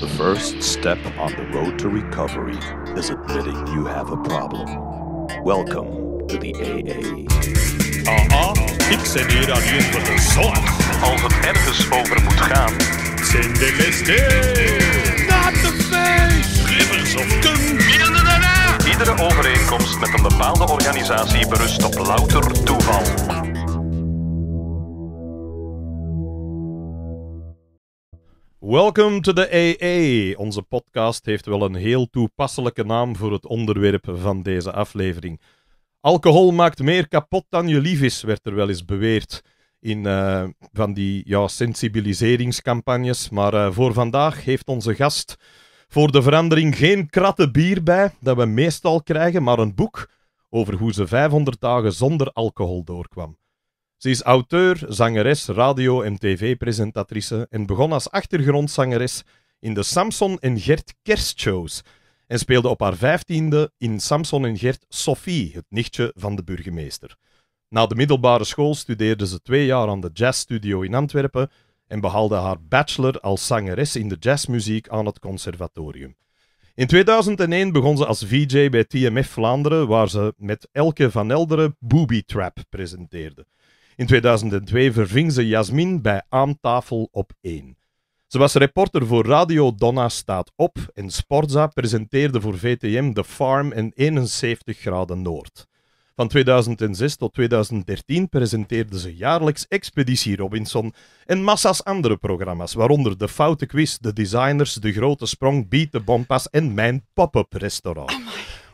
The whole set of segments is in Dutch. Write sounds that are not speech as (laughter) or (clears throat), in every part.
The first step on the road to recovery is admitting you have a problem. Welcome to the AA. Aha, ik zit hier je voor de zorg. Als het ergens over moet gaan, zijn de listen. Not the face! Rivers of Iedere overeenkomst met een bepaalde organisatie berust op louter toeval. Welcome to the AA. Onze podcast heeft wel een heel toepasselijke naam voor het onderwerp van deze aflevering. Alcohol maakt meer kapot dan je lief is, werd er wel eens beweerd in eh, van die ja, sensibiliseringscampagnes. Maar eh, voor vandaag heeft onze gast voor de verandering geen kratte bier bij, dat we meestal krijgen, maar een boek over hoe ze 500 dagen zonder alcohol doorkwam. Ze is auteur, zangeres, radio- en tv-presentatrice en begon als achtergrondzangeres in de Samson en Gert kerstshows en speelde op haar vijftiende in Samson en Gert Sophie, het nichtje van de burgemeester. Na de middelbare school studeerde ze twee jaar aan de jazzstudio in Antwerpen en behaalde haar bachelor als zangeres in de jazzmuziek aan het conservatorium. In 2001 begon ze als VJ bij TMF Vlaanderen, waar ze met Elke van Elderen Booby Trap presenteerde. In 2002 verving ze Jasmin bij Tafel op 1. Ze was reporter voor Radio Donna Staat Op en Sportza presenteerde voor VTM The Farm en 71 graden Noord. Van 2006 tot 2013 presenteerde ze jaarlijks Expeditie Robinson en massa's andere programma's, waaronder De Foute Quiz, De Designers, De Grote Sprong, Beat de Bompas en Mijn Pop-Up Restaurant. Oh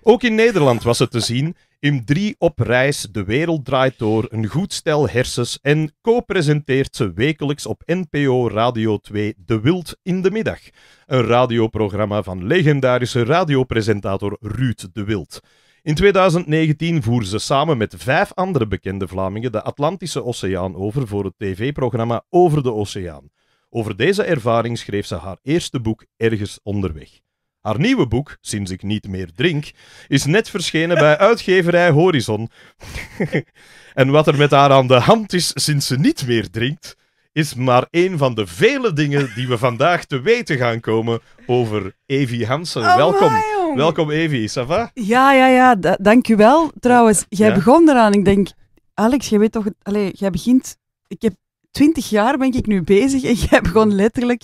ook in Nederland was het te zien. In drie op reis, De Wereld Draait Door, Een Goed Stel Hersens en co-presenteert ze wekelijks op NPO Radio 2 De Wild in de Middag. Een radioprogramma van legendarische radiopresentator Ruud De Wild. In 2019 voer ze samen met vijf andere bekende Vlamingen de Atlantische Oceaan over voor het tv-programma Over de Oceaan. Over deze ervaring schreef ze haar eerste boek Ergens onderweg. Haar nieuwe boek, Sinds ik niet meer drink, is net verschenen bij (laughs) uitgeverij Horizon. (laughs) en wat er met haar aan de hand is sinds ze niet meer drinkt, is maar een van de vele dingen die we vandaag te weten gaan komen over Evie Hansen. Welkom. Welkom Evie, ça va? Ja, ja, ja, u wel. Trouwens, jij begon eraan. Ik denk, Alex, jij weet toch... Allee, jij begint... Ik heb twintig jaar ben ik nu bezig en (laughs) jij begon letterlijk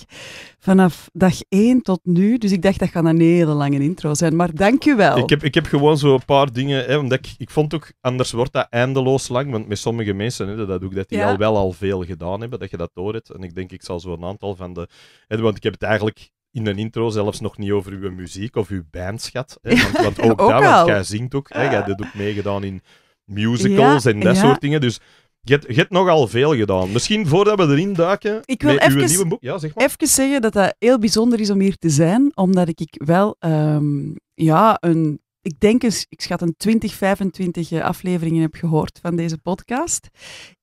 vanaf dag één tot nu. Dus ik dacht, dat gaat een hele lange intro zijn, maar dank je wel. Ik heb, ik heb gewoon zo een paar dingen, hè, omdat ik, ik vond ook, anders wordt dat eindeloos lang, want met sommige mensen, hè, dat ook, dat die al wel al veel gedaan hebben, dat je dat door hebt. En ik denk, ik zal zo een aantal van de... Hè, want ik heb het eigenlijk in een intro zelfs nog niet over uw muziek of uw bandschat. Hè, want, want (laughs) ook, ook, dat, want jij zingt ook, hè, jij ah. hebt ook meegedaan in musicals en dat soort dingen, dus... Je hebt, je hebt, nogal veel gedaan. Misschien voordat we erin duiken. Ik wil even, nieuwe boek. Ja, zeg maar. even zeggen dat dat heel bijzonder is om hier te zijn, omdat ik wel ehm, ja, een ik denk eens, ik schat een 20, 25 eh, afleveringen heb gehoord van deze podcast.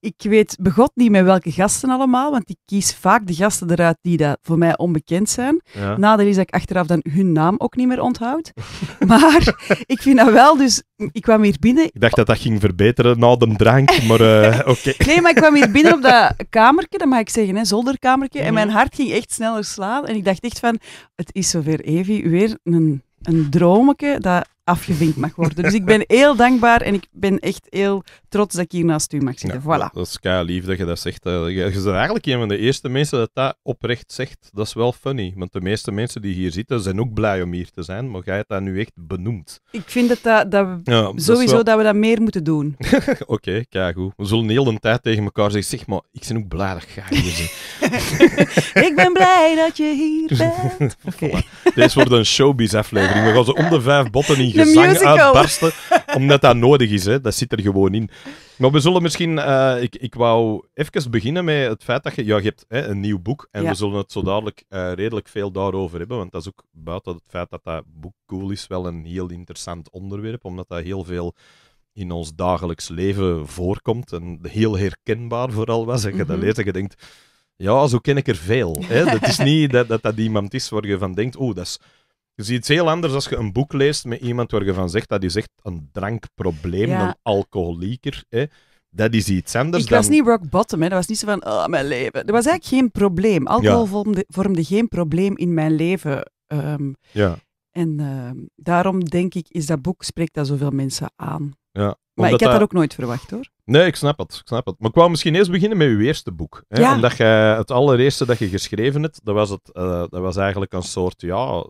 Ik weet begot niet met welke gasten allemaal, want ik kies vaak de gasten eruit die dat voor mij onbekend zijn. Ja. Nadeel is dat ik achteraf dan hun naam ook niet meer onthoud. (laughs) maar ik vind dat wel, dus ik kwam hier binnen. Ik dacht dat dat ging verbeteren na de drank, maar eh, (laughs) oké. Nee, maar ik kwam hier binnen op dat kamertje, dat mag ik zeggen, hè, zolderkamertje. En mhm. mijn hart ging echt sneller slaan. En ik dacht echt van, het is zover, Evie weer een een dromeke dat afgevinkt mag worden. Dus ik (laughs) ben heel dankbaar en ik ben echt heel trots dat ik hier naast u mag zitten. Ja, voilà. Dat is kei lief dat je dat zegt. Eh. Je bent eigenlijk een van de eerste mensen dat dat oprecht zegt. Dat is wel funny, want de meeste mensen die hier zitten zijn ook blij om hier te zijn, maar jij hebt dat nu echt benoemd. Ik vind dat, dat, sowieso dat, we dat meer moeten doen. (laughs) Oké, okay, kijk goed. We zullen heel de tijd tegen elkaar zeggen, zeg maar, ik ben ook blij dat je hier zijn. (laughs) ik ben blij dat je hier bent. Oké. Deze wordt een showbiz aflevering. We gaan ze om de vijf botten in zang uitbarsten, omdat dat nodig is. Hè. Dat zit er gewoon in. Maar we zullen misschien... Eh, ik, ik wou even beginnen met het feit dat je... Ja, je hebt hè, een nieuw boek en we zullen het zo dadelijk eh, redelijk veel daarover hebben, want dat is ook buiten het feit dat dat boek cool is, wel een heel interessant onderwerp, omdat dat heel veel in ons dagelijks leven voorkomt en heel herkenbaar vooral was. En je dat mhm. leert en je denkt... Ja, zo ken ik er veel. Hè? Dat is niet (laughs) dat, dat dat iemand is waar je van denkt, oh, dat is je ziet iets heel anders als je een boek leest met iemand waar je van zegt dat hij zegt een drankprobleem, ja. een alcoholieker. Hè. Dat is iets anders Ik was niet rock bottom, hè. dat was niet zo van, oh, mijn leven. Er was eigenlijk geen probleem. Alcohol vormde, vormde, geen probleem in mijn leven. Ehm. ja. En ehm, daarom denk ik, is dat boek, spreekt dat zoveel mensen aan. Ja, maar ik had dat, ook nooit verwacht hoor. Nee, ik snap het. Ik snap het. Maar ik wou misschien eerst beginnen met uw eerste boek. Hè? Omdat je, het allereerste dat je geschreven hebt, dat was, het, eh, dat was eigenlijk een soort ja,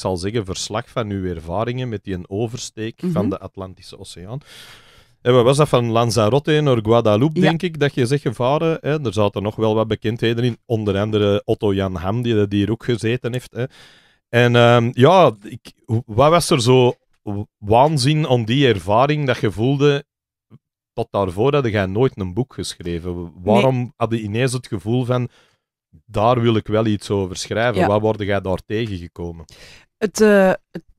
zal zeggen, verslag van uw ervaringen met die oversteek van mhm. de Atlantische Oceaan. En wat was dat van Lanzarote naar Guadeloupe, denk ik, dat je zegt gevaren? Hè? Er zaten nog wel wat bekendheden in, onder andere Otto Jan Ham, die, die hier ook gezeten heeft. Hè? En ehm, ja, ik, wat was er zo waanzin om die ervaring dat je voelde tot daarvoor had jij nooit een boek geschreven. Waarom nee. had je ineens het gevoel van daar wil ik wel iets over schrijven? wat Waar word jij daar tegengekomen? Eh, het,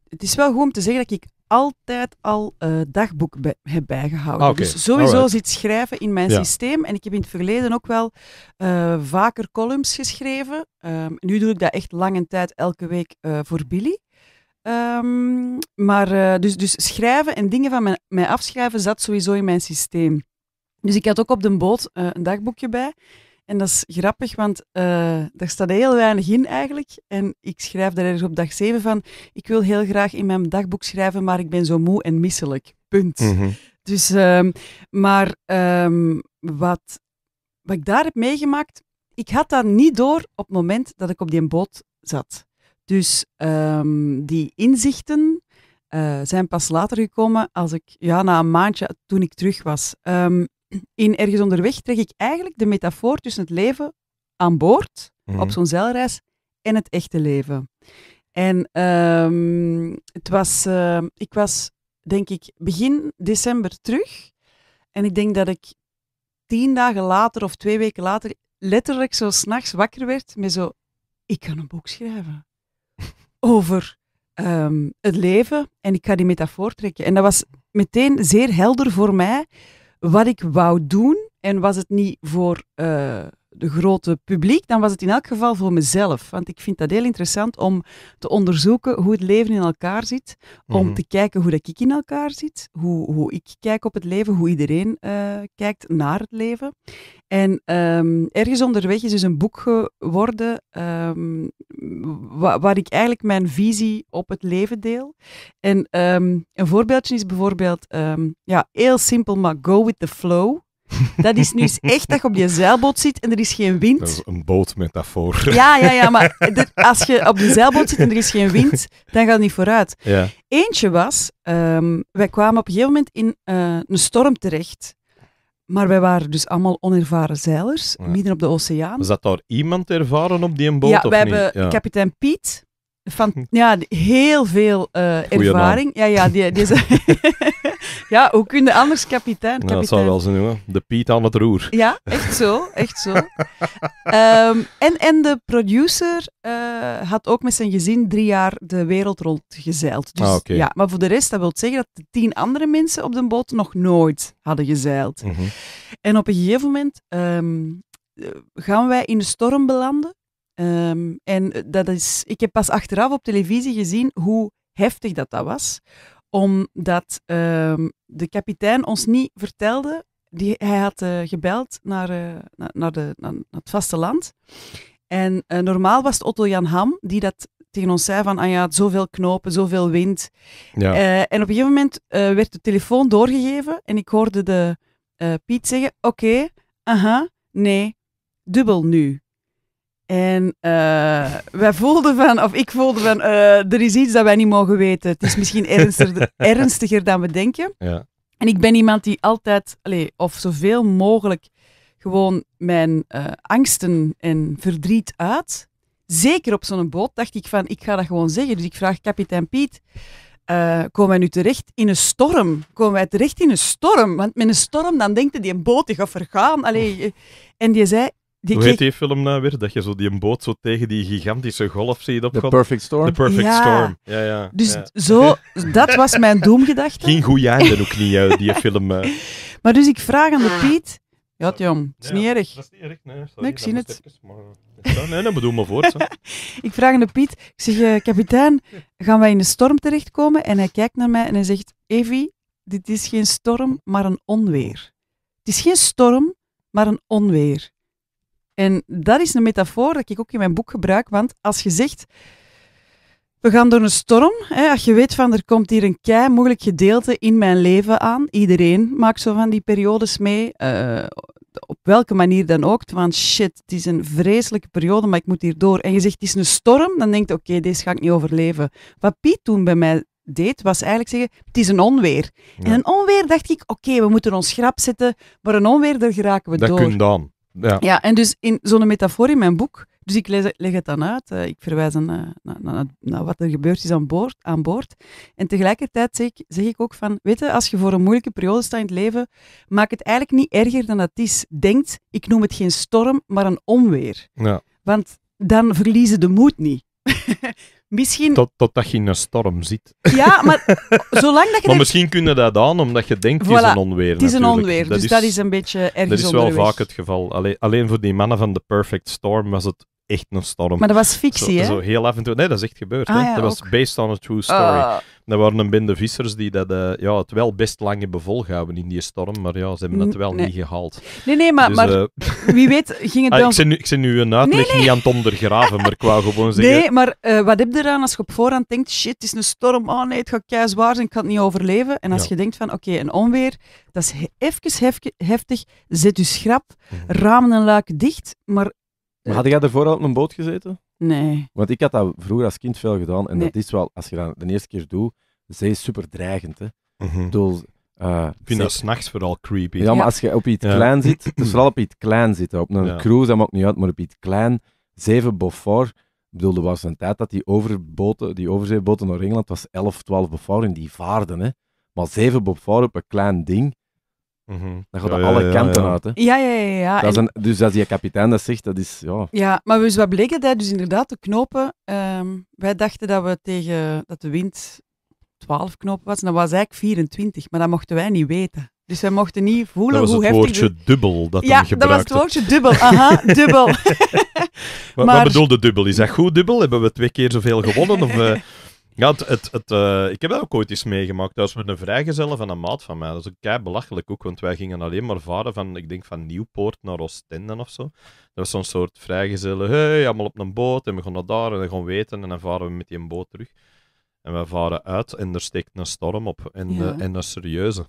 het, is wel goed om te zeggen dat ik altijd al uh, dagboek bij, heb bijgehouden. Ah, dus sowieso zit schrijven in mijn systeem. En ik heb in het verleden ook wel eh, vaker columns geschreven. Ehm, nu doe ik dat echt lange tijd elke week voor Billy. Ehm, maar dus, dus schrijven en dingen van mijn, mij afschrijven zat sowieso in mijn systeem. Dus ik had ook op de boot een dagboekje bij. En dat is grappig, want eh, daar staat heel weinig in eigenlijk. En ik schrijf daar ergens op dag 7 van. Ik wil heel graag in mijn dagboek schrijven, maar ik ben zo moe en misselijk. Punt. Mhm. Dus, ehm, maar ehm, wat, wat ik daar heb meegemaakt, ik had dat niet door op het moment dat ik op die boot zat. Dus ehm, die inzichten eh, zijn pas later gekomen als ik, ja, na een maandje toen ik terug was. Um, (clears throat) in Ergens onderweg trek ik eigenlijk de metafoor tussen het leven aan boord, mhm. op zo'n zeilreis, en het echte leven. En ehm, het was, ehm, ik was, denk ik, begin december terug. En ik denk dat ik tien dagen later of twee weken later letterlijk zo s'nachts wakker werd met zo... Ik kan een boek schrijven (laughs) over ehm, het leven en ik ga die metafoor trekken. En dat was meteen zeer helder voor mij wat ik wou doen en was het niet voor eh, de grote publiek, dan was het in elk geval voor mezelf. Want ik vind dat heel interessant om te onderzoeken hoe het leven in elkaar zit. Om mhm. te kijken hoe dat ik in elkaar zit. Hoe, hoe ik kijk op het leven, hoe iedereen eh, kijkt naar het leven. En ehm, ergens onderweg is dus een boek geworden ehm, waar ik eigenlijk mijn visie op het leven deel. En ehm, een voorbeeldje is bijvoorbeeld, ja, heel simpel, maar go with the flow dat is nu echt dat je op die zeilboot zit en er is geen wind. Dat is een bootmetafoor. Ja, ja, ja, maar (laughs) als je op die zeilboot zit en er is geen wind, dan gaat het niet vooruit. Ja. Eentje was, ehm, wij kwamen op een gegeven moment in eh, een storm terecht. Maar wij waren dus allemaal onervaren zeilers, midden op de oceaan. Was dat daar iemand ervaren op die een boot? Ja, we hebben kapitein Piet, van, hm. ja, heel veel eh, ervaring. Ja, ja, die, deze (laughs) (laughs) ja, hoe kun je anders kapitein? kapitein. dat zou wel zo noemen. De Piet aan het roer. Ja, echt zo. Echt zo. (laughs) Ehm, en, en de producer eh, had ook met zijn gezin drie jaar de wereld rondgezeild. Dus, ah, ja, maar voor de rest, dat wil zeggen dat de tien andere mensen op de boot nog nooit hadden gezeild. Mhm. En op een gegeven moment ehm, eh, gaan wij in de storm belanden. Ehm, en eh, dat is, ik heb pas achteraf op televisie gezien hoe heftig dat, dat was. Omdat ehm, de kapitein ons niet vertelde. Die, hij had eh, gebeld naar, eh, naar, de, naar, het vasteland. En normaal was het Otto Jan Ham die dat tegen ons zei van, ah ja, zoveel knopen, zoveel wind. Ja. en op een gegeven moment werd de telefoon doorgegeven en ik hoorde de Piet zeggen, oké, aha, nee, dubbel nu. En eh, wij voelden van, of ik voelde van, eh, er is iets dat wij niet mogen weten. Het is misschien ernstiger, (laughs) ernstiger dan we denken. Ja. En ik ben iemand die altijd, allee, of zoveel mogelijk, gewoon mijn eh, angsten en verdriet uit. Zeker op zo'n boot dacht ik van, ik ga dat gewoon zeggen. Dus ik vraag kapitein Piet, uh, komen wij nu terecht in een storm? Komen wij terecht in een storm? Want met een storm, dan denkt die een boot, die gaat vergaan. Allee, en die zei, Weet Hoe heet die film nou weer? Dat je zo die boot zo tegen die gigantische golf ziet opgaan. The Perfect Storm? The Perfect Storm, ja, ja. Dus Zo, dat was mijn doemgedachte. Geen goed einde ook niet, eh, die film. Eh. (laughs) Maar dus ik vraag aan de Piet... Ja, Tjom, het is niet erg. Dat is niet erg, nee. nee ik zie het. Eh, nee, nee, bedoel maar voort. (laughs) ik vraag aan de Piet, ik zeg, kapitein, gaan wij in de storm terechtkomen? En hij kijkt naar mij en hij zegt, Evie, dit is geen storm, maar een onweer. Het is geen storm, maar een onweer. En dat is een metafoor dat ik ook in mijn boek gebruik. Want als je zegt, we gaan door een storm. Hè, als je weet van er komt hier een kei moeilijk gedeelte in mijn leven aan. Iedereen maakt zo van die periodes mee. Eh, op welke manier dan ook. Want shit, het is een vreselijke periode, maar ik moet hier door. En je zegt het is een storm, dan denkt oké, deze ga ik niet overleven. Wat Piet toen bij mij deed, was eigenlijk zeggen, het is een onweer. En een onweer dacht ik, oké, we moeten ons grap zetten, maar een onweer, daar geraken we dat door. Dat kun dan. Ja. ja, en dus in zo'n metafoor in mijn boek, dus ik leg, het dan uit, eh, ik verwijs eh, naar, wat er gebeurd is aan boord. Aan boord. En tegelijkertijd zeg ik, zeg ik ook van, weet als je voor een moeilijke periode staat in het leven, maak het eigenlijk niet erger dan dat het is. Denkt, ik noem het geen storm, maar een onweer. Ja. Want dan verliezen de moed niet. (laughs) Misschien... Tot, totdat je in een storm zit. Ja, maar (laughs) zolang dat je... maar misschien kunnen dat aan, omdat je denkt, het is een onweer. Het is een onweer, dus dat is een beetje ergens Dat is wel vaak het geval. Alleen, alleen, voor die mannen van The Perfect Storm was het echt een storm. Maar dat was fictie, zo, hè? Zo heel af en toe. Nee, dat is echt gebeurd. Ah, dat was based on a true story. Uh. waren een bende vissers die dat, eh, ja, het wel best lang hebben in die storm, maar ja, ze hebben het wel niet gehaald. Nee, nee, maar, dus, maar eh, wie weet ging het ah, ik, zit nu, nu een uitleg niet aan het ondergraven, maar ik wou gewoon zeggen... Nee, maar eh, wat heb je eraan als je op voorhand denkt, shit, het is een storm, oh nee, het gaat kei zwaar zijn, ik kan het niet overleven. En als je denkt van, oké, een onweer, dat is even heftig, zet je schrap, mhm. ramen en luiken dicht, maar maar had jij daarvoor al op een boot gezeten? Nee. Want ik had dat vroeger als kind veel gedaan. En dat is wel, als je dat de eerste keer doet, de zee is super dreigend. Hè. Mhm. Eh, ik vind dat s'nachts vooral creepy. Ja, maar als je op iets klein zit, dus vooral op iets klein zit. Op een cruise, dat maakt niet uit, maar op iets klein, zeven Beaufort. Ik bedoel, er was een tijd dat die, overboten, die overzeeboten naar Engeland was 11, 12 Beaufort en die vaarden. Hè. Maar zeven Beaufort op een klein ding, Mm-hmm. Dat gaat ja, alle kanten uit. Hè. Ja, ja, ja. ja. dus als die kapitein dat zegt, dat is... Ja, ja maar dus wat bleek dat Dus inderdaad, de knopen... Ehm, wij dachten dat, we tegen, dat de wind 12 knopen was. En dat was eigenlijk 24, maar dat mochten wij niet weten. Dus wij mochten niet voelen hoe heftig... Dat was het woordje dubbel dat ja, gebruikt Ja, dat was het woordje dubbel. Aha, (laughs) dubbel. maar... Wat bedoelde dubbel? Is dat goed dubbel? Hebben we twee keer zoveel gewonnen? Of, eh? (laughs) Ja, het, het, eh, ik heb dat ook ooit eens meegemaakt. Dat was met een vrijgezel van een maat van mij. Dat is ook kei belachelijk ook, want wij gingen alleen maar varen van, ik denk, van Nieuwpoort naar Oostende of zo. Dat was zo'n soort vrijgezellen. hey, allemaal op een boot en we gaan naar daar en we gaan weten en dan varen we met die boot terug. En we varen uit en er steekt een storm op en, ja. Eh, en een serieuze.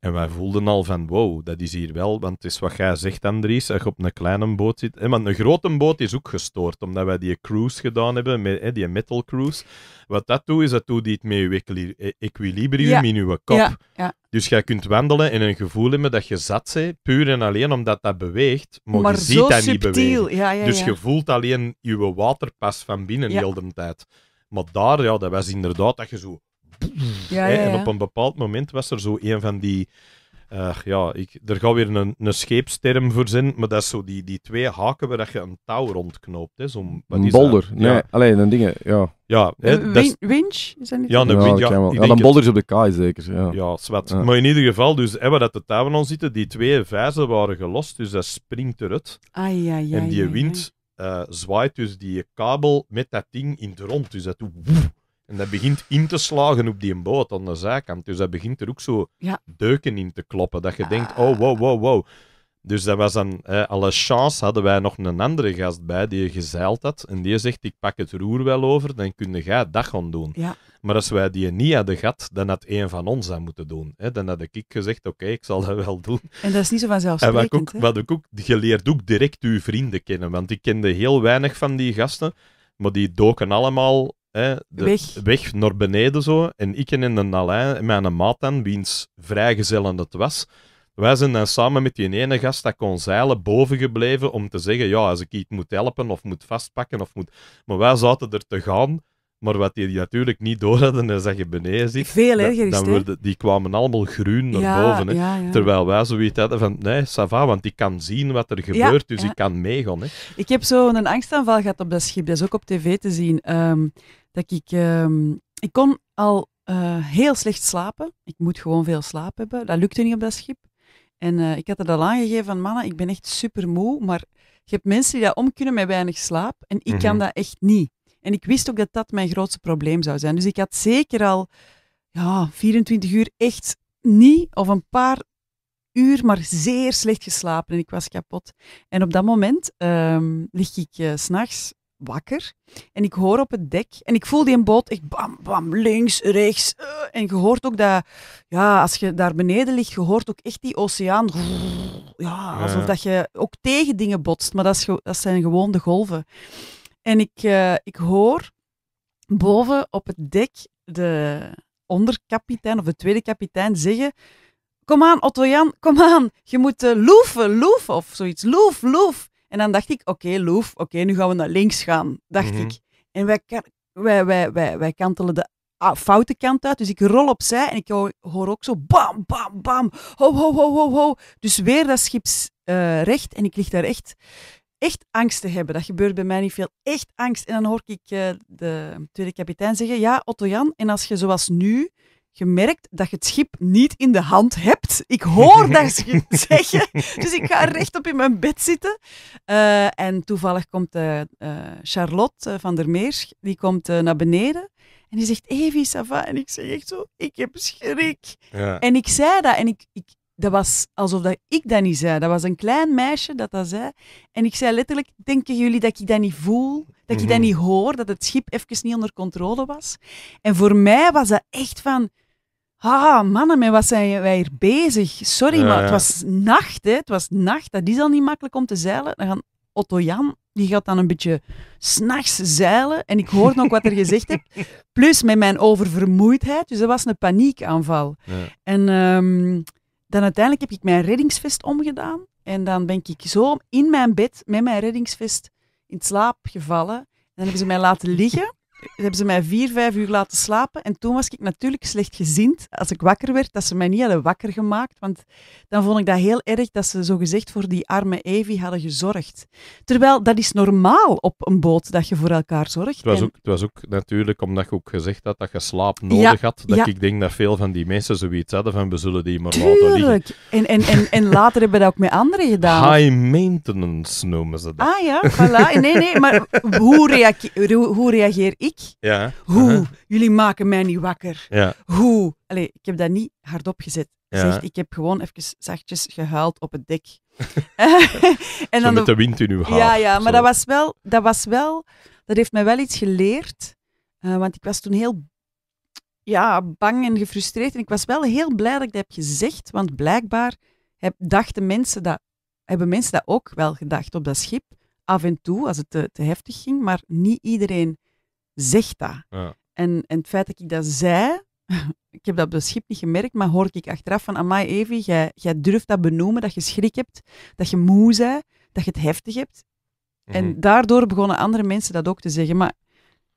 En wij voelden al van, wow, dat is hier wel, want het is wat jij zegt, Andries, als je op een kleine boot zit. En, eh, want een grote boot is ook gestoord, omdat wij die cruise gedaan hebben, eh, die metal cruise. Wat dat doet, is dat doet die het met je eh, equilibrium in je kop. Dus jij kunt wandelen en een gevoel hebben dat je zat bent, puur en alleen omdat dat beweegt, maar, je ziet dat niet bewegen. dus je voelt alleen je waterpas van binnen heel de tijd. Maar daar, ja, dat was inderdaad dat je zo ja, ja, en op een bepaald moment was er zo een van die. Eh, ja, ik, er gaat weer een, een scheepsterm voor zin. maar dat is zo die, die twee haken waar je een touw rondknoopt. Hè, zo'n een bolder, nee, alleen een ding, ja. Ja, een winch? Is ja, een bolder is op de kaai zeker. Ja, ja zwart. Maar in ieder geval, dus, hè, waar dat de touwen aan zitten, die twee vijzen waren gelost, dus dat springt eruit. Ai, ai, en die wind eh, zwaait dus die kabel met dat ding in de rond. Dus dat doet... En dat begint in te slagen op die boot aan de zijkant. Dus dat begint er ook zo deuken in te kloppen. Dat je ah. denkt, oh, wow, wow, wow. Dus dat was dan, alle chance hadden wij nog een andere gast bij die gezeild had. En die zegt, ik pak het roer wel over, dan kun jij dat gaan doen. Ja. Maar als wij die niet hadden gehad, dan had een van ons dat moeten doen. Hè? Dan had ik gezegd, oké, ik zal dat wel doen. En dat is niet zo vanzelfsprekend. En wat, ook, ik ook, geleerd leert ook direct uw vrienden kennen. Want ik kende heel weinig van die gasten. Maar die doken allemaal de weg. naar beneden zo. En ik en een Alain, mijn maat dan, wiens vrijgezellen het was, wij zijn dan samen met die ene gast dat kon zeilen boven gebleven om te zeggen, ja, als ik iets moet helpen of moet vastpakken of moet... Maar wij zaten er te gaan, maar wat die natuurlijk niet door hadden is dat je beneden zit. Veel erger dan, Die kwamen allemaal groen naar boven. Hè. Terwijl wij zoiets hadden van, nee, Sava, want ik kan zien wat er gebeurt, dus ik kan meegaan. Hè. Ik heb zo'n angstaanval gehad op dat schip, dat is ook op tv te zien. Ehm, dat ik, ehm, ik kon al eh, heel slecht slapen. Ik moet gewoon veel slaap hebben. Dat lukte niet op dat schip. En eh, ik had het al aangegeven van mannen, ik ben echt super moe, maar je hebt mensen die dat om kunnen met weinig slaap en ik kan mhm. dat echt niet. En ik wist ook dat dat mijn grootste probleem zou zijn. Dus ik had zeker al ja, 24 uur echt niet, of een paar uur, maar zeer slecht geslapen en ik was kapot. En op dat moment um, lig ik uh, s'nachts wakker en ik hoor op het dek en ik voel die boot echt bam, bam, links, rechts. Eh, en je hoort ook dat, ja, als je daar beneden ligt, je hoort ook echt die oceaan. Ja, alsof dat je ook tegen dingen botst, maar dat, is, dat zijn gewoon de golven. En ik, eh, ik hoor boven op het dek de onderkapitein of de tweede kapitein zeggen... Kom aan, Otto Jan, kom aan. Je moet uh, loeven, loeven of zoiets. Loef, loef. En dan dacht ik, oké, okay, Loef, oké, nu gaan we naar links gaan, dacht mhm. ik. En wij, wij, wij, wij, wij kantelen de ah, foute kant uit. Dus ik rol opzij en ik hoor, ook zo bam, bam, bam. Ho, ho, ho, ho, ho. Dus weer dat schip eh, recht en ik lig daar echt, echt angst te hebben. Dat gebeurt bij mij niet veel. Echt angst. En dan hoor ik eh, de tweede kapitein zeggen, ja, Otto Jan, en als je zoals nu je merkt dat je het schip niet in de hand hebt. Ik hoor dat (laughs) ze zeggen. Dus ik ga rechtop in mijn bed zitten. Eh, en toevallig komt eh, eh, Charlotte van der Meers, die komt naar beneden. En die zegt, Evi, Sava. En ik zeg echt zo, ik heb schrik. Ja. En ik zei dat. En ik, ik, dat was alsof dat ik dat niet zei. Dat was een klein meisje dat dat zei. En ik zei letterlijk, denken jullie dat ik dat niet voel? Dat je dat mhm. niet hoor? Dat het schip even niet onder controle was? En voor mij was dat echt van Ah, mannen, met wat zijn wij hier bezig? Sorry, maar het was nacht, hè. Het was nacht. Dat is al niet makkelijk om te zeilen. Dan gaan Otto Jan, die gaat dan een beetje s'nachts zeilen. En ik hoor nog wat er gezegd hebt. (laughs) Plus met mijn oververmoeidheid. Dus dat was een paniekaanval. En ehm, dan uiteindelijk heb ik mijn reddingsvest omgedaan. En dan ben ik zo in mijn bed met mijn reddingsvest in slaap gevallen. En dan hebben ze mij laten liggen hebben ze mij vier, vijf uur laten slapen. En toen was ik natuurlijk slecht gezind als ik wakker werd, dat ze mij niet hadden wakker gemaakt. Want dan vond ik dat heel erg dat ze zogezegd voor die arme Evie hadden gezorgd. Terwijl dat is normaal op een boot dat je voor elkaar zorgt. Het was, ook, het was ook natuurlijk omdat je ook gezegd had dat je slaap nodig had. Dat ik denk dat veel van die mensen zoiets hadden van we zullen die maar Tuurlijk. laten liggen. En, en, en, en later hebben we dat ook met anderen gedaan. High maintenance noemen ze dat. Ah ja, voilà. Nee, nee, maar hoe reageer, hoe reageer ik? Ja. Hoe? Jullie maken mij niet wakker. Ja. Hoe? Allee, ik heb dat niet hardop gezet. ik heb gewoon even zachtjes gehuild op het dek. (laughs) (laughs) en dan met de wind in uw haar. Ja, ja maar dat was, wel, dat was wel... Dat heeft mij wel iets geleerd. Eh, want ik was toen heel ja, bang en gefrustreerd. En ik was wel heel blij dat ik dat heb gezegd. Want blijkbaar heb, dachten mensen dat, hebben mensen dat ook wel gedacht op dat schip. Af en toe, als het te, te heftig ging. Maar niet iedereen zeg dat. Ja. En, en het feit dat ik dat zei, (laughs) ik heb dat op schip niet gemerkt, maar hoor ik achteraf van, amai Evi, jij, jij durft dat benoemen, dat je schrik hebt, dat je moe bent, dat je het heftig hebt. En mhm. daardoor begonnen andere mensen dat ook te zeggen. Maar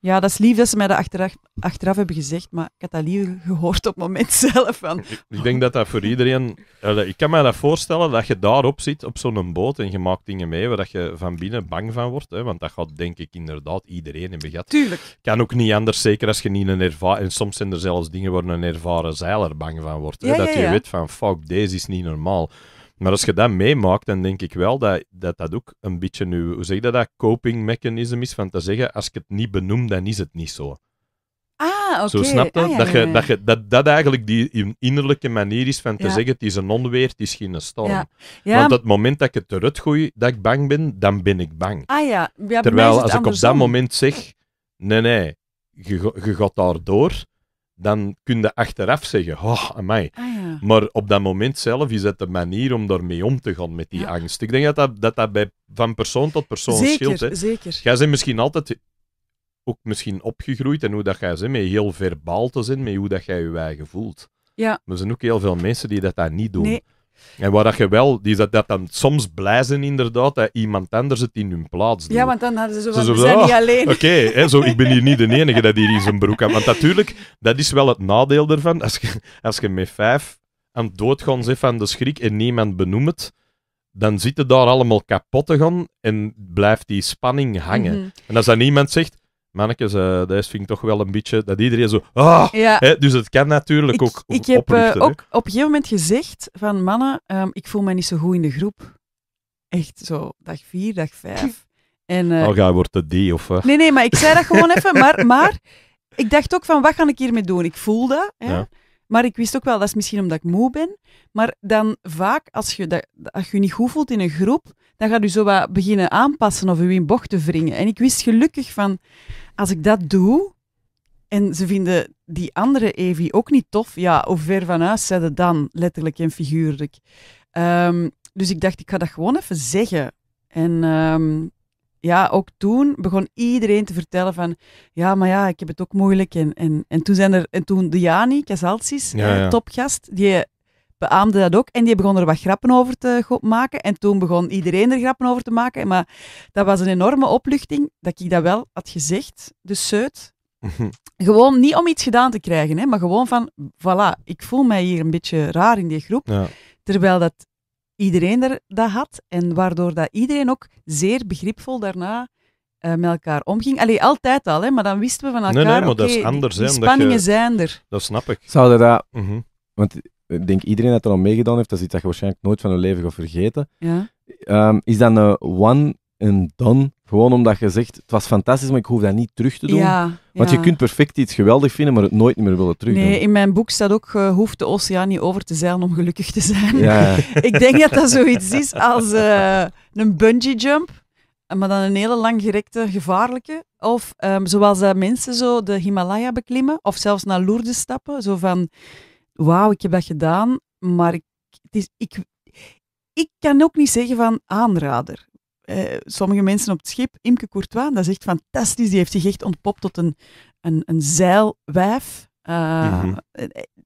ja, dat is lief dat ze mij dat achteraf, hebben gezegd, maar ik had dat liever gehoord op het moment (laughs) zelf. Van... Ik, denk dat dat voor iedereen... ik kan me dat voorstellen, dat je daarop zit, op zo'n boot, en je maakt dingen mee waar dat je van binnen bang van wordt. Hè, want dat gaat denk ik inderdaad iedereen hebben gehad. Tuurlijk. Kan ook niet anders, zeker als je niet een ervaren... En soms zijn er zelfs dingen waar een ervaren zeiler bang van wordt. Hè, dat je weet van, fuck, deze is niet normaal. Maar als je dat meemaakt, dan denk ik wel dat dat, dat ook een beetje nu, hoe zeg je dat, dat coping mechanism is van te zeggen, als ik het niet benoem, dan is het niet zo. Ah, oké. Zo snap ah, ja, ja, Dat, dat, je dat, dat eigenlijk die innerlijke manier is van te zeggen, het is een onweer, het is geen storm. Want het moment dat ik het eruit gooi, dat ik bang ben, dan ben ik bang. Ah ja. Terwijl als ik op dat moment zeg, nee, nee, je, gaat daar door, dan kun je achteraf zeggen, oh, mij. Maar op dat moment zelf is het de manier om daarmee om te gaan met die angst. Ik denk dat dat, dat, dat bij, van persoon tot persoon zeker, scheelt. Hè. Zeker. Jij bent misschien altijd ook misschien opgegroeid en hoe dat jij bent, met heel verbaal te zijn, met hoe dat jij je eigen voelt. Ja. Maar er zijn ook heel veel mensen die dat, dat niet doen. Nee. En waar dat je wel, die dat, dat dan soms blij zijn inderdaad, dat iemand anders het in hun plaats doet. Ja, want dan hadden ze zo, van, ze zijn niet ah, alleen. Oké, zo ik ben hier niet de enige dat hier in zijn broek had. Want natuurlijk, dat is wel het nadeel ervan. Als je, als je met vijf en het doodgaan zit van de schrik en niemand benoemt het, dan zitten daar allemaal kapot te gaan en blijft die spanning hangen. Mhm. En als dan iemand zegt, mannetjes, uh, dat is vind ik toch wel een beetje dat iedereen zo. Ah, hè, dus het kan natuurlijk ik, ook. Ik heb eh, ook op een gegeven moment gezegd van mannen, ehm, ik voel me niet zo goed in de groep. Echt zo, dag vier, dag vijf. (laughs) En, uh, wordt de D of. Uh. Nee, nee, maar ik zei dat gewoon (laughs) even. Maar, maar ik dacht ook van wat ga ik hiermee doen? Ik voel dat. Hè? Ja. Maar ik wist ook wel, dat is misschien omdat ik moe ben. Maar dan vaak, als je als je niet goed voelt in een groep, dan gaat u zo wat beginnen aanpassen of u in te wringen. En ik wist gelukkig van, als ik dat doe, en ze vinden die andere Evie ook niet tof, ja, hoe ver van huis zetten dan, letterlijk en figuurlijk. Ehm, dus ik dacht, ik ga dat gewoon even zeggen. En ehm, ja, ook toen begon iedereen te vertellen van, ja, maar ja, ik heb het ook moeilijk. En, en, en toen zijn er, en toen Jani, Casalsis, eh, topgast, die beaamde dat ook. En die begon er wat grappen over te maken. En toen begon iedereen er grappen over te maken. Maar dat was een enorme opluchting dat ik dat wel had gezegd, de Seut. (laughs) gewoon niet om iets gedaan te krijgen, hè, maar gewoon van, voilà, ik voel mij hier een beetje raar in die groep. Terwijl dat iedereen er dat had en waardoor dat iedereen ook zeer begripvol daarna eh, met elkaar omging. Allee, altijd al, hè, maar dan wisten we van elkaar, nee, nee, maar dat is anders, spanningen je, zijn er. Dat snap ik. Zou dat... Mhm. Want ik denk iedereen dat er al meegedaan heeft, dat is dat je waarschijnlijk nooit van hun leven gaat vergeten. Ja. Ehm, is dat een one en dan, gewoon omdat je zegt, het was fantastisch, maar ik hoef dat niet terug te doen. Want je kunt perfect iets geweldig vinden, maar het nooit meer willen terugdoen. Nee, in mijn boek staat ook, uh, hoeft de oceaan niet over te zeilen om gelukkig te zijn. (laughs) ik denk dat dat zoiets is als eh, een bungee jump maar dan een hele langgerekte, gevaarlijke. Of ehm, zoals dat mensen zo de Himalaya beklimmen, of zelfs naar Lourdes stappen. Zo van, wauw, ik heb dat gedaan, maar ik, het is, ik, ik kan ook niet zeggen van aanrader. Eh, sommige mensen op het schip, Imke Courtois, dat is echt fantastisch. Die heeft zich echt ontpopt tot een, een, een zeilwijf. Eh, mhm.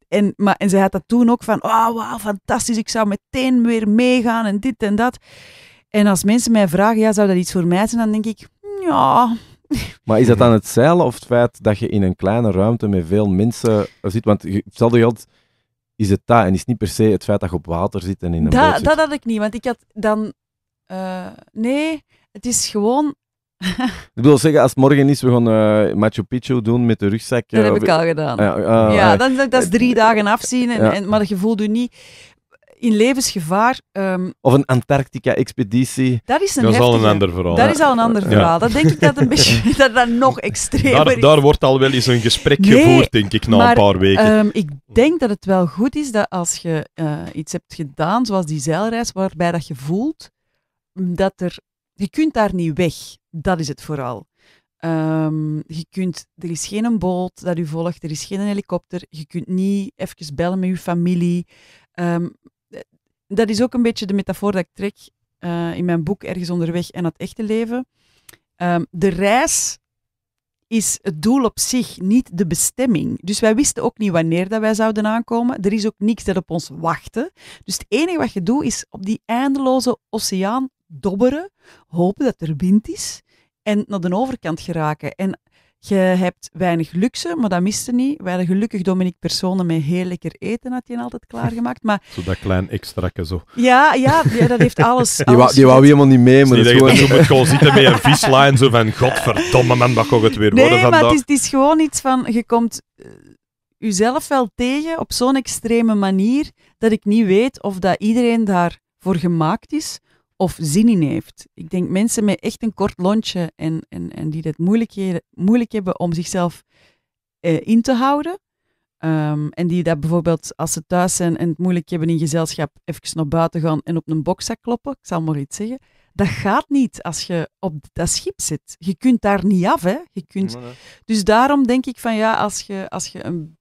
en, maar, en zij had dat toen ook van, oh, wauw, fantastisch, ik zou meteen weer meegaan en dit en dat. En als mensen mij vragen, ja, zou dat iets voor mij zijn, dan denk ik, ja, (laughs) maar is dat dan het zeilen of het feit dat je in een kleine ruimte met veel mensen zit? Want hetzelfde geld is het dat en is niet per se het feit dat je op water zit en in een dat Dat had ik niet, want ik had dan eh, nee, het is gewoon. (laughs) ik wil zeggen, als morgen is, we gaan uh, Machu Picchu doen met de rugzak. dat eh, heb ik al gedaan. ja, ah, ah. dat is drie dagen afzien, en, maar dat voelt je niet in levensgevaar. Ehm, of een Antarctica-expeditie. Dat is een, dat is al een ander verhaal. Dat is al een ander verhaal. Dat denk ik dat een (laughs) beetje dat, nog extremer daar, is. Daar wordt al wel eens een gesprek gevoerd, denk ik, na een paar weken. Um, ik denk dat het wel goed is dat als je iets hebt gedaan, zoals die zeilreis, waarbij dat je voelt dat er, je kunt daar niet weg. Dat is het vooral. Ehm, je kunt, er is geen boot dat u volgt, er is geen helikopter. Je kunt niet even bellen met je familie. Ehm, dat is ook een beetje de metafoor dat ik trek eh, in mijn boek Ergens onderweg en het echte leven. Ehm, de reis is het doel op zich, niet de bestemming. Dus wij wisten ook niet wanneer dat wij zouden aankomen. Er is ook niks dat op ons wachtte. Dus het enige wat je doet is op die eindeloze oceaan dobberen, hopen dat er wind is en naar de overkant geraken. En je hebt weinig luxe, maar dat miste niet. Wij hadden gelukkig Dominique Personen met heel lekker eten, had hij altijd klaargemaakt. Maar... (laughs) Zo dat klein extra. zo. Ja, ja, ja, dat heeft alles... Die, (laughs) alles die wou helemaal niet mee, maar dat is gewoon... Je moet gewoon zitten met een (laughs) vislijn, zo van, godverdomme man, mag ook het weer worden Nee, maar het is, gewoon iets van, je komt jezelf eh, wel tegen op zo'n extreme manier, dat ik niet weet of dat iedereen daarvoor gemaakt is, of zin in heeft. Ik denk mensen met echt een kort lontje en, en, en die het moeilijk, moeilijk hebben om zichzelf eh, in te houden. Ehm, en die dat bijvoorbeeld als ze thuis zijn en het moeilijk hebben in gezelschap, even naar buiten gaan en op een bokzak kloppen. Ik zal maar iets zeggen. Dat gaat niet als je op dat schip zit. Je kunt daar niet af, hè. Je kunt... Dus daarom denk ik van ja, als je, als je een...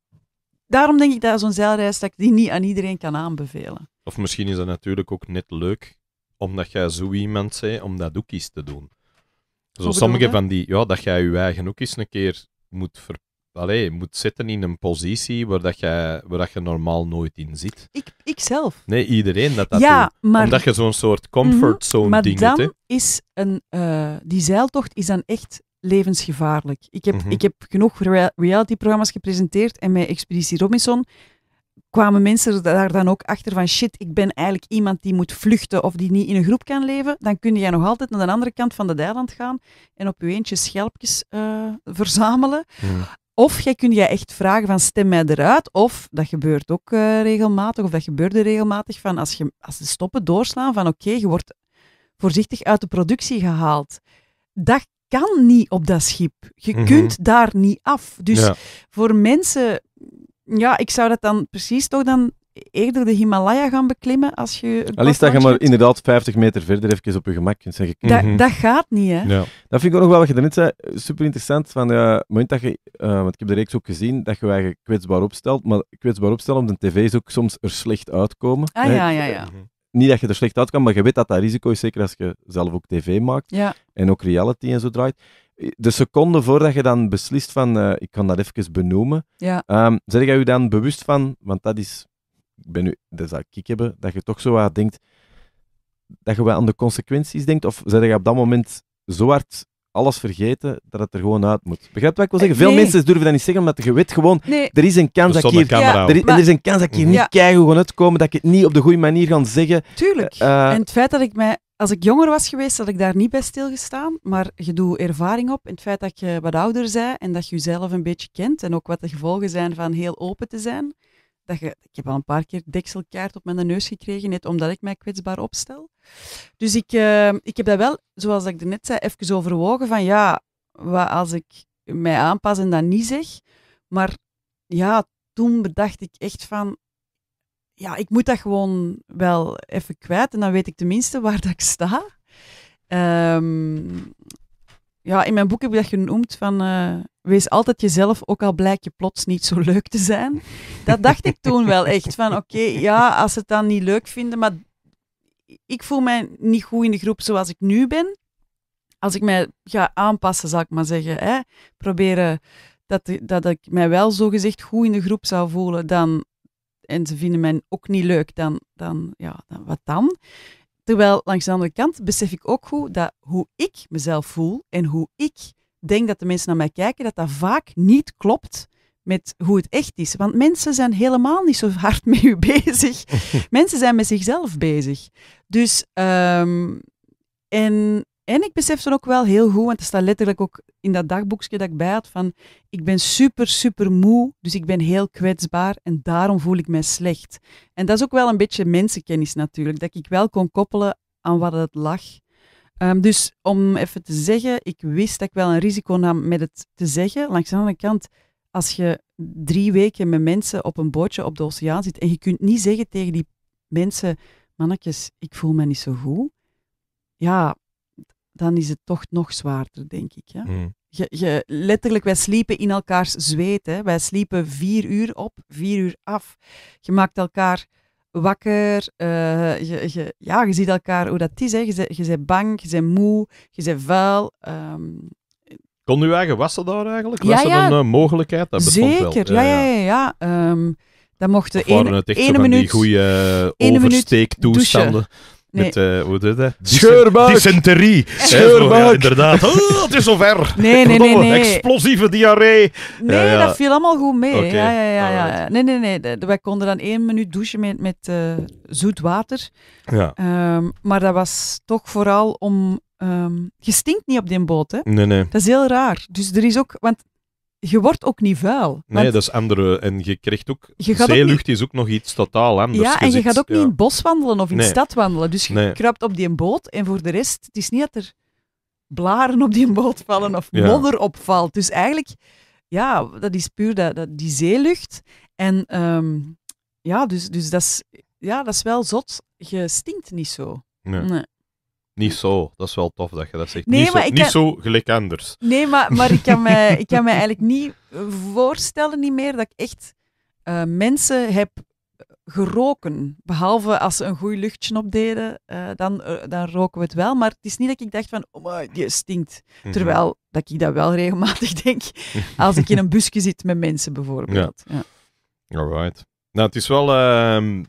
Daarom denk ik dat zo'n zeilreis dat ik die niet aan iedereen kan aanbevelen. Of misschien is dat natuurlijk ook net leuk omdat jij zo iemand bent om dat ook eens te doen. Zo sommige van die, ja, dat jij je eigen ook eens een keer moet ver, moet zitten in een positie waar, dat jij, waar dat je normaal nooit in zit. Ik, ik zelf. Nee, iedereen dat dat ja, doet. Maar, Omdat je zo'n soort comfortzone mm ding hebt. Maar dan is een... Uh, die zeiltocht is dan echt levensgevaarlijk. Ik heb, mhm. ik heb genoeg reality-programma's gepresenteerd en bij Expeditie Robinson kwamen mensen daar dan ook achter van shit, ik ben eigenlijk iemand die moet vluchten of die niet in een groep kan leven, dan kun je nog altijd naar de andere kant van de eiland gaan en op je eentje schelpjes eh, verzamelen. Of jij kun je echt vragen van stem mij eruit, of dat gebeurt ook eh, regelmatig, of dat gebeurde regelmatig, van als, je, als de stoppen doorslaan van oké, je wordt voorzichtig uit de productie gehaald. Dat kan niet op dat schip. Je mhm. kunt daar niet af. Dus voor mensen ja, ik zou dat dan precies toch dan eerder de Himalaya gaan beklimmen als je... Al is dat je maar inderdaad 50 meter verder even op je gemak kunt zeggen. Mhm. Dat gaat niet, hè? Ja. Dat vind ik ook nog wel wat je daarnet zei, super interessant. Van uh, moment dat je, eh, want ik heb de reeks ook gezien, dat je je kwetsbaar opstelt. Maar kwetsbaar opstellen op de tv is ook soms er slecht uitkomen. Ah ja, ja, ja. Mhm. Niet dat je er slecht uitkomt maar je weet dat dat risico is, zeker als je zelf ook tv maakt en ook reality en zo draait de seconde voordat je dan beslist van, eh, ik kan dat even benoemen, ja. Um, zeg jij je dan bewust van, want dat is, ik ben nu, dat zou ik hebben, dat je toch zo wat denkt, dat je wel aan de consequenties denkt, of zeg je op dat moment zo hard alles vergeten dat het er gewoon uit moet. Begrijp wat ik wil zeggen? Eh, Veel mensen durven dat niet zeggen, omdat je weet gewoon, nee. er is een kans dat ik hier, ja, er, er, is een kans dat ik hier ja. niet hoe gewoon uitkomen, dat ik het niet op de goede manier kan zeggen. Tuurlijk. Eh, en het feit dat ik mij als ik jonger was geweest, had ik daar niet bij stilgestaan. Maar je doet ervaring op in het feit dat je wat ouder bent en dat je jezelf een beetje kent. En ook wat de gevolgen zijn van heel open te zijn. Dat je, ik heb al een paar keer dekselkaart op mijn neus gekregen, net omdat ik mij kwetsbaar opstel. Dus ik, eh, ik heb dat wel, zoals ik er net zei, even overwogen van ja, wat als ik mij aanpas en dat niet zeg. Maar ja, toen bedacht ik echt van, ja, ik moet dat gewoon wel even kwijt. En dan weet ik tenminste waar dat ik sta. Ehm, ja, in mijn boek heb je dat genoemd van... Eh, wees altijd jezelf, ook al blijkt je plots niet zo leuk te zijn. Dat dacht ik toen wel echt. Van oké, ja, als ze het dan niet leuk vinden, maar ik voel mij niet goed in de groep zoals ik nu ben. Als ik mij ga aanpassen, zal ik maar zeggen, hè, proberen dat, dat ik mij wel zo gezegd goed in de groep zou voelen, dan en ze vinden mij ook niet leuk, dan, dan, ja, dan wat dan? Terwijl langs de andere kant besef ik ook goed dat hoe ik mezelf voel en hoe ik denk dat de mensen naar mij kijken, dat dat vaak niet klopt met hoe het echt is. Want mensen zijn helemaal niet zo hard (laughs) met bezig. (laughs) mensen zijn met zichzelf bezig. Dus, ehm, en en ik besef ze ook wel heel goed, want het staat letterlijk ook in dat dagboekje dat ik bij had, van ik ben super, super moe, dus ik ben heel kwetsbaar en daarom voel ik mij slecht. En dat is ook wel een beetje mensenkennis natuurlijk, dat ik wel kon koppelen aan waar het lag. Ehm, dus om even te zeggen, ik wist dat ik wel een risico nam met het te zeggen. Langs de andere kant, als je drie weken met mensen op een bootje op de oceaan zit en je kunt niet zeggen tegen die mensen, mannetjes, ik voel me niet zo goed. Ja, dan is het toch nog zwaarder, denk ik. Hè? Hmm. Je, je, letterlijk, wij sliepen in elkaars zweet. Hè? Wij sliepen vier uur op, vier uur af. Je maakt elkaar wakker. Eh, je, je, ja, je ziet elkaar hoe dat is. Hè. Je, bent bang, je bent moe, je bent vuil. Um... Kon u eigen wassen daar eigenlijk? Was er een eh, mogelijkheid? Dat Zeker, wel. ja, ja, ja. ja, ja. Ehm, dan mochten één minuut... minuut, die goede oversteektoestanden? Nee. Met, uh, hoe doet dat? Scheurbuik! Dysenterie! Scheurbuik! inderdaad. (laughs) Oh, het is zover! Nee, nee, nee, nee. Explosieve diarree! Nee, dat viel allemaal goed mee. Okay. Ja, ja, ja, Nee, nee, nee. Wij konden dan één minuut douchen met, met eh, zoet water. Ja. Ehm, maar dat was toch vooral om... Ehm, je stinkt niet op die boot, hè? Nee, nee. Dat is heel raar. Dus er is ook... Want je wordt ook niet vuil. Nee, dat is andere. En je krijgt ook. zeelucht is ook nog iets totaal anders. Ja, en je, je gaat ook niet in het bos wandelen of in de stad wandelen. Dus je nee. kruipt op die boot en voor de rest, het is niet dat er blaren op die boot vallen of modder opvalt. Dus eigenlijk, ja, dat is puur dat, die zeelucht. En ehm, ja, dus, dus dat, is, ja, dat is wel zot. Je stinkt niet zo. nee. Niet zo. Dat is wel tof dat je dat zegt. Nee, niet, zo, niet zo gelijk anders. Nee, maar, maar ik, kan (laughs) me ik kan mij eigenlijk niet voorstellen niet meer dat ik echt eh, mensen heb eh, geroken. Behalve als ze een goed luchtje opdeden, uh, dan, dan roken we het wel. Maar het is niet dat ik dacht van, oh my, die stinkt. Mhm. Terwijl dat ik dat wel regelmatig (laughs) denk als ik in een busje zit met mensen bijvoorbeeld. Ja. ja. Nou, het is wel... Ehm,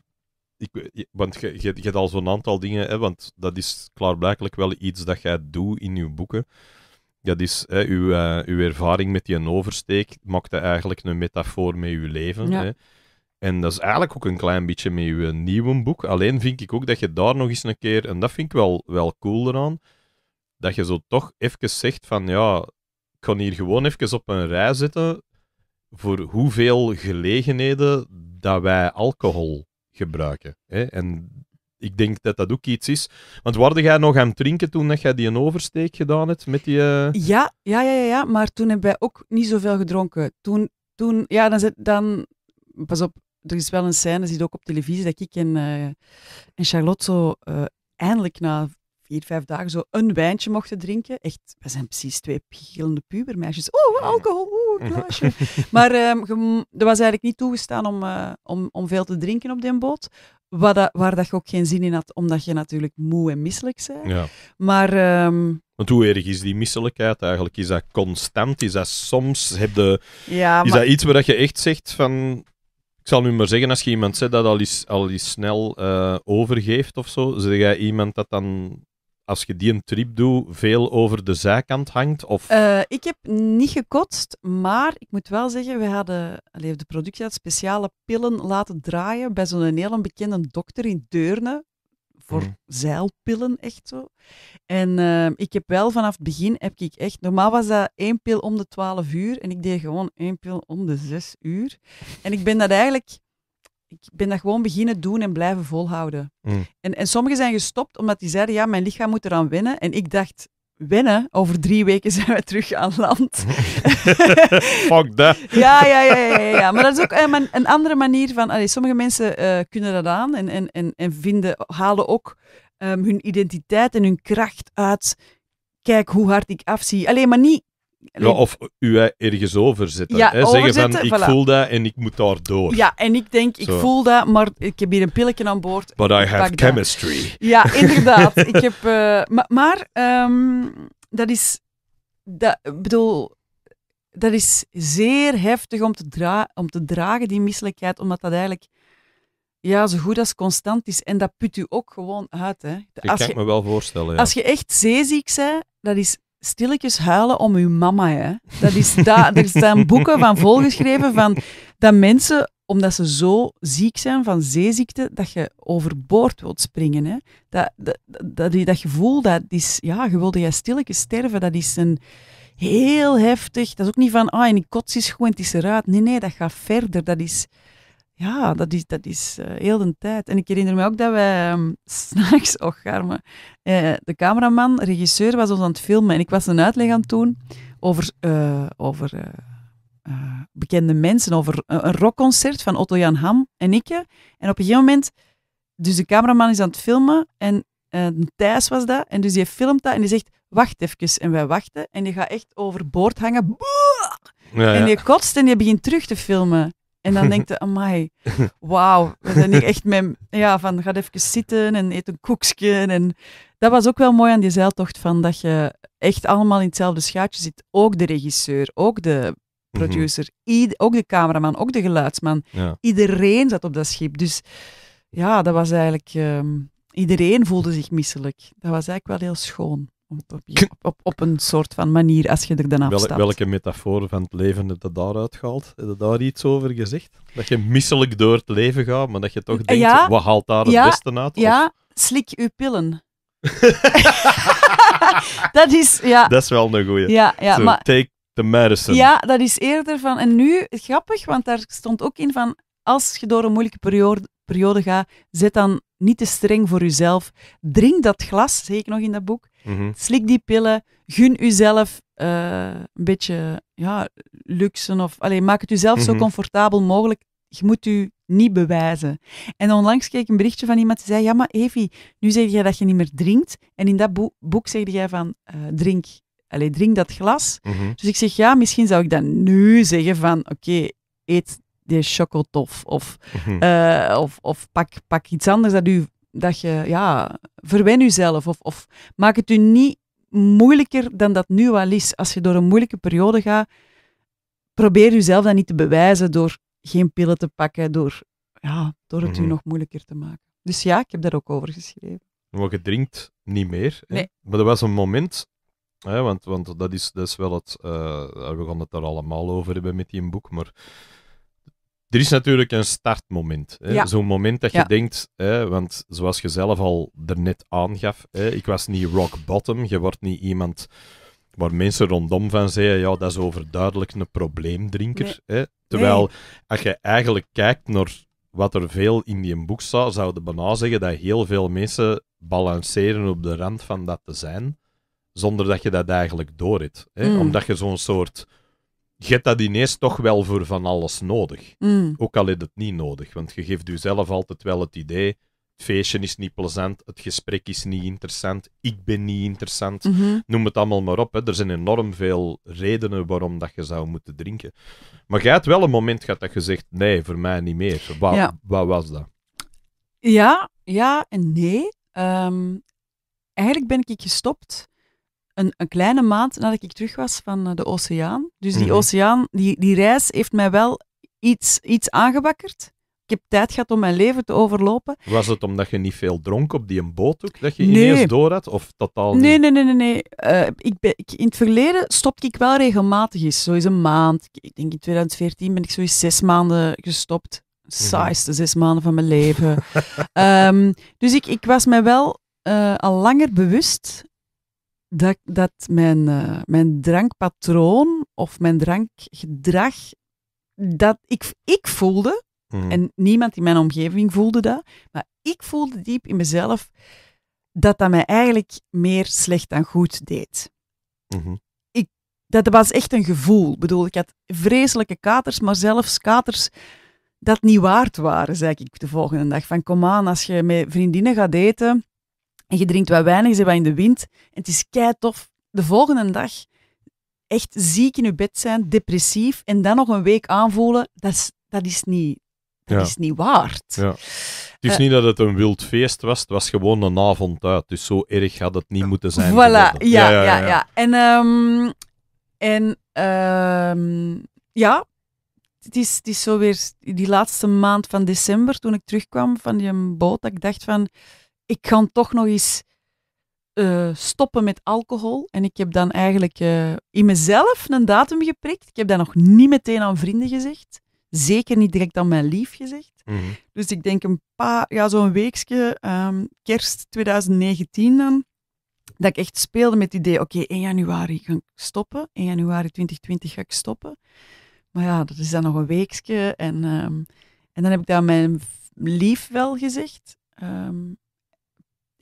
ik, want je, hebt al zo'n aantal dingen, hè, want dat is klaarblijkelijk wel iets dat jij doet in je boeken. Dat is hè, uw, eh, uw ervaring met die oversteek, maakte eigenlijk een metafoor met je leven. Hè. En dat is eigenlijk ook een klein beetje met je nieuwe boek. Alleen vind ik ook dat je daar nog eens een keer, en dat vind ik wel, wel cool eraan, dat je zo toch even zegt van ja, ik kan hier gewoon even op een rij zitten voor hoeveel gelegenheden dat wij alcohol gebruiken. Hè? En ik denk dat dat ook iets is. Want waarde jij nog aan het drinken toen dat jij die oversteek gedaan hebt met die... Ja, ja, ja, ja, ja, maar toen hebben wij ook niet zoveel gedronken. Toen, toen ja, dan, zit, dan... Pas op, er is wel een scène, dat ziet ook op televisie, dat ik en, en Charlotte zo eindelijk na vier, vijf dagen zo een wijntje mochten drinken. Echt, we zijn precies twee gillende pubermeisjes. Oh, alcohol, oh, glaasje. (laughs) maar ehm, er was eigenlijk niet toegestaan om, eh, om, om veel te drinken op die boot. Waar dat, waar dat je ook geen zin in had, omdat je natuurlijk moe en misselijk bent. Ja. Maar... Ehm, want hoe erg is die misselijkheid eigenlijk? Is dat constant? Is dat soms? Heb de, ja, maar... Is dat iets waar je echt zegt van... Ik zal nu maar zeggen, als je iemand zegt dat al die al die snel eh, overgeeft of zo, zeg jij iemand dat dan als je die een trip doet, veel over de zijkant hangt? Of... Eh, ik heb niet gekotst, maar ik moet wel zeggen, we hadden allez, de productie had speciale pillen laten draaien bij zo'n heel bekende dokter in Deurne. Voor mhm. zeilpillen, echt zo. En eh, ik heb wel vanaf het begin, heb ik echt... Normaal was dat één pil om de 12 uur en ik deed gewoon één pil om de 6 uur. En ik ben dat eigenlijk ik ben dat gewoon beginnen doen en blijven volhouden. Mm. En, en sommigen zijn gestopt omdat die zeiden, ja, mijn lichaam moet eraan wennen. En ik dacht, wennen. Over drie weken (laughs) zijn we terug aan land. (laughs) Fuck dat. Ja, ja, ja, ja, Maar dat is ook een, andere manier van... Allee, sommige mensen eh, kunnen dat aan en, en, en, en vinden, halen ook ehm, hun identiteit en hun kracht uit... Kijk hoe hard ik afzie. Alleen maar niet ja, of u ergens over zitten. hè? Zeggen van, ik voel dat en ik moet daar door. Ja, en ik denk, ik voel dat, maar ik heb hier een pilletje aan boord. But I have chemistry. Ja, (laughs) inderdaad. ik heb, eh, maar maar ehm, dat is... Dat, bedoel, dat is zeer heftig om te, dra om te dragen, die misselijkheid, omdat dat eigenlijk ja, zo goed als constant is. En dat put u ook gewoon uit. Hè. Als ik kan je, me wel voorstellen. Ja. Als je echt zeeziek bent, dat is stilletjes huilen om uw mama. Hè. Dat is daar. (laughs) er staan boeken van volgeschreven van dat mensen, omdat ze zo ziek zijn van zeeziekte, dat je overboord wilt springen. Hè. Dat, dat, dat, dat gevoel, dat is, ja, je wilde jij stilletjes sterven, dat is een heel heftig. Dat is ook niet van, ah, en die kots is goed en het is eruit. Nee, nee, dat gaat verder. Dat is ja, dat is, dat is eh, heel de tijd. En ik herinner me ook dat wij um, (laughs) och arme, eh, de cameraman, regisseur, was ons aan het filmen. En ik was een uitleg aan het doen over, eh, over bekende mensen, over een rockconcert van Otto-Jan Ham en ik. En op een gegeven moment, dus de cameraman is aan het filmen en Thijs was dat. En dus die filmt dat en die zegt, wacht even. En wij wachten en die gaat echt overboord hangen. En die kotst en die begint terug te filmen. En dan denk je, my wauw. We zijn hier echt met, ja, van ga even zitten en eet een koekje. En dat was ook wel mooi aan die zeiltocht, van dat je echt allemaal in hetzelfde schuitje zit. Ook de regisseur, ook de mhm. producer, ook de cameraman, ook de geluidsman. Iedereen zat op dat schip. Dus ja, dat was eigenlijk... Ehm, iedereen voelde zich misselijk. Dat was eigenlijk wel heel schoon. Op, op, een soort van manier, als je er dan afstapt. welke metafoor van het leven heb je daaruit gehaald? Heb je daar iets over gezegd? Dat je misselijk door het leven gaat, maar dat je toch denkt, wat haalt daar het beste uit? Of? Ja, slik uw pillen. (laughs) dat is, ja. Dat is wel een goeie. Ja, ja, maar, take the medicine. Ja, dat is eerder van, en nu, grappig, want daar stond ook in van, als je door een moeilijke periode, periode gaat, zet dan niet te streng voor uzelf. Drink dat glas, zeg ik nog in dat boek. Mhm. Slik die pillen. Gun uzelf eh, een beetje ja, luxe. Of, allez, maak het uzelf zo mhm. comfortabel mogelijk. Je moet u niet bewijzen. En onlangs kreeg ik een berichtje van iemand die zei: Ja, maar Evi, nu zeg je dat je niet meer drinkt. En in dat boek, boek zeg jij van: eh, drink, allez, drink dat glas. Mhm. Dus ik zeg: Ja, misschien zou ik dan nu zeggen: van oké, eet die chocotof. Of, mhm. eh, of, of pak, pak iets anders dat, u, dat je, ja, verwen uzelf. Of, of maak het u niet moeilijker dan dat nu al is. Als je door een moeilijke periode gaat, probeer uzelf dat niet te bewijzen door geen pillen te pakken, door, ja, door het u mhm. nog moeilijker te maken. Dus ja, ik heb daar ook over geschreven. Maar je drinkt niet meer. Nee. Maar er was een moment, hè, want, want dat, is, dat is wel het. Eh, we gaan het daar allemaal over hebben met die boek, maar er is natuurlijk een startmoment. Zo'n moment dat je denkt, hè, want zoals je zelf al daarnet aangaf, hè, ik was niet rock bottom. Je wordt niet iemand waar mensen rondom van zeggen, ja, dat is overduidelijk een probleemdrinker. Hè? Terwijl, als je eigenlijk kijkt naar wat er veel in die boek staat, zouden bijna zeggen dat heel veel mensen balanceren op de rand van dat te zijn, zonder dat je dat eigenlijk doorhebt. Mm. Omdat je zo'n soort je hebt dat ineens toch wel voor van alles nodig. Mm. Ook al is het niet nodig, want je geeft jezelf altijd wel het idee: het feestje is niet plezant, het gesprek is niet interessant, ik ben niet interessant. Mhm. Noem het allemaal maar op. Hè. Er zijn enorm veel redenen waarom dat je zou moeten drinken. Maar jij hebt wel een moment gehad dat je zegt: nee, voor mij niet meer. Wat, wat was dat? Ja, ja en nee. Ehm, eigenlijk ben ik gestopt een, een, kleine maand nadat ik terug was van eh, de oceaan. Dus die mhm. oceaan, die, die reis heeft mij wel iets, iets aangewakkerd. Ik heb tijd gehad om mijn leven te overlopen. Was het omdat je niet veel dronk op die boot ook, dat je ineens door had? Of totaal niet? Nee, nee, nee. nee, nee. Eh, ik ben, ik, in het verleden stopte ik wel regelmatig eens. Zo een maand. Ik, denk in 2014 ben ik zo zes maanden gestopt. Mhm. Saaiste zes maanden van mijn leven. (laughs) Ehm, dus ik, ik was mij wel eh, al langer bewust dat, dat mijn, eh, mijn drankpatroon of mijn drankgedrag, dat ik, ik voelde, mhm. en niemand in mijn omgeving voelde dat, maar ik voelde diep in mezelf dat dat mij eigenlijk meer slecht dan goed deed. Mhm. ik, dat was echt een gevoel. Ik bedoel, ik had vreselijke katers, maar zelfs katers dat niet waard waren, zei ik de volgende dag. Van kom aan, als je met vriendinnen gaat eten, en je drinkt wat weinig, zit wat in de wind. En het is kei tof. De volgende dag echt ziek in je bed zijn, depressief. En dan nog een week aanvoelen. Dat is, dat is, niet, dat is niet waard. Ja. Het is eh. niet dat het een wild feest was. Het was gewoon een avond uit. Dus zo erg had het niet moeten zijn. Voilà, ja, ja, ja, En, ehm, en ehm, ja, het is, het is zo weer die laatste maand van december, toen ik terugkwam van die boot, dat ik dacht van ik ga toch nog eens eh, stoppen met alcohol. En ik heb dan eigenlijk eh, in mezelf een datum geprikt. Ik heb dat nog niet meteen aan vrienden gezegd. Zeker niet direct aan mijn lief gezegd. Mhm. Dus ik denk een paar, ja, zo'n weekje, ehm, kerst 2019 dan, dat ik echt speelde met het idee, oké, okay, 1 januari ga ik stoppen, 1 januari 2020 ga ik stoppen. Maar ja, dat is dan nog een weekje. En, ehm, en dan heb ik dat aan mijn lief wel gezegd. Ehm,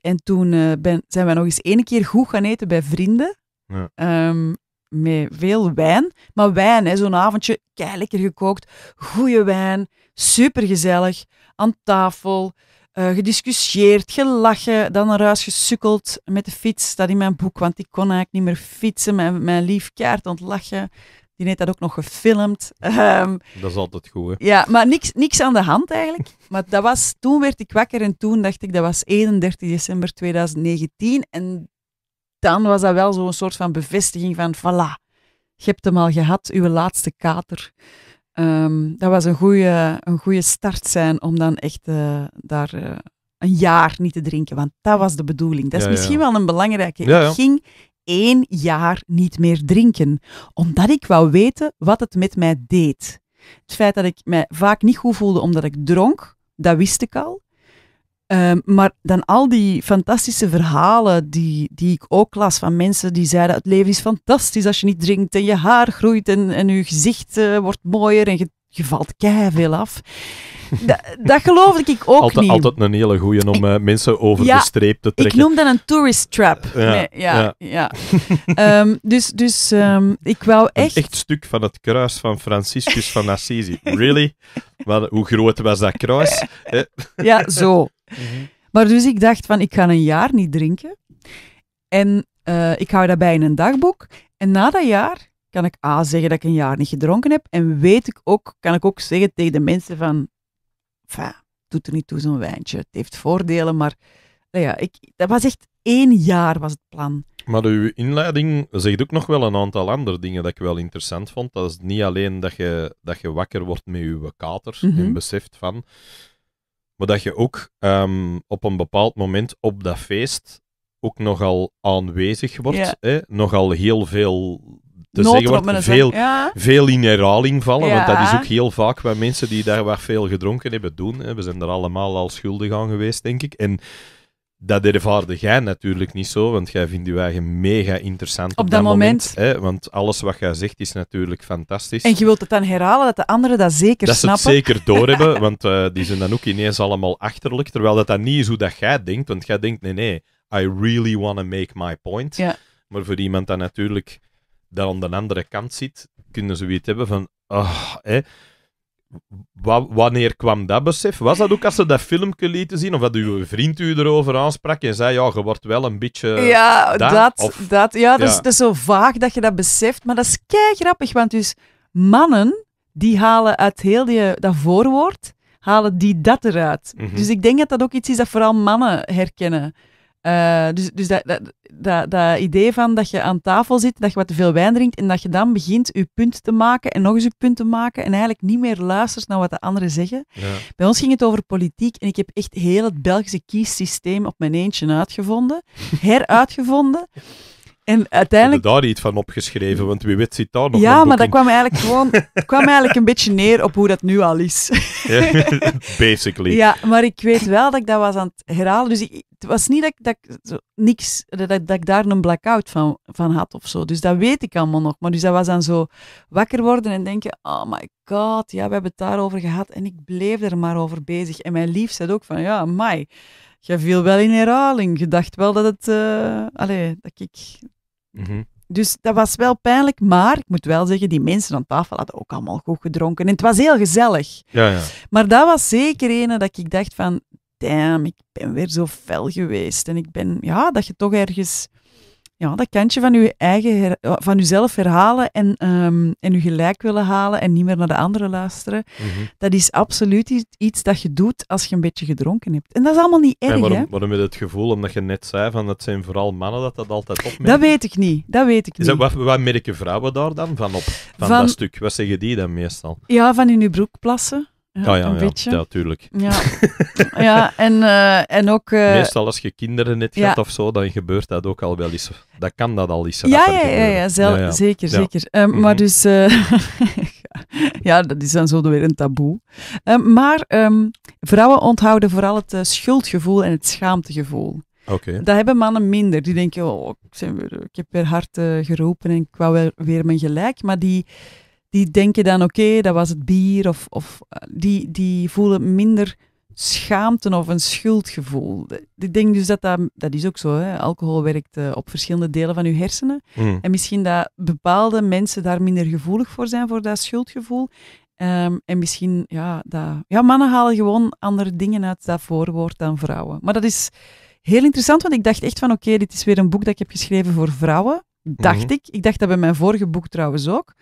en toen eh, zijn wij nog eens één keer goed gaan eten bij vrienden. Ja. Ehm, met veel wijn. Maar wijn, zo'n avondje, kei lekker gekookt. Goeie wijn, supergezellig. Aan tafel, uh, gediscussieerd, gelachen. Dan naar huis gesukkeld met de fiets. Staat in mijn boek, want ik kon eigenlijk niet meer fietsen. Mijn, mijn lief kaart ontlachen. Die heeft dat ook nog gefilmd. Ehm, dat is altijd goed, hè? Ja, maar niks, niks aan de hand eigenlijk. (laughs) Maar dat was, toen werd ik wakker en toen dacht ik, dat was 31 december 2019. En dan was dat wel zo'n soort van bevestiging van, voilà, je hebt hem al gehad, uw laatste kater. Ehm, dat was een goede een goede start zijn om dan echt eh, daar eh, een jaar niet te drinken. Want dat was de bedoeling. Dat is misschien wel een belangrijke. Ik ging één jaar niet meer drinken, omdat ik wou weten wat het met mij deed. Het feit dat ik mij vaak niet goed voelde omdat ik dronk, dat wist ik al. Ehm, maar dan al die fantastische verhalen die, die ik ook las van mensen die zeiden: het leven is fantastisch als je niet drinkt en je haar groeit en, en je gezicht eh, wordt mooier en je valt keihard veel af. dat geloof ik ook altijd, niet. Altijd een hele goeie om eh, mensen over de streep te trekken. Ik noem dat een tourist trap. Ja, ja, ehm, dus dus ehm, ik wou echt... Een echt stuk van het kruis van Franciscus van Assisi. Really? hoe groot was dat kruis? (laughs) ja, zo. Maar dus ik dacht van, ik ga een jaar niet drinken. En eh, ik hou daarbij in een dagboek. En na dat jaar kan ik A zeggen dat ik een jaar niet gedronken heb. En weet ik ook, kan ik ook zeggen tegen de mensen van, enfin, doet er niet toe zo'n wijntje. Het heeft voordelen, maar nou ja, ik, dat was echt één jaar was het plan. Maar uw inleiding zegt ook nog wel een aantal andere dingen dat ik wel interessant vond. Dat is niet alleen dat je, dat je wakker wordt met je kater mm en mhm. beseft van, maar dat je ook ehm, op een bepaald moment op dat feest ook nogal aanwezig wordt. Ja. Hè? Nogal heel veel dus te zeggen veel, veel in herhaling vallen. Want dat is ook heel vaak wat mensen die daar wat veel gedronken hebben doen. Hè. We zijn er allemaal al schuldig aan geweest, denk ik. En dat ervaarde jij natuurlijk niet zo, want jij vindt je eigen mega interessant op, dat, moment. hè, want alles wat jij zegt is natuurlijk fantastisch. En je wilt het dan herhalen, dat de anderen dat zeker dat snappen. Dat ze het zeker (laughs) doorhebben, want eh, die zijn dan ook ineens allemaal achterlijk. Terwijl dat, dat niet is hoe dat jij denkt, want jij denkt, nee, nee, I really want to make my point. Ja. Maar voor iemand dat natuurlijk dat aan de andere kant zit, kunnen ze zoiets hebben van... Ah, hè, wanneer kwam dat besef? Was dat ook als ze dat filmpje lieten zien? Of dat uw vriend u erover aansprak en zei, ja, je wordt wel een beetje... Ja, dat, dat, ja, is zo vaag dat je dat beseft. Maar dat is kei grappig, want dus mannen, die halen uit heel die, dat voorwoord, halen die dat eruit. Mhm. Dus ik denk dat dat ook iets is dat vooral mannen herkennen. Eh, dus dus dat, dat, dat, idee van dat je aan tafel zit, dat je wat te veel wijn drinkt en dat je dan begint je punt te maken en nog eens je punt te maken en eigenlijk niet meer luistert naar wat de anderen zeggen. Ja. Bij ons ging het over politiek en ik heb echt heel het Belgische kiessysteem op mijn eentje uitgevonden, (laughs) heruitgevonden. En uiteindelijk... daar iets van opgeschreven, want wie weet zit daar nog Ja, maar dat kwam eigenlijk gewoon... (laughs) kwam eigenlijk een beetje neer op hoe dat nu al is. (laughs) Basically. Ja, maar ik weet wel dat ik dat was aan het herhalen. Dus het was niet dat ik, dat niks, dat, dat, ik daar een blackout van, van had of zo. Dus dat weet ik allemaal nog. Maar dus dat was dan zo wakker worden en denken... Oh my god, ja, we hebben het daarover gehad. En ik bleef er maar over bezig. En mijn lief zei ook van... Ja, mai jij viel wel in herhaling. Je dacht wel dat het. Uh, allee, dat ik. Mhm. Dus dat was wel pijnlijk, maar ik moet wel zeggen, die mensen aan tafel hadden ook allemaal goed gedronken. En het was heel gezellig. Ja, ja. Maar dat was zeker een dat ik dacht van, damn, ik ben weer zo fel geweest. En ik ben, ja, dat je toch ergens ja, dat kantje van, uw eigen van uzelf herhalen en, um, en u gelijk willen halen en niet meer naar de anderen luisteren, mhm. dat is absoluut iets dat je doet als je een beetje gedronken hebt. En dat is allemaal niet erg. waarom, waarom heb je het gevoel, omdat je net zei van dat zijn vooral mannen dat dat altijd opmerken? Dat weet ik niet. Dat weet ik niet. wat, merken vrouwen daar dan van op? Van, van, dat stuk? Wat zeggen die dan meestal? Ja, van in uw broek plassen. Ja, ja, een ja, beetje. Ja, (laughs) Ja, en, eh, en ook... Eh, Meestal als je kinderen net gaat of zo, dan gebeurt dat ook al wel eens. Dat kan dat al eens. Ja, ja, ja, ja, zeker, zeker. Eh, mhm. Maar dus... (laughs) ja, dat is dan zo weer een taboe. maar ehm, vrouwen onthouden vooral het schuldgevoel en het schaamtegevoel. Okay. Dat hebben mannen minder. Die denken, oh, ik, heb weer hard geroepen en ik wou weer, weer mijn gelijk. Maar die die denken dan oké, dat was het bier. Of, of eh, die, die voelen minder schaamte of een schuldgevoel. Ik denk dus dat dat, dat is ook zo. Hè? Alcohol werkt eh, op verschillende delen van je hersenen. Mm. En misschien dat bepaalde mensen daar minder gevoelig voor zijn, voor dat schuldgevoel. Ehm, en misschien, ja, dat, ja, mannen halen gewoon andere dingen uit dat voorwoord dan vrouwen. Maar dat is heel interessant, want ik dacht echt van oké, dit is weer een boek dat ik heb geschreven voor vrouwen. Dacht mhm. ik. Ik dacht dat bij mijn vorige boek trouwens ook.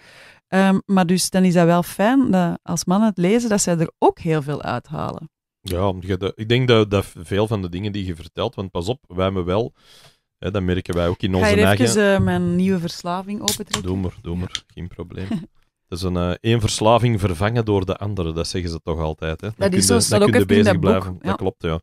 Ehm, maar dus dan is dat wel fijn dat als mannen het lezen, dat zij er ook heel veel uithalen. Ja, ik denk dat, dat veel van de dingen die je vertelt, want pas op, wij me wel, hè, dat merken wij ook in onze Ga je eigen... even uh, mijn nieuwe verslaving opentrekken? Doe maar, doe maar, geen probleem. Het (laughs) is een eh, één verslaving vervangen door de andere, dat zeggen ze toch altijd. Hè? dat is zo, dat ook dat bezig blijven. Boek, Dat klopt, ja.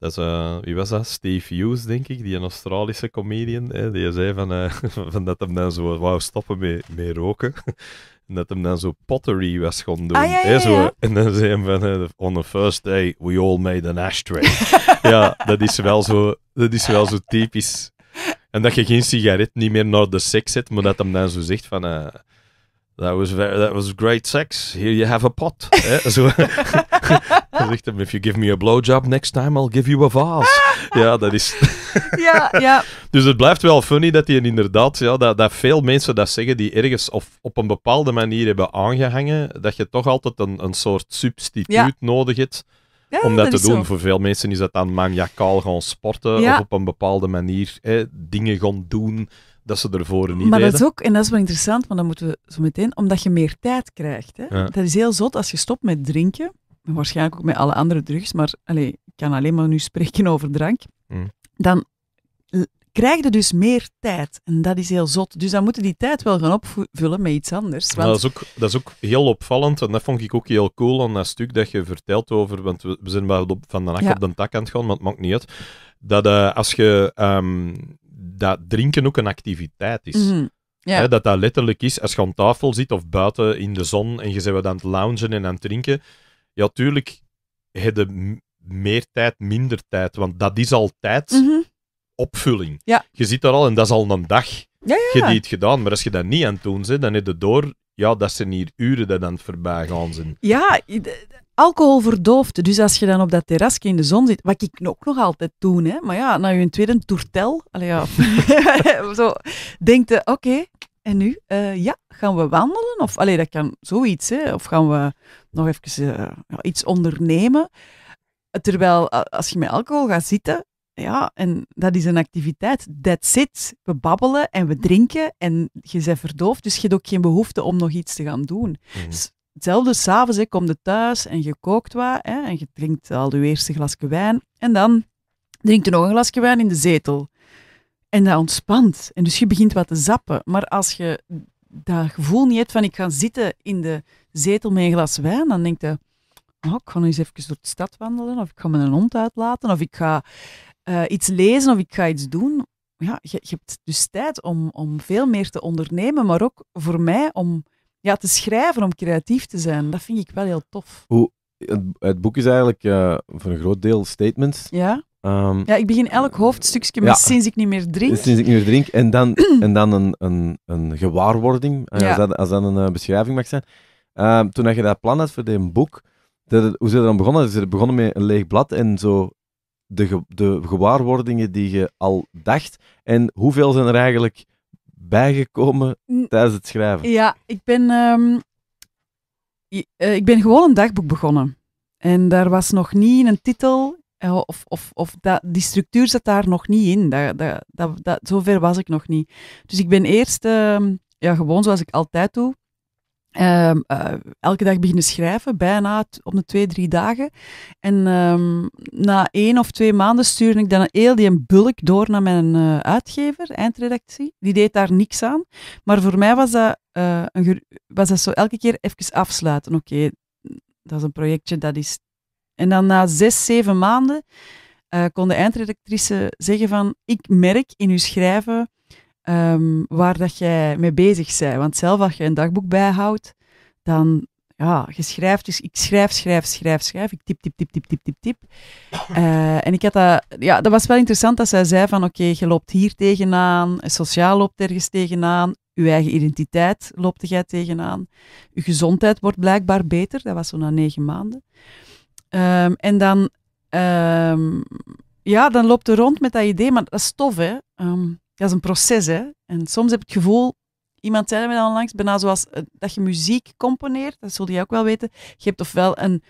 Dat eh, wie was dat? Steve Hughes, denk ik, die een Australische comedian. Hè, die zei van, eh, (laughs) van dat hem dan zo wou stoppen met, met roken. (laughs) en dat hem dan zo pottery was gaan doen. Ah, hè, zo. en dan zei hem van, eh, on the first day, we all made an ashtray. (laughs) ja, dat is, wel zo, dat is wel zo typisch. En dat je geen sigaret niet meer naar de seks zet, maar dat hem dan zo zegt van... That was very, that was great sex. Here you have a pot. Hè? Eh? (laughs) (laughs) zegt hem, if you give me a blowjob next time, I'll give you a vase. (laughs) ja, dat is... ja, ja. Dus het blijft wel funny dat hij inderdaad... Ja, dat, dat veel mensen dat zeggen die ergens of op een bepaalde manier hebben aangehangen, dat je toch altijd een, een soort substituut nodig hebt om dat, te doen. Voor veel mensen is dat dan maniacaal gaan sporten of op een bepaalde manier hè, dingen gaan doen dat ze ervoor niet Maar dat is ook, en dat is wel interessant, maar dan moeten we zo meteen, omdat je meer tijd krijgt. Hè? Dat is heel zot als je stopt met drinken, waarschijnlijk ook met alle andere drugs, maar allez, ik kan alleen maar nu spreken over drank. Mm. Dan krijg je dus meer tijd. En dat is heel zot. Dus dan moeten die tijd wel gaan opvullen met iets anders. Want... dat, is ook, dat is ook heel opvallend. En dat vond ik ook heel cool aan dat stuk dat je vertelt over. Want we, zijn wel op, van de nacht op de tak aan het gaan, maar het maakt niet uit. Dat eh, als je ehm, dat drinken ook een activiteit is. Mm dat dat letterlijk is, als je aan tafel zit of buiten in de zon en je bent aan het loungen en aan het drinken. Ja, tuurlijk heb je meer tijd, minder tijd, want dat is altijd mhm. opvulling. Je zit daar al en dat is al een dag. Ja, ja. Je hebt het gedaan, maar als je dat niet aan het doen bent, dan heb je door ja, dat zijn hier uren dat aan het voorbij gaan zijn. Ja, alcohol verdooft. Dus als je dan op dat terrasje in de zon zit, wat ik ook nog altijd doe, hè, maar ja, na je tweede toertel, ja, (laughs) (laughs) zo, denk je, oké, en nu? Eh, ja, gaan we wandelen? Of, allee, dat kan zoiets, hè. Of gaan we nog even eh, iets ondernemen? Terwijl, als je met alcohol gaat zitten, ja, en dat is een activiteit. That's it. We babbelen en we drinken en je bent verdoofd, dus je hebt ook geen behoefte om nog iets te gaan doen. Mm -hmm. Hetzelfde s'avonds, kom je thuis en je kookt wat hè, en je drinkt al je eerste glasje wijn. En dan drinkt je nog een glasje wijn in de zetel. En dat ontspant. En dus je begint wat te zappen. Maar als je dat gevoel niet hebt van ik ga zitten in de zetel met een glas wijn, dan denk je, oh, ik ga eens even door de stad wandelen, of ik ga mijn hond uitlaten, of ik ga eh, iets lezen of ik ga iets doen. Ja, je, hebt dus tijd om, om veel meer te ondernemen, maar ook voor mij om ja, te schrijven, om creatief te zijn. Dat vind ik wel heel tof. Hoe, het, het boek is eigenlijk eh, voor een groot deel statements. Ja. Ehm, ja, ik begin elk hoofdstukje met sinds ik niet meer drink. Sinds ik niet meer drink. En dan, (clears throat) en dan een, een, een gewaarwording, eh, als, dat, als dat een beschrijving mag zijn. Uh, toen je dat plan had voor dit boek, hoe ze er dan begonnen? Ze begonnen met een leeg blad en zo de, de gewaarwordingen die je al dacht? En hoeveel zijn er eigenlijk bijgekomen tijdens het schrijven? Ja, ik ben, ehm, eh, ik ben gewoon een dagboek begonnen. En daar was nog niet een titel eh, of, of, of dat, die structuur zat daar nog niet in. Dat, dat, dat, dat, zover was ik nog niet. Dus ik ben eerst, ehm, ja, gewoon zoals ik altijd doe, Ehm, eh, elke dag beginnen schrijven, bijna om de twee, drie dagen. En ehm, na één of twee maanden stuurde ik dan heel die een bulk door naar mijn eh, uitgever, eindredactie. Die deed daar niks aan. Maar voor mij was dat, eh, een, was dat zo elke keer even afsluiten. Oké, dat is een projectje, dat is... En dan na zes, zeven maanden kon de eindredactrice zeggen van, ik merk in uw schrijven Ehm, waar dat jij mee bezig bent. Want zelf als je een dagboek bijhoudt, dan ja, je schrijft. Dus ik schrijf, schrijf, schrijf, schrijf. Ik tip, tip, tip, tip, tip, tip, tip. (laughs) Eh, en ik had dat, ja, dat was wel interessant dat zij zei van oké, je loopt hier tegenaan, sociaal loopt ergens tegenaan, je eigen identiteit loopt jij tegenaan. Je gezondheid wordt blijkbaar beter, dat was zo na negen maanden. Ehm, en dan, ehm, ja, dan loopt er rond met dat idee, maar dat is tof, hè dat is een proces, hè. En soms heb ik het gevoel, iemand zei me dan langs, bijna zoals eh, dat je muziek componeert, dat zul je ook wel weten. Je hebt ofwel een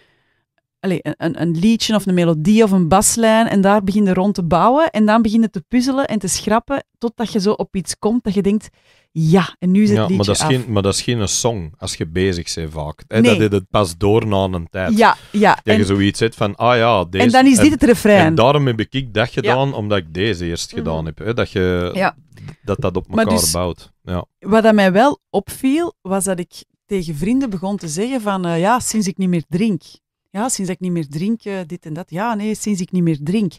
allee, een, een, liedje of een melodie of een baslijn en daar begin je rond te bouwen en dan begin je te puzzelen en te schrappen totdat je zo op iets komt dat je denkt, ja, en nu is het ja, maar dat is Geen, maar dat is geen song als je bezig bent vaak. nee. Dat je het pas door na een tijd. Ja, ja. Dat je en, zoiets zit van, ah ja, deze... En dan is dit het refrein. En daarom heb ik dat gedaan, omdat ik deze eerst mhm. gedaan heb. dat, je, dat dat op elkaar dus bouwt. Ja. Wat dat mij wel opviel, was dat ik tegen vrienden begon te zeggen van, eh, ja, sinds ik niet meer drink, ja, sinds ik niet meer drink, eh, dit en dat. Ja, nee, sinds ik niet meer drink.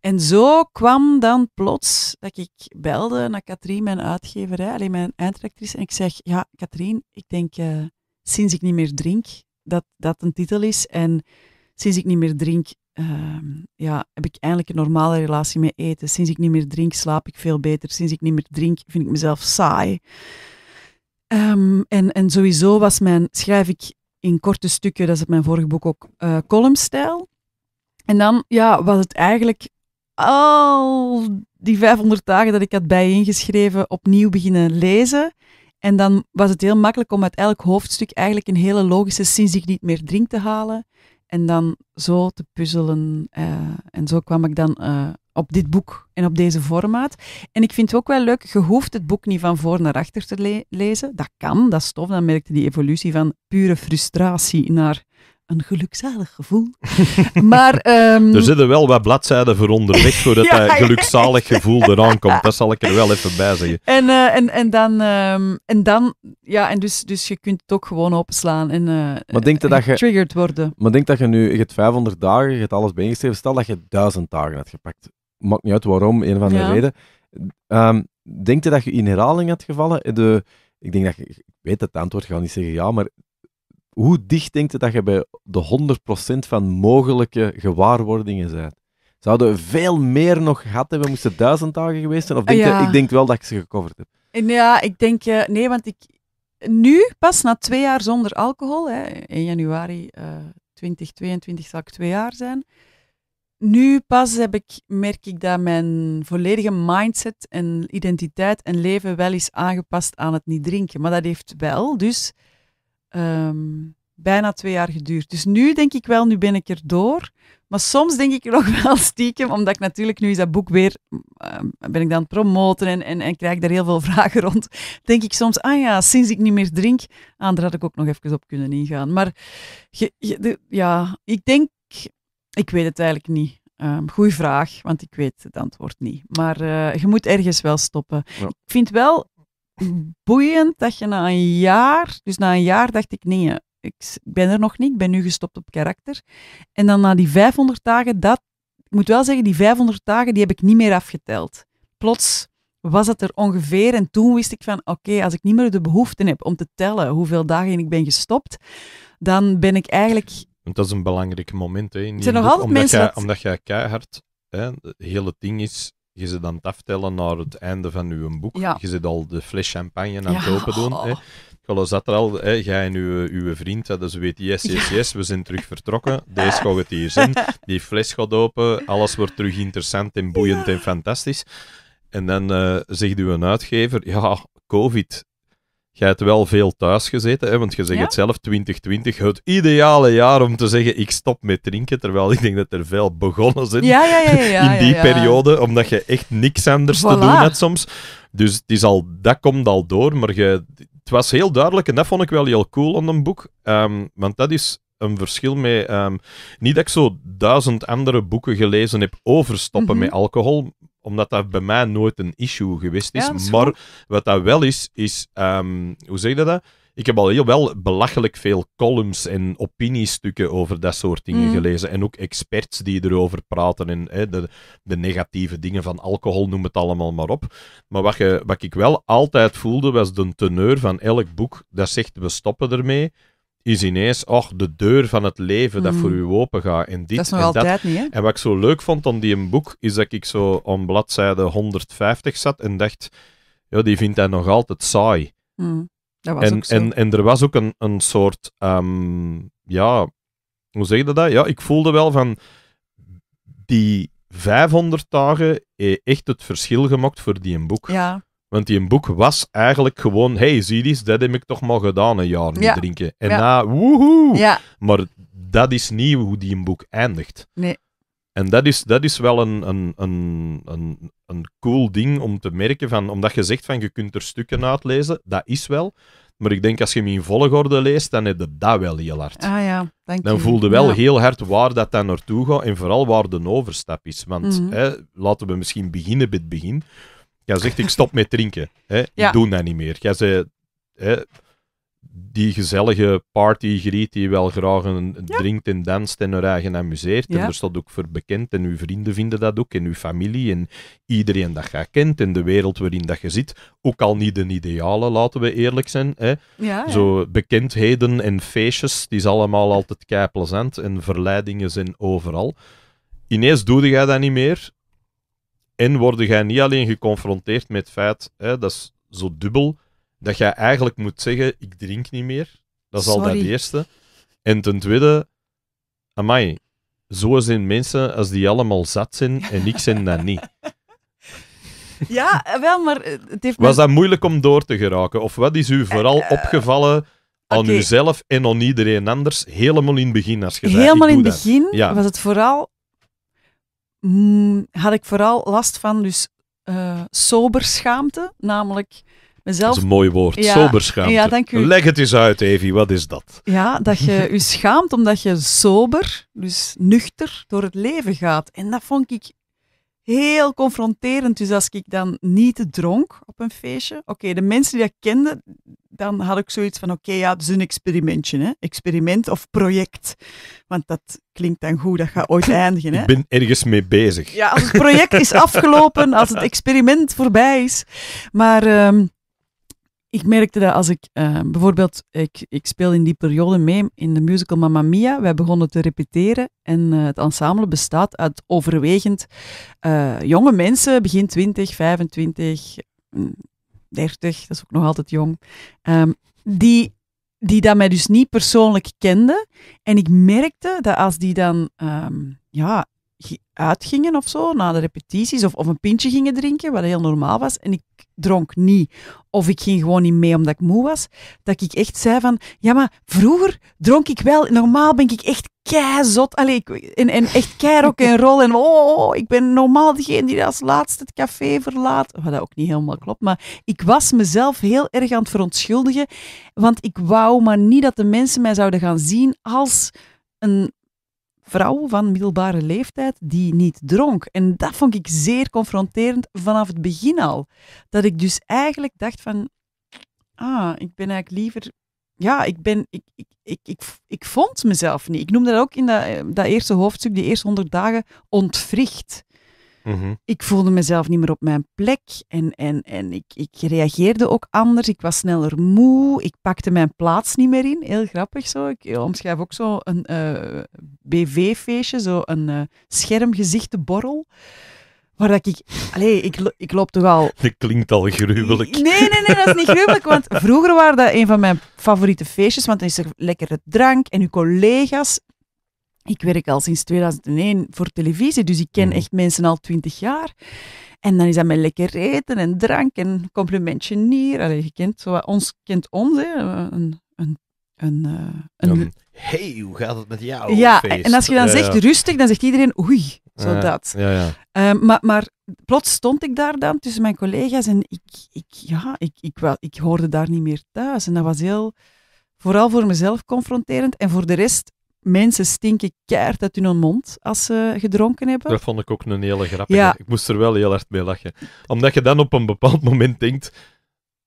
En zo kwam dan plots dat ik belde naar Katrien, mijn uitgever, alleen mijn eindredactrice, en ik zeg, ja, Katrien, ik denk, uh, sinds ik niet meer drink, dat dat een titel is. En sinds ik niet meer drink, ehm, ja, heb ik eindelijk een normale relatie met eten. Sinds ik niet meer drink, slaap ik veel beter. Sinds ik niet meer drink, vind ik mezelf saai. Ehm, en, en sowieso was mijn, schrijf ik in korte stukken, dat is het mijn vorige boek ook, eh, columnstijl. En dan ja, was het eigenlijk al die 500 dagen dat ik had bijeengeschreven, opnieuw beginnen lezen. En dan was het heel makkelijk om uit elk hoofdstuk eigenlijk een hele logische zin zich niet meer drink te halen. En dan zo te puzzelen. Eh, en zo kwam ik dan eh, op dit boek en op deze formaat. En ik vind het ook wel leuk, je hoeft het boek niet van voor naar achter te lezen. Dat kan, dat is tof. Dan merkte die evolutie van pure frustratie naar een gelukzalig gevoel. (laughs) maar, ehm, Er zitten wel wat bladzijden voor onderweg, (laughs) voordat dat gelukzalig gevoel eraan komt. Dat zal ik er wel even bij zeggen. En, eh, en, en dan, ehm, en dan ja, en dus, dus je kunt het ook gewoon opslaan en, eh, maar denk dat getriggerd worden. Maar denk dat je nu, je hebt 500 dagen, je hebt alles bijgeschreven, stel dat je 1000 dagen hebt gepakt maakt niet uit waarom, een van de reden. Um, ehm, denk je dat je in herhaling had gevallen? De, ik denk dat ik weet het antwoord, ik ga niet zeggen ja, maar hoe dicht denk je dat je bij de 100% van mogelijke gewaarwordingen bent? Zouden veel meer nog gehad hebben, moesten duizend dagen geweest zijn? Of denk je, ik denk wel dat ik ze gecoverd heb? Ja, ik denk, eh, nee, want ik, nu, pas na twee jaar zonder alcohol, hè, in januari uh, eh, 2022 zal ik twee jaar zijn, nu pas heb ik, merk ik dat mijn volledige mindset en identiteit en leven wel is aangepast aan het niet drinken. Maar dat heeft wel dus ehm, bijna twee jaar geduurd. Dus nu denk ik wel, nu ben ik er door. Maar soms denk ik (laughs) nog wel stiekem, omdat ik natuurlijk nu is dat boek weer, uh, ben ik dan het promoten en, en, en krijg ik daar heel veel (laughs) vragen rond. Denk ik soms, ah ja, sinds ik niet meer drink, ah, daar had ik ook nog even op kunnen ingaan. Maar je, ja, ik denk ik weet het eigenlijk niet. Um, goeie vraag, want ik weet het antwoord niet. Maar eh, je moet ergens wel stoppen. Ik vind wel boeiend dat je na een jaar, dus na een jaar dacht ik, nee, ik ben er nog niet, ik ben nu gestopt op karakter. En dan na die 500 dagen, dat, ik moet wel zeggen, die 500 dagen, die heb ik niet meer afgeteld. Plots was het er ongeveer en toen wist ik van, oké, als ik niet meer de behoefte heb om te tellen hoeveel dagen ik ben gestopt, dan ben ik eigenlijk dat is een belangrijk moment. Hè, er zijn nog altijd omdat mensen... Jij, Omdat jij keihard... Hè, het hele ding is, je zit dan aftellen naar het einde van je boek. Je zit al de fles champagne aan het open doen. Hè. Golo zat er al, hè, jij en uw, vriend ze weten, yes, yes, yes, we zijn terug vertrokken. Deze gaat het hier zijn. Die fles gaat open, alles wordt terug interessant en boeiend en fantastisch. En dan eh, zegt uw uitgever, ja, COVID, Jij hebt wel veel thuis gezeten, hè? want je zegt het zelf, 2020, het ideale jaar om te zeggen ik stop met drinken, terwijl ik denk dat er veel begonnen zijn (laughs) in die periode, omdat je echt niks anders te doen had soms. Dus het is al, dat komt al door, maar je, het was heel duidelijk en dat vond ik wel heel cool aan een boek, ehm, want dat is een verschil met. Ehm, niet dat ik zo duizend andere boeken gelezen heb over stoppen mhm. met alcohol omdat dat bij mij nooit een issue geweest is. maar wat dat wel is, is... Ehm, hoe zeg je dat? Ik heb al heel wel belachelijk veel columns en opiniestukken over dat soort dingen mm. gelezen. En ook experts die erover praten. En hè, de, de, negatieve dingen van alcohol, noem het allemaal maar op. Maar wat, je, wat ik wel altijd voelde, was de teneur van elk boek. Dat zegt, we stoppen ermee is ineens, och, de deur van het leven dat mm. voor u open gaat. En dit, dat is nog en altijd dat. niet, hè? En wat ik zo leuk vond aan die boek, is dat ik zo om bladzijde 150 zat en dacht, ja, die vindt hij nog altijd saai. Mm. Dat was en, ook zo. en, en er was ook een, een soort, ehm, ja, hoe zeg je dat? Ja, ik voelde wel van, die 500 dagen e-, echt het verschil gemaakt voor die een boek. Ja, want die een boek was eigenlijk gewoon: hey, zie eens, dat heb ik toch maar gedaan een jaar niet drinken. En na, woehoe. Ja. Maar dat is niet hoe die een boek eindigt. Nee. En dat is, dat is wel een, een, een, een, een cool ding om te merken. Van, omdat je zegt van je kunt er stukken uitlezen, dat is wel. Maar ik denk als je hem in volgorde leest, dan heb je dat wel heel hard. Ah ja, dank dan voelde wel heel hard waar dat dan naartoe gaat en vooral waar de overstap is. Want mhm. hè, laten we misschien beginnen bij het begin. Jij zegt, ik stop met drinken. Hè? Ik doe dat niet meer. Jij zei, hè, die gezellige partygriet die wel graag een, drinkt en danst en haar eigen amuseert. En daar staat ook voor bekend. En uw vrienden vinden dat ook. En uw familie. En iedereen dat je kent. En de wereld waarin dat je zit. Ook al niet de ideale, laten we eerlijk zijn. Hè? Zo bekendheden en feestjes. Die is allemaal altijd kei plezant. En verleidingen zijn overal. Ineens doe je dat niet meer. En worden jij niet alleen geconfronteerd met het feit, hè, dat is zo dubbel, dat jij eigenlijk moet zeggen, ik drink niet meer. Dat is al dat eerste. En ten tweede, amai, zo zijn mensen als die allemaal zat zijn en ik zijn dat niet. (laughs) Ja, wel, maar het heeft... Was dat moeilijk om door te geraken? Of wat is u vooral eh, eh, opgevallen aan okay. uzelf en aan iedereen anders, helemaal in het begin als je Helemaal in het begin was het vooral Mm, had ik vooral last van dus uh, eh, soberschaamte, namelijk mezelf... Dat is een mooi woord, ja, soberschaamte. Leg het eens uit, Evi, wat is dat? Ja, dat je je (laughs) schaamt omdat je sober, dus nuchter, door het leven gaat. En dat vond ik heel confronterend. Dus als ik dan niet dronk op een feestje, oké, de mensen die dat kenden, dan had ik zoiets van, oké, ja, het is een experimentje, hè? experiment of project. Want dat klinkt dan goed, dat gaat ooit (laughs) eindigen. Hè? Ik ben ergens mee bezig. Ja, als het project is afgelopen, als het (laughs) experiment voorbij is. Maar... Ehm, ik merkte dat als ik eh, bijvoorbeeld, ik, ik speel in die periode mee in de musical Mamma Mia. Wij begonnen te repeteren en eh, het ensemble bestaat uit overwegend eh, jonge mensen, begin 20, 25, 30, dat is ook nog altijd jong. Ehm, die, die dat mij dus niet persoonlijk kenden. En ik merkte dat als die dan ehm, ja, uitgingen of zo, na de repetities, of, of een pintje gingen drinken, wat heel normaal was, en ik dronk niet, of ik ging gewoon niet mee omdat ik moe was, dat ik echt zei van, ja, maar vroeger dronk ik wel, normaal ben ik echt keizot, zot ik, en, en echt keirok en rol, oh, en oh, oh, ik ben normaal degene die als laatste het café verlaat, wat dat ook niet helemaal klopt, maar ik was mezelf heel erg aan het verontschuldigen, want ik wou maar niet dat de mensen mij zouden gaan zien als een vrouw van middelbare leeftijd die niet dronk. En dat vond ik zeer confronterend vanaf het begin al. Dat ik dus eigenlijk dacht van, ah, ik ben eigenlijk liever... Ja, ik, ben, ik, ik, ik, ik, ik vond mezelf niet. Ik noemde dat ook in dat, eh, dat eerste hoofdstuk, die eerste honderd dagen, ontwricht. Mhm. Ik voelde mezelf niet meer op mijn plek en, en, en ik, ik reageerde ook anders. Ik was sneller moe. Ik pakte mijn plaats niet meer in. Heel grappig zo. Ik omschrijf ook zo een eh, BV-feestje, zo een uh, schermgezichtenborrel. Waar dat ik... Allee, ik, ik loop toch al... (laughs) Dat klinkt al gruwelijk. Nee, nee, nee, dat is niet gruwelijk. Want vroeger waren dat een van mijn favoriete feestjes. Want dan is er lekkere drank en uw collega's ik werk al sinds 2001 voor televisie, dus ik ken mhm. echt mensen al twintig jaar. En dan is dat met lekker eten en drank en complimentje hier. Allee, je kent zo, ons kent ons, hè. Een, een, een, eh, een hey, hoe gaat het met jou? Ja, feest? en als je dan zegt rustig, dan zegt iedereen oei, zo ja, dat. Ehm, maar, maar plots stond ik daar dan tussen mijn collega's en ik, ik, ja, ik, ik, wel, ik hoorde daar niet meer thuis. En dat was heel, vooral voor mezelf confronterend en voor de rest mensen stinken keihard uit hun mond als ze gedronken hebben. Dat vond ik ook een hele grappige. Ik moest er wel heel hard mee lachen. Omdat je dan op een bepaald moment denkt,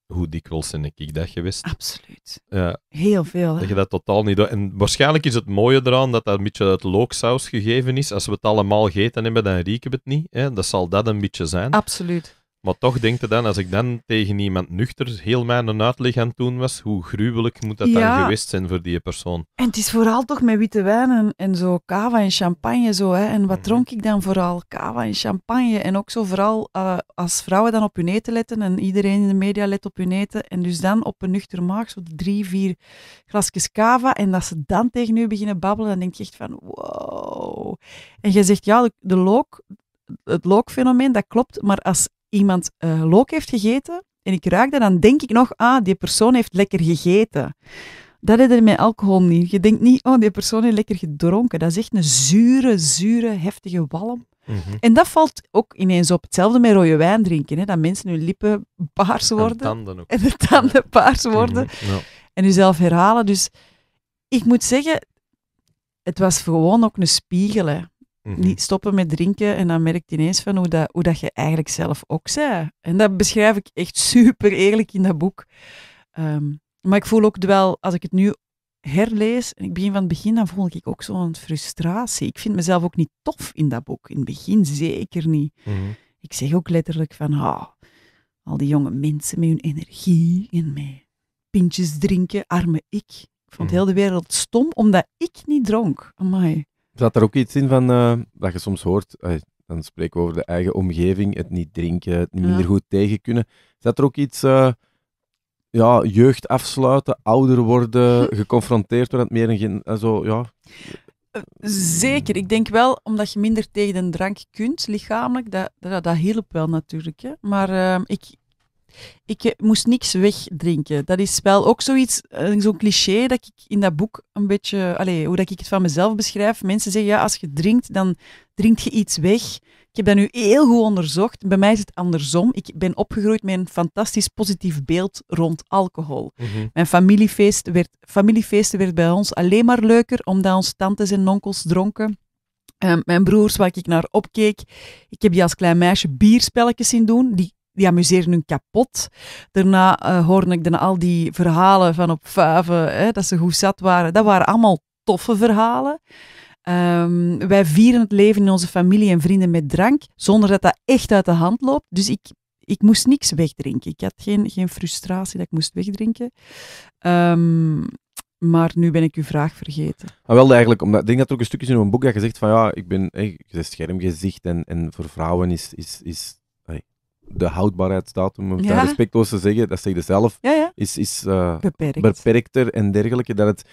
hoe dikwijls ben ik dat geweest? Absoluut. Heel veel. Dat je dat totaal niet... En waarschijnlijk is het mooie eraan dat dat een beetje uit looksaus gegeven is. Als we het allemaal gegeten hebben, dan rieken we het niet. Hè? Dat zal dat een beetje zijn. Absoluut. Maar toch denk je dan, als ik dan tegen iemand nuchter heel mijn uitleg aan het doen was, hoe gruwelijk moet dat dan geweest zijn voor die persoon? En het is vooral toch met witte wijn en, en zo cava en champagne zo. Hè. En wat mhm. dronk ik dan vooral? Cava en champagne. En ook zo vooral eh, als vrouwen dan op hun eten letten en iedereen in de media let op hun eten. En dus dan op een nuchter maag zo drie, vier glasjes cava. En dat ze dan tegen u beginnen babbelen, dan denk je echt van wow. En je zegt ja, de, de het lookfenomeen, dat klopt. Maar als iemand uh, eh, look heeft gegeten en ik ruik dat, dan denk ik nog, ah, die persoon heeft lekker gegeten. Dat is er met alcohol niet. Je denkt niet, oh, die persoon heeft lekker gedronken. Dat is echt een zure, zure, heftige walm. Mhm. En dat valt ook ineens op. Hetzelfde met rode wijn drinken. Hè? Dat mensen hun lippen paars worden. En tanden ook. En de tanden paars mhm. worden. ja. En jezelf herhalen. Dus ik moet zeggen, het was gewoon ook een spiegel. Mhm. niet stoppen met drinken en dan merk je ineens van hoe, dat, hoe dat je eigenlijk zelf ook zei. En dat beschrijf ik echt (laughs) super eerlijk in dat boek. Ehm, maar ik voel ook wel, als ik het nu herlees en ik begin van het begin, dan voel ik ook zo'n frustratie. Ik vind mezelf ook niet tof in dat boek. In het begin zeker niet. Mhm. Ik zeg ook letterlijk van, oh, al die jonge mensen met hun energie en met pintjes drinken, arme ik. Ik vond mhm. heel de wereld stom, omdat ik niet dronk. Amai. Zat er ook iets in van eh, dat je soms hoort, eh, dan spreken we over de eigen omgeving, het niet drinken, het minder goed tegen kunnen. Zat er ook iets, eh, ja, jeugd afsluiten, ouder worden, hm. geconfronteerd worden met meer een, zo, ja... Zeker. Ik denk wel, omdat je minder tegen een drank kunt, lichamelijk, dat, dat, hielp wel natuurlijk. Hè. Maar ik, ik eh, moest niks wegdrinken. Dat is wel ook zoiets, eh, zo'n cliché dat ik in dat boek een beetje, allez, hoe dat ik het van mezelf beschrijf. Mensen zeggen, ja, als je drinkt, dan drink je iets weg. Ik heb dat nu heel goed onderzocht. Bij mij is het andersom. Ik ben opgegroeid met een fantastisch positief beeld rond alcohol. Mhm. Mijn familiefeest werd, familiefeesten werd bij ons alleen maar leuker, omdat onze tantes en onkels dronken. Ehm, mijn broers, waar ik naar opkeek, ik heb die als klein meisje bierspelletjes zien doen. Die die amuseren hun kapot. Daarna uh, hoorde ik dan al die verhalen van op vuiven, hè, dat ze goed zat waren. Dat waren allemaal toffe verhalen. Ehm, wij vieren het leven in onze familie en vrienden met drank, zonder dat dat echt uit de hand loopt. Dus ik, ik moest niks wegdrinken. Ik had geen, geen frustratie dat ik moest wegdrinken. Ehm, maar nu ben ik uw vraag vergeten. Ah, wel, eigenlijk, omdat, ik denk dat er ook een stukje in uw boek dat gezegd van ja, ik ben echt schermgezicht en, en voor vrouwen is, is, is de houdbaarheidsdatum, om ja. het respectloos te zeggen, dat zeg je zelf, is, is eh, beperkter en dergelijke. Dat het,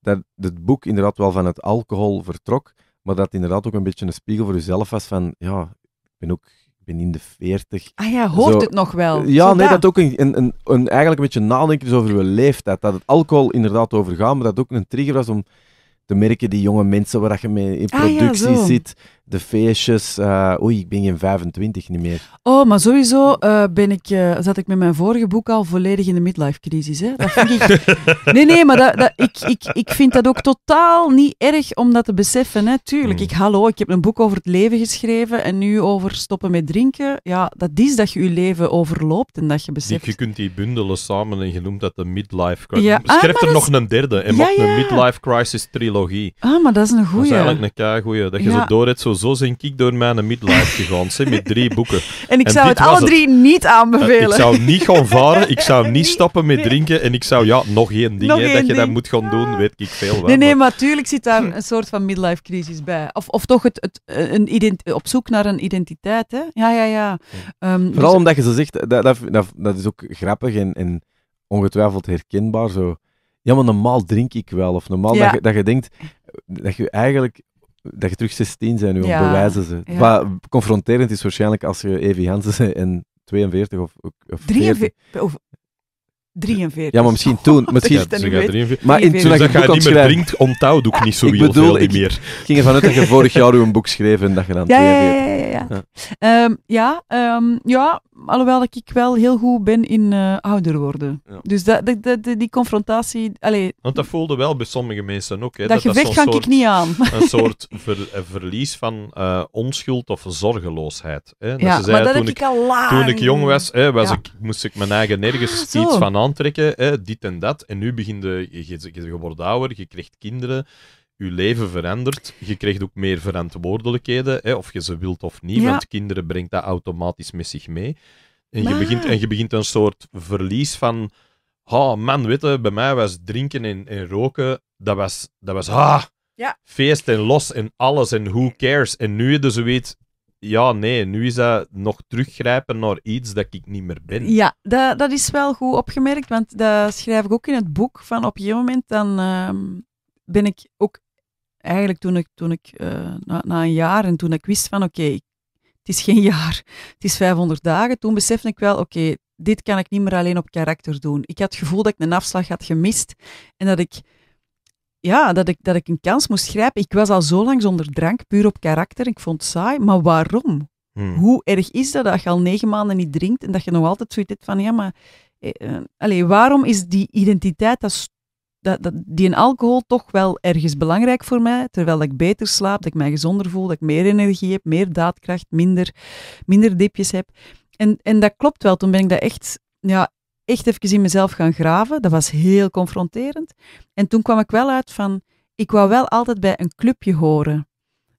dat het boek inderdaad wel van het alcohol vertrok, maar dat het inderdaad ook een beetje een spiegel voor jezelf was van, ja, ik ben ook ik ben in de veertig. Ah ja, hoort het nog wel? Ja, nee, dat, ook een, een, een, eigenlijk een beetje nadenken is over je leeftijd. Dat het alcohol inderdaad overgaat, maar dat ook een trigger was om te merken die jonge mensen waar je mee in ah productie zit, de feestjes. Eh, oei, ik ben geen 25 niet meer. Oh, maar sowieso eh, ben ik, eh, zat ik met mijn vorige boek al volledig in de midlife-crisis. Hè? Dat vind ik... (laughs) nee, nee, maar dat, ik, ik, ik vind dat ook totaal niet erg om dat te beseffen. Hè? Tuurlijk, hmm. ik, hallo, ik heb een boek over het leven geschreven en nu over stoppen met drinken. Ja, dat is dat je je leven overloopt en dat je beseft... je kunt die bundelen samen en je noemt dat de midlife crisis. Ja. Ah, Schrijf er nog een derde en ja, maak een midlife crisis trilogie. Ah, maar dat is een goeie. Dat is eigenlijk een kei goeie. Dat je zo door hebt, zo zo zijn ik door mijn midlife gegaan, met drie boeken. (laughs) En ik zou het alle drie niet aanbevelen. ik zou niet gaan varen, ik zou (laughs) niet, stappen met drinken en ik zou, ja, nog één ding, dat je dat moet gaan doen, weet ik veel wel. Nee, nee, maar natuurlijk zit daar een soort van midlife crisis bij. Of, of toch het, het een op zoek naar een identiteit, hè? Ja, ja, ja. Ehm, Vooral dus- omdat je zo zegt, dat, dat, dat, is ook grappig en, en ongetwijfeld herkenbaar, zo ja, maar normaal drink ik wel. Of normaal dat, je, dat je denkt dat je eigenlijk dat je terug 16 zijn nu, ja. bewijzen ze. Ja. Wat confronterend is waarschijnlijk als je Evi Hansen ze en 42 of, of 43. Ja, maar misschien oh, toen. (laughs) Misschien, ja, toen ja, Maar in, toen dus ik dat je niet meer drinkt, onthoud ook niet zo ik bedoel, veel ik, meer. Ik ging ervan uit dat je (laughs) vorig jaar een boek schreef en dat je dan ja, 42... Ja, ja, ja. Ehm, ja, ehm, ja. Um, ja Alhoewel dat ik wel heel goed ben in eh, ouder worden. Dus dat, die confrontatie. Want dat voelde wel bij sommige mensen ook. Hè, dat, dat gevecht hang ik niet aan. Een (laughs) soort eh, verlies van eh, onschuld of zorgeloosheid. Hè. Dat ja, ze zei, maar dat toen ik, al lang. Toen ik jong was, hè, was ik, moest ik mijn eigen nergens ah, iets van aantrekken. Hè, dit en dat. En nu begin je, je, je wordt ouder, je krijgt kinderen je leven verandert. Je krijgt ook meer verantwoordelijkheden, hè, of je ze wilt of niet, want kinderen brengt dat automatisch met zich mee. En, je, begint, en je begint een soort verlies van... Oh man, weet bij mij was drinken en, en roken, dat was, dat was ah, ja. feest en los en alles en who cares. En nu heb je zoiets, dus ja, nee, nu is dat nog teruggrijpen naar iets dat ik niet meer ben. Ja, dat, dat is wel goed opgemerkt, want dat schrijf ik ook in het boek. Van op een gegeven moment dan ehm, ben ik ook eigenlijk toen ik, toen ik eh, na, na, een jaar en toen ik wist van oké, het is geen (laughs) jaar, het is 500 dagen, toen besefte ik wel oké, dit kan ik niet meer alleen op karakter doen. Ik had het gevoel dat ik een afslag had gemist en dat ik, ja, dat ik, dat ik een kans moest grijpen. Ik was al zo lang zonder drank, puur op karakter. Ik vond het saai, maar waarom? Hmm. Hoe erg is dat dat je al negen maanden niet drinkt en dat je nog altijd zoiets hebt van ja, maar eh, eh, allez, waarom is die identiteit, dat dat, dat, die in alcohol toch wel ergens belangrijk voor mij. Terwijl ik beter slaap, dat ik mij gezonder voel, dat ik meer energie heb, meer daadkracht, minder, minder dipjes heb. En, en dat klopt wel. Toen ben ik dat echt, ja, echt even in mezelf gaan graven. Dat was heel confronterend. En toen kwam ik wel uit van, ik wou wel altijd bij een clubje horen.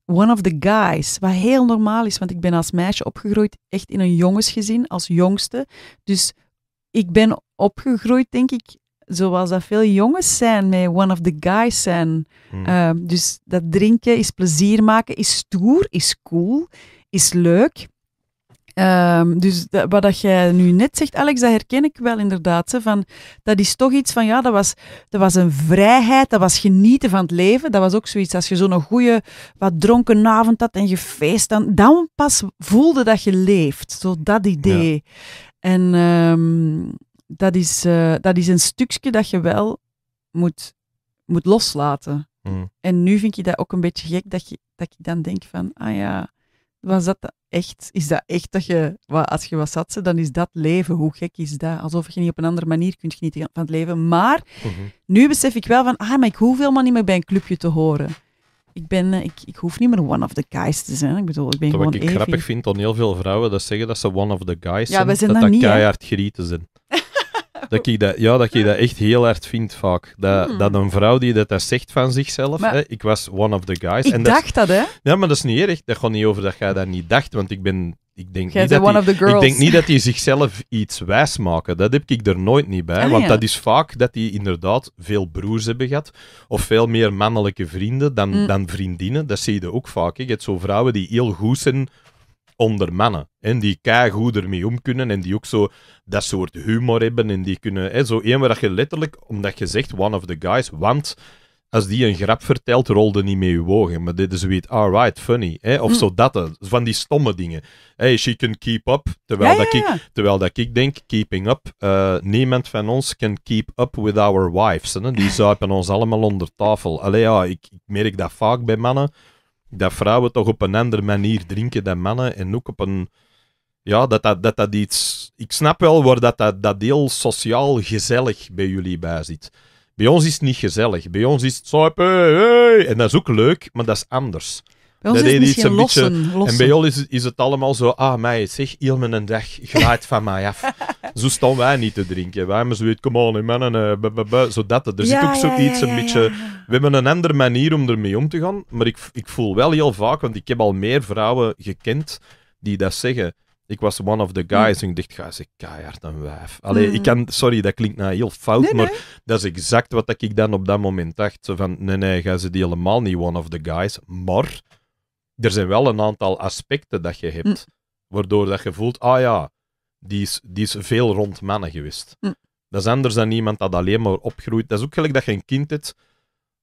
One of the guys, wat heel normaal is, want ik ben als meisje opgegroeid echt in een jongensgezin, als jongste. Dus ik ben opgegroeid, denk ik, zoals dat veel jongens zijn, met one of the guys zijn. Hmm. Eh, dus dat drinken is plezier maken, is stoer, is cool, is leuk. Ehm, dus wat dat jij nu net zegt, Alex, dat herken ik wel inderdaad. van, dat is toch iets van, ja, dat was, dat was een vrijheid, dat was genieten van het leven. Dat was ook zoiets als je zo'n goede, wat dronken avond had en je feest, dan, dan pas voelde dat je leeft. Zo dat idee. En ehm, dat is, eh, dat is een stukje dat je wel moet, moet loslaten. Mm. En nu vind je dat ook een beetje gek dat, je, dat ik dan denk van, ah ja, was dat echt? Is dat echt dat je, als je was zat, dan is dat leven. Hoe gek is dat? Alsof je niet op een andere manier kunt genieten van het leven. Maar mhm. nu besef ik wel van, ah, maar ik hoef helemaal niet meer bij een clubje te horen. Ik, ben, eh, ik, ik hoef niet meer one of the guys te zijn. Ik bedoel, ik ben dat gewoon Wat ik grappig vind dan heel veel vrouwen, dat zeggen dat ze one of the guys zijn, zijn dat dat, niet, keihard zijn. (laughs) dat ik dat, ja, dat ik dat echt heel hard vind vaak. Dat, hmm. dat een vrouw die dat, zegt van zichzelf, hè, ik was one of the guys. Ik dacht dat, hè? Ja, maar dat is niet erg. Dat gaat niet over dat jij dat niet dacht, want ik ben... Ik denk, niet dat one die, of the ik denk niet dat die zichzelf iets wijs maken. Dat heb ik er nooit niet bij. Ah, want dat is vaak dat die inderdaad veel broers hebben gehad. Of veel meer mannelijke vrienden dan, mm. dan vriendinnen. Dat zie je ook vaak. Je hebt zo vrouwen die heel goed zijn onder mannen. En die keigoed ermee om kunnen en die ook zo dat soort humor hebben. En die kunnen, hè, zo één waar je letterlijk, omdat je zegt one of the guys, want als die een grap vertelt, rolde niet mee je ogen. Maar dit is all alright, funny. Hè? Of hm. zo dat, eh, van die stomme dingen. Hey, she can keep up. Terwijl, dat, Ik, terwijl dat ik denk, keeping up. Eh, niemand van ons can keep up with our wives. Hè? Die zuipen ons allemaal onder tafel. Allee, ja, ik, ik merk dat vaak bij mannen dat vrouwen toch op een andere manier drinken dan mannen. En ook op een. Ja, dat dat, dat, dat iets. Ik snap wel waar dat, dat, dat deel sociaal gezellig bij jullie bij zit. Bij ons is het niet gezellig. Bij ons is het zo. En dat is ook leuk, maar dat is anders dat is een beetje... En bij jou is, het allemaal zo, ah, mij zeg, heel mijn dag glijdt van mij af. (laughs) zo staan wij niet te drinken. Wij hebben zoiets, come on, mannen, uh, zo dat. Er zit ook zoiets een beetje... We hebben een andere manier om ermee om te gaan, maar ik, ik voel wel heel vaak, want ik heb al meer vrouwen gekend die dat zeggen. Ik was one of the guys en ik dacht, ga ze keihard een wijf. ik kan, sorry, dat klinkt nou heel fout, maar dat is exact wat ik dan op dat moment dacht. Zo van, nee, nee, ga ze die helemaal niet one of the guys, maar er zijn wel een aantal aspecten dat je hebt, mm. waardoor dat je voelt, ah ja, die is, die is veel rond mannen geweest. Mm. Dat is anders dan iemand dat alleen maar opgroeit. Dat is ook gelijk dat je een kind hebt,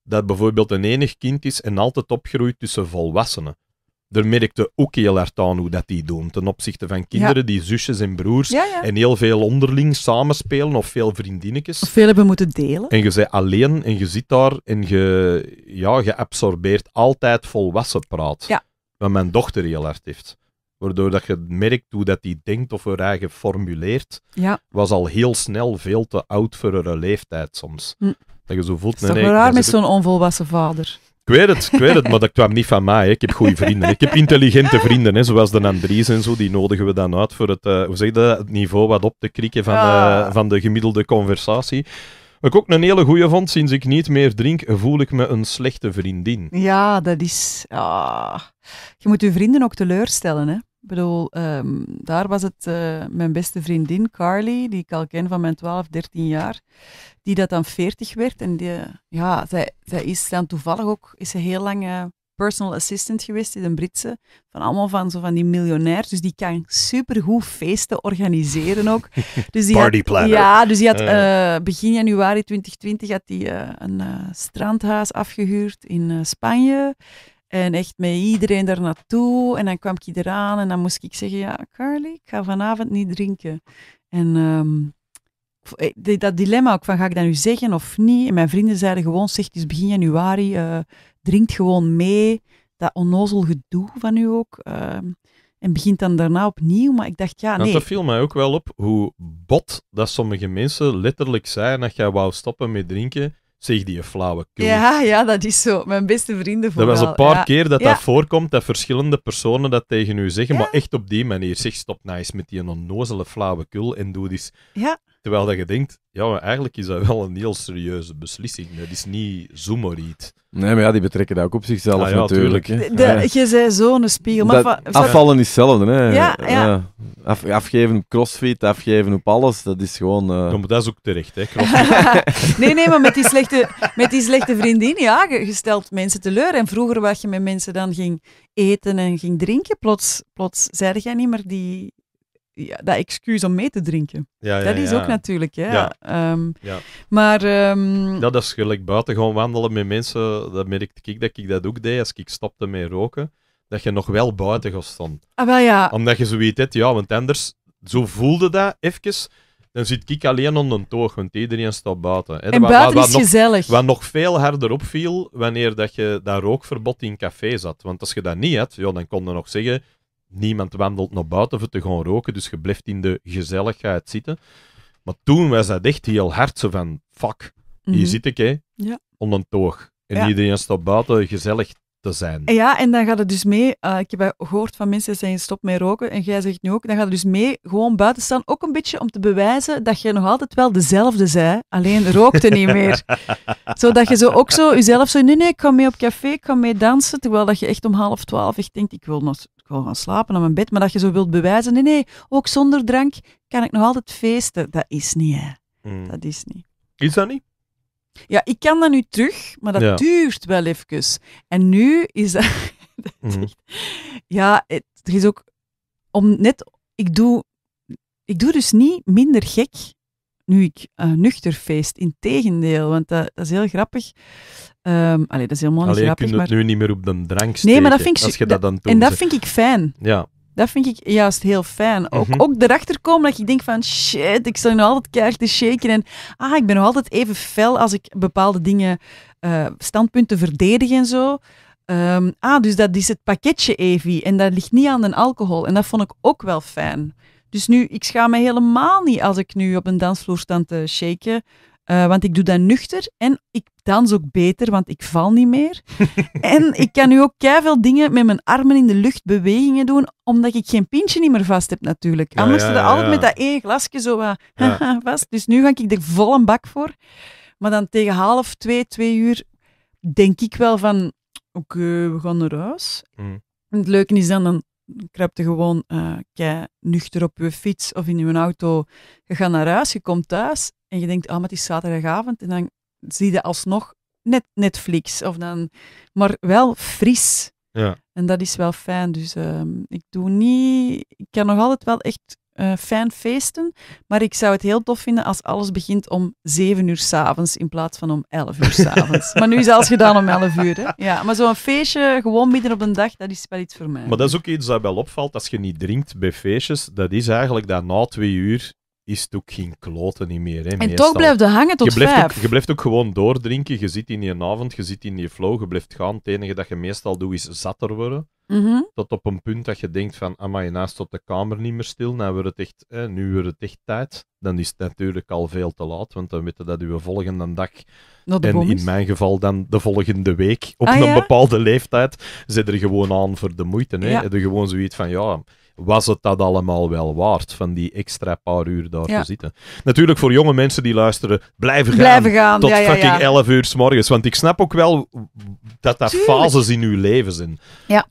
dat bijvoorbeeld een enig kind is en altijd opgroeit tussen volwassenen daar merkte ook heel hard aan hoe dat die doen. Ten opzichte van kinderen die zusjes en broers en heel veel onderling samenspelen of veel vriendinnetjes. Of veel hebben moeten delen. En je bent alleen en je zit daar en je, ja, je absorbeert altijd volwassen praat. Wat mijn dochter heel hard heeft. Waardoor dat je merkt hoe dat die denkt of haar eigen formuleert. Was al heel snel veel te oud voor haar leeftijd soms. Hm. Dat je zo voelt. een is raar met zo'n onvolwassen vader? Ik weet het, ik weet het, maar dat kwam niet van mij. Ik heb goede vrienden. Ik heb intelligente vrienden, hè, zoals de Andries en zo. Die nodigen we dan uit voor het, eh, hoe zeg je dat, het niveau wat op te krikken van, van de gemiddelde conversatie. Wat ik ook een hele goede vond, sinds ik niet meer drink, voel ik me een slechte vriendin. Ja, dat is... Ah. Je moet je vrienden ook teleurstellen, hè? Ik bedoel, ehm, daar was het eh, mijn beste vriendin Carly, die ik al ken van mijn 12, 13 jaar, die dat dan 40 werd. En die, ja, zij, zij is dan toevallig ook is ze heel lang eh, personal assistant geweest, is een Britse, van allemaal van, zo van die miljonairs. Dus die kan supergoed feesten organiseren ook. (laughs) Dus die Ja, dus die had eh. begin januari 2020 had die, een strandhuis afgehuurd in Spanje. En echt met iedereen daar naartoe. En dan kwam ik eraan en dan moest ik zeggen, ja, Carly, ik ga vanavond niet drinken. En ehm, eh, dat dilemma ook van, ga ik dat nu zeggen of niet? En mijn vrienden zeiden gewoon, zeg, begin januari, uh, eh, drink gewoon mee. Dat onnozel gedoe van u ook. Ehm, en begint dan daarna opnieuw, maar ik dacht, ja, nee. Want dat viel mij ook wel op, hoe bot dat sommige mensen letterlijk zeiden dat jij wou stoppen met drinken. Zeg die flauwe kul. Ja, ja, dat is zo. Mijn beste vrienden vooral. Dat was een paar keer dat dat voorkomt, dat verschillende personen dat tegen u zeggen, maar echt op die manier. Zeg, stop nice nou met die onnozele flauwe kul en doe eens Terwijl dat je denkt, ja, maar eigenlijk is dat wel een heel serieuze beslissing. Dat is niet zoemeriet. Nee, maar ja, die betrekken dat ook op zichzelf ah, ja, natuurlijk. De, je zei zo'n spiegel. Maar afvallen is hetzelfde. Hè. Ja, ja. afgeven op crossfit, afgeven op alles, dat is gewoon... Uh... dat is ook terecht, hè, (laughs) nee, nee, maar met die slechte, met die slechte vriendin, ja, je stelt mensen teleur. En vroeger wat je met mensen dan ging eten en ging drinken, plots, plots zei jij niet meer die, ja, dat excuus om mee te drinken. Ja, ja, dat is ook natuurlijk. Hè. Ehm, maar, um... dat is gelijk buiten gewoon wandelen met mensen. Dat merkte ik dat ik dat ook deed als ik stopte met roken. Dat je nog wel buiten gaat Ah, wel, ja. Omdat je zoiets hebt, ja, want anders, zo voelde dat even. Dan zit ik alleen onder een toog, want iedereen staat buiten. En buiten wat, is nog, gezellig. Wat nog veel harder opviel wanneer dat je dat rookverbod in café zat. Want als je dat niet had, ja, dan kon je nog zeggen niemand wandelt naar buiten voor te gaan roken, dus je blijft in de gezelligheid zitten. Maar toen was dat echt heel hard, zo van, fuck, hier mhm. zit ik, hè, ja. onder een toog. En iedereen staat buiten gezellig zijn. Ja, en dan gaat het dus mee. Eh, ik heb gehoord van mensen die zeggen stop met roken. En jij zegt nu ook. Dan gaat het dus mee gewoon buiten staan. Ook een beetje om te bewijzen dat je nog altijd wel dezelfde zij. Alleen rookte niet meer. (laughs) Zodat je zo ook zo jezelf zo. Nee, nee, ik ga mee op café. Ik ga mee dansen. Terwijl dat je echt om half twaalf echt denkt. Ik wil nog gewoon gaan slapen aan mijn bed. Maar dat je zo wilt bewijzen. Nee, nee, ook zonder drank kan ik nog altijd feesten. Dat is niet, hè. Mm. Dat is niet. Is dat niet? Ja, ik kan dat nu terug, maar dat duurt wel even. En nu is dat. (laughs) Mhm. ja, het, er is ook. Om net, ik, doe, ik doe dus niet minder gek nu ik uh, nuchter feest. Integendeel, want dat, is heel grappig. Um, dat is helemaal niet grappig. Je kunt het nu niet meer op de drank steken. Nee, maar dat vind ik... Als je dat, en dat vind ik fijn. Ja. Dat vind ik juist heel fijn. Ook, mhm. ook erachter komen dat je denkt van shit, ik zal nu altijd keihard te shaken. En ah, ik ben nog altijd even fel als ik bepaalde dingen, eh, standpunten verdedig en zo. Ehm, ah, dus dat is het pakketje Evi. En dat ligt niet aan de alcohol. En dat vond ik ook wel fijn. Dus nu, ik schaam me helemaal niet als ik nu op een dansvloer sta te shaken. Eh, want ik doe dat nuchter en ik dans ook beter, want ik val niet meer. (laughs) en ik kan nu ook veel dingen met mijn armen in de lucht bewegingen doen, omdat ik geen pintje niet meer vast heb natuurlijk. Anders ja, ja, altijd met dat één glasje zo (laughs) vast. Dus nu ga ik er vol een bak voor. Maar dan tegen half twee, twee uur, denk ik wel van, oké, we gaan naar huis. Mm. En het leuke is dan, dan je gewoon uh, kei nuchter op je fiets of in je auto. Je gaat naar huis, je komt thuis en je denkt, oh, maar het is zaterdagavond. En dan zie je alsnog net Netflix. Of dan, maar wel fris. Ja. En dat is wel fijn. Dus ehm, ik doe niet. Ik kan nog altijd wel echt eh, fijn feesten. Maar ik zou het heel tof vinden als alles begint om 7 uur s'avonds in plaats van om 11 uur s'avonds. (laughs) maar nu is alles gedaan om 11 uur. Hè? Ja, maar zo'n feestje gewoon midden op een dag, dat is wel iets voor mij. Maar dat is ook iets dat wel opvalt als je niet drinkt bij feestjes. Dat is eigenlijk dat na twee uur is het ook geen kloten niet meer. Hè, en toch blijft het hangen tot je blijft Ook, je blijft ook gewoon doordrinken. Je zit in je avond, je zit in je flow, je blijft gaan. Het enige dat je meestal doet is zatter worden. Mhm. Tot op een punt dat je denkt van, amai, naast tot de kamer niet meer stil, nou het echt, hè, nu wordt het echt tijd. Dan is het natuurlijk al veel te laat, want dan weten dat je volgende dag, en in mijn geval dan de volgende week, op ah een bepaalde leeftijd, zit er gewoon aan voor de moeite. Hè. Ja. gewoon zoiets van, ja, was het dat allemaal wel waard van die extra paar uur daar te zitten? Natuurlijk voor jonge mensen die luisteren, blijven gaan, tot fucking 11 uur s morgens. Want ik snap ook wel dat dat fases in uw leven zijn.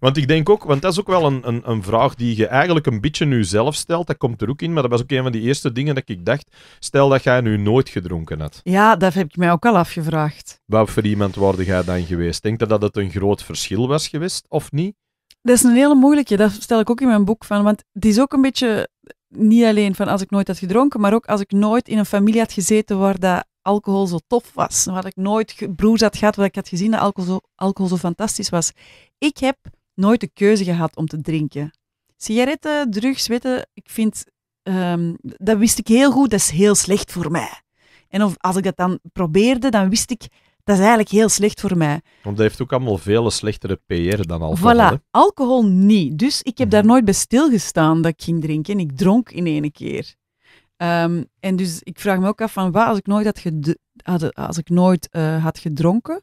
Want ik denk ook, want dat is ook wel een, een, een vraag die je eigenlijk een beetje nu zelf stelt. Dat komt er ook in, maar dat was ook een van die eerste dingen dat ik dacht. Stel dat jij nu nooit gedronken had. Ja, dat heb ik mij ook al afgevraagd. Wat voor iemand waarde jij dan geweest? Denk je dat het een groot verschil was geweest of niet? Dat is een hele moeilijke, dat stel ik ook in mijn boek van. Want het is ook een beetje, niet alleen van als ik nooit had gedronken, maar ook als ik nooit in een familie had gezeten waar dat alcohol zo tof was. Waar ik nooit broers had gehad, waar ik had gezien dat alcohol zo, alcohol zo fantastisch was. Ik heb nooit de keuze gehad om te drinken. Sigaretten, drugs, weten, ik vind, ehm, dat wist ik heel goed, dat is heel slecht voor mij. En of, als ik dat dan probeerde, dan wist ik, dat is eigenlijk heel slecht voor mij. Want hij heeft ook allemaal veel slechtere PR dan alcohol. Voilà, alcohol niet. Dus ik heb daar mhm. nooit bij stilgestaan dat ik ging drinken. En ik dronk in één keer. Ehm, en dus ik vraag me ook af van, wat als ik nooit had, had als ik nooit, eh, had gedronken?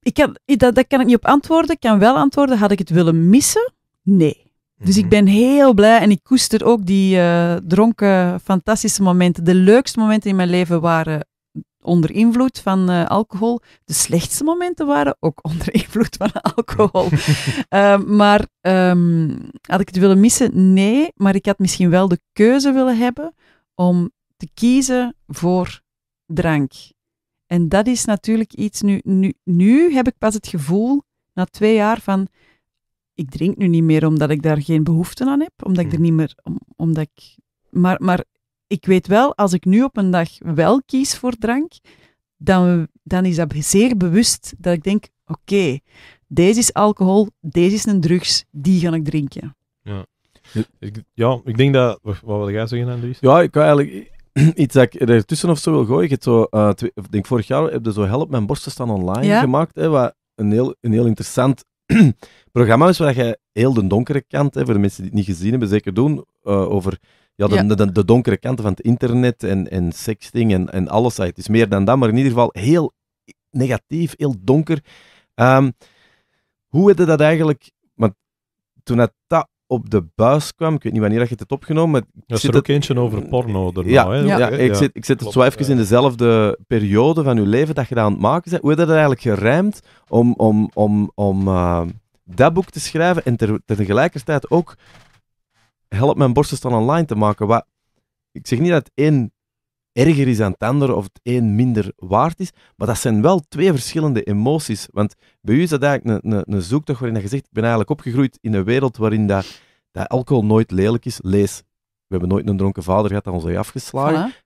Ik kan, dat, dat kan ik niet op antwoorden. Ik kan wel antwoorden, had ik het willen missen? Nee. Dus ik mhm. ben heel blij en ik koester ook die eh, dronken fantastische momenten. De leukste momenten in mijn leven waren onder invloed van eh, alcohol. De slechtste momenten waren ook (laughs) onder invloed van alcohol. (laughs) Ehm, maar ehm, had ik het willen missen? Nee, maar ik had misschien wel de keuze willen hebben om te kiezen voor drank. En dat is natuurlijk iets, nu, nu, nu heb ik pas het gevoel, na twee jaar, van ik drink nu niet meer omdat ik daar geen behoefte aan heb, omdat ik er hmm. niet meer, omdat ik, maar, maar ik weet wel, als ik nu op een dag wel kies voor drank, dan, dan is dat zeer bewust dat ik denk, oké, deze is alcohol, deze is een drugs, die ga ik drinken. Ja, ik, ja, ik denk dat... Wat wil jij zeggen, Andries? Ja, ik wou eigenlijk (clears throat) iets dat ik ertussen of zo wil gooien. Eh, ik heb zo, denk vorig jaar heb je zo Help Mijn Borsten Staan Online gemaakt, hè, wat een heel, een heel interessant (clears throat) programma is waar je heel de donkere kant, hè, voor de mensen die het niet gezien hebben, zeker doen, eh, over ja, de, De, de, donkere kanten van het internet en, en sexting en, en alles. Ah, het is meer dan dat, maar in ieder geval heel negatief, heel donker. Ehm, hoe heb je dat eigenlijk... Want toen het dat op de buis kwam, ik weet niet wanneer dat je het hebt opgenomen... Maar zit er ook eentje over porno erna, nou, ja, ja, ik zit, ik zit zo even in dezelfde periode van je leven dat je dat aan het maken bent. Hoe heb je dat eigenlijk geruimd om, om, om, om eh, dat boek te schrijven en ter, tegelijkertijd ook help mijn borstenstand online te maken. Wat, ik zeg niet dat het één erger is dan het andere of het één minder waard is, maar dat zijn wel twee verschillende emoties. Want bij u is dat eigenlijk een, een, zoektocht waarin je zegt, ik ben eigenlijk opgegroeid in een wereld waarin dat, dat alcohol nooit lelijk is. Lees, we hebben nooit een dronken vader gehad dat ons heeft afgeslagen. Voilà.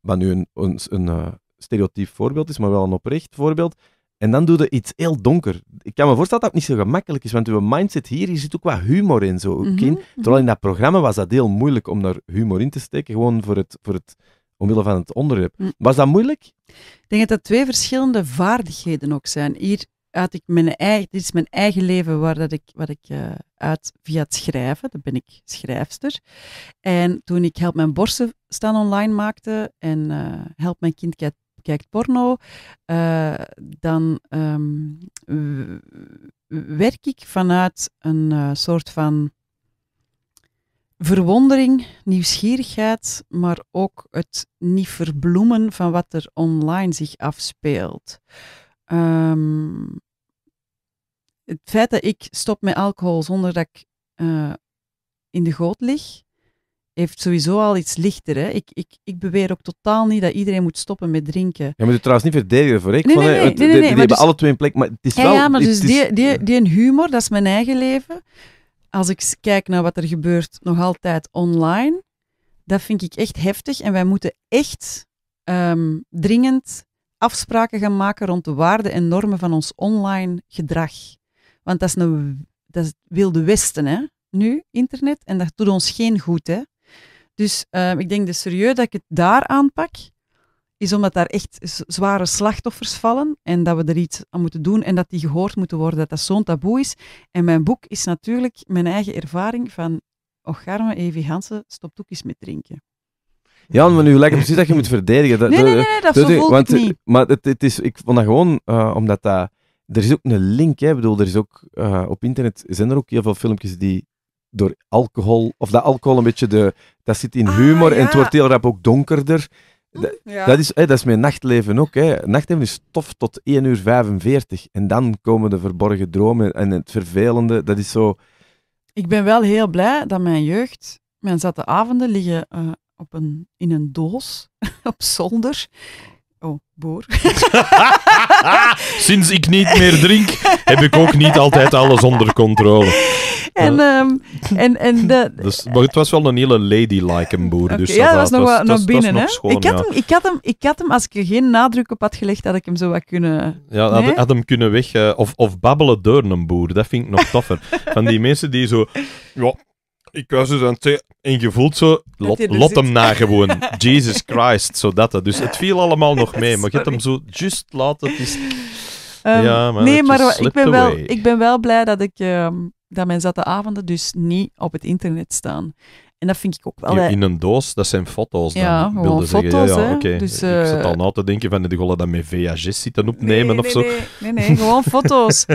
Wat nu een, een, een eh, stereotyp voorbeeld is, maar wel een oprecht voorbeeld. En dan doe je iets heel donker. Ik kan me voorstellen dat het niet zo gemakkelijk is, want uw mindset hier, hier zit ook wat humor in. Zo, mm Terwijl in dat programma was dat heel moeilijk om daar humor in te steken, gewoon voor het, voor het, omwille van het onderwerp. Mm. Was dat moeilijk? Ik denk dat dat twee verschillende vaardigheden ook zijn. Hier had ik mijn eigen, dit is mijn eigen leven waar dat ik, wat ik eh, uit via het schrijven, dan ben ik schrijfster. En toen ik Help Mijn Borsten staan online maakte en eh, Help Mijn Kind kijkt porno, eh, dan ehm, werk ik vanuit een eh, soort van verwondering, nieuwsgierigheid, maar ook het niet verbloemen van wat er online zich afspeelt. Ehm, het feit dat ik stop met alcohol zonder dat ik eh, in de goot lig, heeft sowieso al iets lichter. Hè. Ik, ik, ik beweer ook totaal niet dat iedereen moet stoppen met drinken. Je moet het trouwens niet verdedigen voor ik. Nee, nee, nee, nee, die, hebben dus- alle twee een plek, maar het is ja, wel... Ja, maar dus die, die, die humor, dat is mijn eigen leven. Als ik kijk naar wat er gebeurt nog altijd online, dat vind ik echt heftig. En wij moeten echt ehm, dringend afspraken gaan maken rond de waarden en normen van ons online gedrag. Want dat is, een, dat is wilde westen, hè? Nu, internet. En dat doet ons geen goed, hè? Dus ehm, ik denk de serieus dat ik het daar aanpak, is omdat daar echt zware slachtoffers vallen en dat we er iets aan moeten doen en dat die gehoord moeten worden, dat dat zo'n taboe is. En mijn boek is natuurlijk mijn eigen ervaring van, och Garme, Evi Hansen, stop ook eens met drinken. Ja, maar nu lijkt het precies dat je moet verdedigen. nee, nee, nee, dat, dat voel ik niet. Maar het, het, is, ik vond dat gewoon, eh, omdat dat... Er is ook een link, hè. Ik bedoel, er is ook... Eh, op internet zijn er ook heel veel filmpjes die door alcohol, of dat alcohol een beetje de, dat zit in ah, humor en het wordt heel rap ook donkerder. Dat, ja. dat, is, dat is mijn nachtleven ook. Hè. Nachtleven is tof tot 1 uur 45. En dan komen de verborgen dromen en het vervelende. Dat is zo... Ik ben wel heel blij dat mijn jeugd... Mijn zatte avonden liggen eh, op een, in een doos (laughs) op zolder. Oh, boer. (laughs) Sinds ik niet meer drink, heb ik ook niet altijd alles onder controle. En, ehm, en, en dus, maar het was wel een hele ladylike boer. dus ja, dat was nog, was, nog binnen. hè? ik, had hem, ik, had hem, ik had hem, als ik er geen nadruk op had gelegd, had ik hem zo wat kunnen... Ja, had, hem kunnen weg... Eh, of, of babbelen door een boer, dat vind ik nog toffer. (laughs) Van die mensen die zo... Ja, ik was dus aan het en je voelt zo, lot, hem na gewoon. (laughs) Jesus Christ, zodat dat. Dus het viel allemaal nog mee, maar je hebt hem zo just laten. is... Ehm, ja, maar nee, maar ik ben, wel, ik ben wel blij dat, ik, ehm, dat mijn zatte avonden dus niet op het internet staan. En dat vind ik ook wel. In, in een doos, dat zijn foto's. Dan, ja, foto's. Zeggen. Ja, dus, ik zat eh, al na te denken van die gollen dat met VHS zitten opnemen nee, nee, of zo. Nee, nee, gewoon (laughs) foto's. (laughs)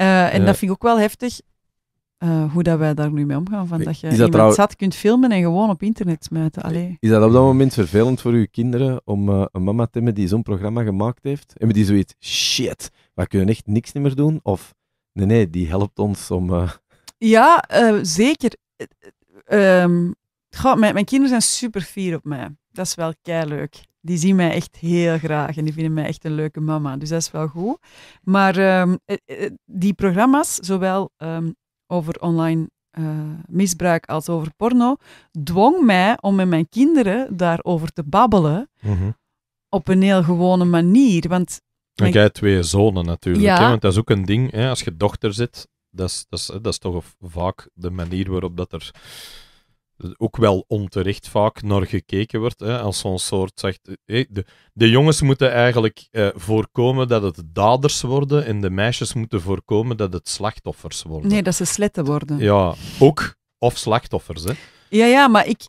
Eh, en dat vind ik ook wel heftig. Eh, hoe dat wij daar nu mee omgaan. Van dat je dat iemand zat kunt filmen en gewoon op internet smijten. Is dat op dat moment vervelend voor uw kinderen om eh, een mama te hebben die zo'n programma gemaakt heeft? Hebben die zoiets, shit, we kunnen echt niks meer doen? Of, nee, nee, die helpt ons om... Eh, ja, zeker. Ehm, mijn, kinderen zijn super fier op mij. Dat is wel kei leuk. Die zien mij echt heel graag en die vinden mij echt een leuke mama. Dus dat is wel goed. Maar ehm, die programma's, zowel ehm, over online eh, misbruik als over porno, dwong mij om met mijn kinderen daarover te babbelen mhm. op een heel gewone manier. Want en jij twee zonen natuurlijk, hè? want dat is ook een ding. Hè? Als je dochter zit, dat is, dat, is, dat is toch vaak de manier waarop dat er ook wel onterecht vaak naar gekeken wordt. Hè, als zo'n soort zegt, eh, eh, de, de, jongens moeten eigenlijk eh, voorkomen dat het daders worden en de meisjes moeten voorkomen dat het slachtoffers worden. Nee, dat ze sletten worden. Ja, ook. Of slachtoffers, hè. Ja, ja, maar ik,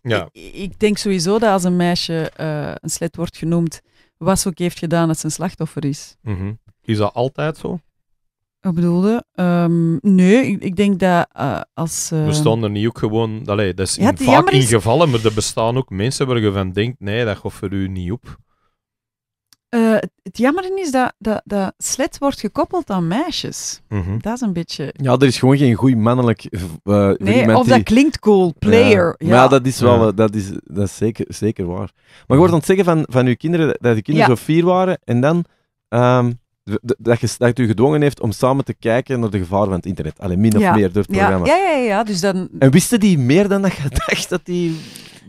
Ik, denk sowieso dat als een meisje eh, een slet wordt genoemd, was ook heeft gedaan dat ze een slachtoffer is. Mhm. Is dat altijd zo? Wat bedoelde? Ehm, nee, ik, ik, denk dat uh, als... Uh... Eh, bestaan er niet ook gewoon... dat is vaak in gevallen, maar er bestaan ook mensen waar je van denkt, nee, dat gaf er u niet op. Eh, het, jammer is dat, dat, dat slet wordt gekoppeld aan meisjes. Mhm. Dat is een beetje... Ja, er is gewoon geen goed mannelijk... nee, of dat klinkt cool, player. Ja, ja. Maar dat is wel... Dat is, dat is zeker, zeker waar. Maar je wordt aan zeggen van, van je kinderen, dat je kinderen zo fier waren, en dan... Ehm, dat je, dat u gedwongen heeft om samen te kijken naar de gevaren van het internet. Alleen min of meer door het programma. Ja, ja, ja, Dus dan... En wisten die meer dan dat je (laughs) dacht dat die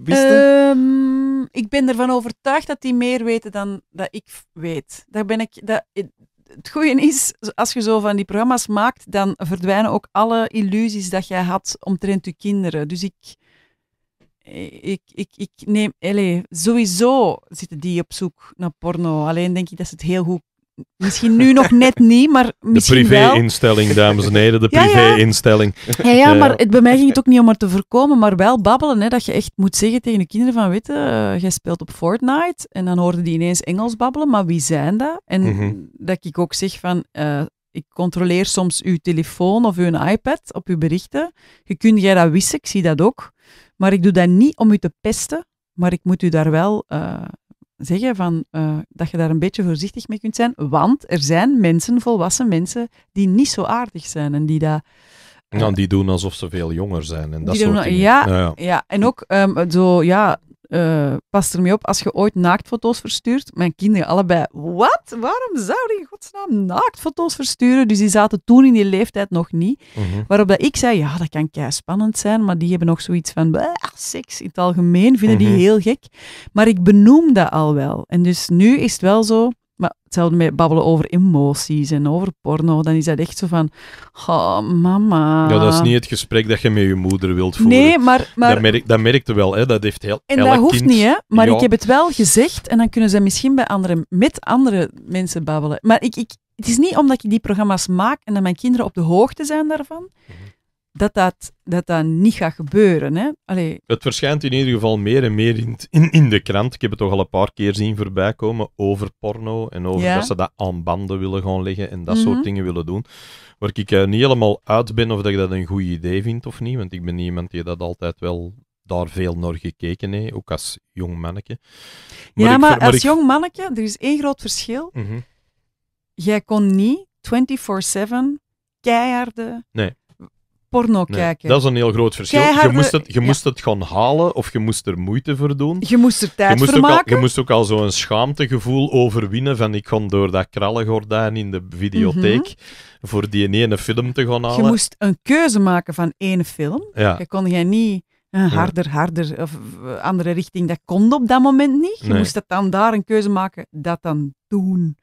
wisten? Ehm, ik ben ervan overtuigd dat die meer weten dan dat ik weet. Daar ben ik, dat, het goede is, als je zo van die programma's maakt, dan verdwijnen ook alle illusies dat jij had omtrent je kinderen. Dus ik, ik, ik, neem, allez, sowieso zitten die op zoek naar porno. Alleen denk ik dat ze het heel goed Misschien nu nog net niet, maar misschien De privé-instelling, dames en heren, de (laughs) privé-instelling. Ja, ja. Eh, maar het, bij mij ging het (laughs) ook niet om het te voorkomen, maar wel babbelen. Hè, dat je echt moet zeggen tegen de kinderen van, witte, eh, jij speelt op Fortnite. En dan hoorden die ineens Engels babbelen, maar wie zijn dat? En mhm. dat ik ook zeg van, eh, ik controleer soms uw telefoon of uw iPad op uw berichten. Je kunt jij dat wissen, ik zie dat ook. Maar ik doe dat niet om u te pesten, maar ik moet u daar wel zeggen van, eh, dat je daar een beetje voorzichtig mee kunt zijn. Want er zijn mensen, volwassen mensen, die niet zo aardig zijn en die dat... Uh, ja, die doen alsof ze veel jonger zijn en dat soort dingen. Ja, ja, en ook um, zo, ja, uh, pas ermee op, als je ooit naaktfoto's verstuurt, mijn kinderen allebei, wat? Waarom zouden in godsnaam naaktfoto's versturen? Dus die zaten toen in die leeftijd nog niet. Mhm. Waarop dat ik zei, ja, dat kan kei spannend zijn, maar die hebben nog zoiets van, seks in het algemeen, vinden die mhm. heel gek. Maar ik benoem dat al wel. En dus nu is het wel zo, maar hetzelfde met babbelen over emoties en over porno, dan is dat echt zo van, oh, mama. Ja, dat is niet het gesprek dat je met je moeder wilt voeren. Nee, maar... maar... Dat, merk, dat merkte wel, hè. Dat heeft heel En dat hoeft niet, hè. Maar ik heb het wel gezegd en dan kunnen ze misschien bij andere, met andere mensen babbelen. Maar ik, ik, het is niet omdat ik die programma's maak en dat mijn kinderen op de hoogte zijn daarvan, mhm dat dat, dat, dat niet gaat gebeuren. Hè? Allee. Het verschijnt in ieder geval meer en meer in, in, in, de krant. Ik heb het toch al een paar keer zien voorbij komen over porno en over dat ze dat aan banden willen gaan leggen en dat soort mhm. dingen willen doen. Waar ik uh, niet helemaal uit ben of dat ik dat een goed idee vind of niet, want ik ben iemand die dat altijd wel daar veel naar gekeken heeft, ook als jong manneke. ja, maar, als jong manneke, er is één groot verschil. Mhm. Jij kon niet 24-7 keiharde... Nee porno kijken. Dat is een heel groot verschil. Je, moest het, eh, je moest het gaan halen of je moest er moeite voor doen. Je moest er tijd voor maken. je moest ook al zo'n schaamtegevoel overwinnen van ik kon door dat krallengordijn in de videotheek mhm. voor die ene film te gaan halen. Je moest een keuze maken van één film. Je kon jij niet eh, harder, harder of eh, andere richting. Dat kon op dat moment niet. Je moest het dan daar een keuze maken, dat dan doen.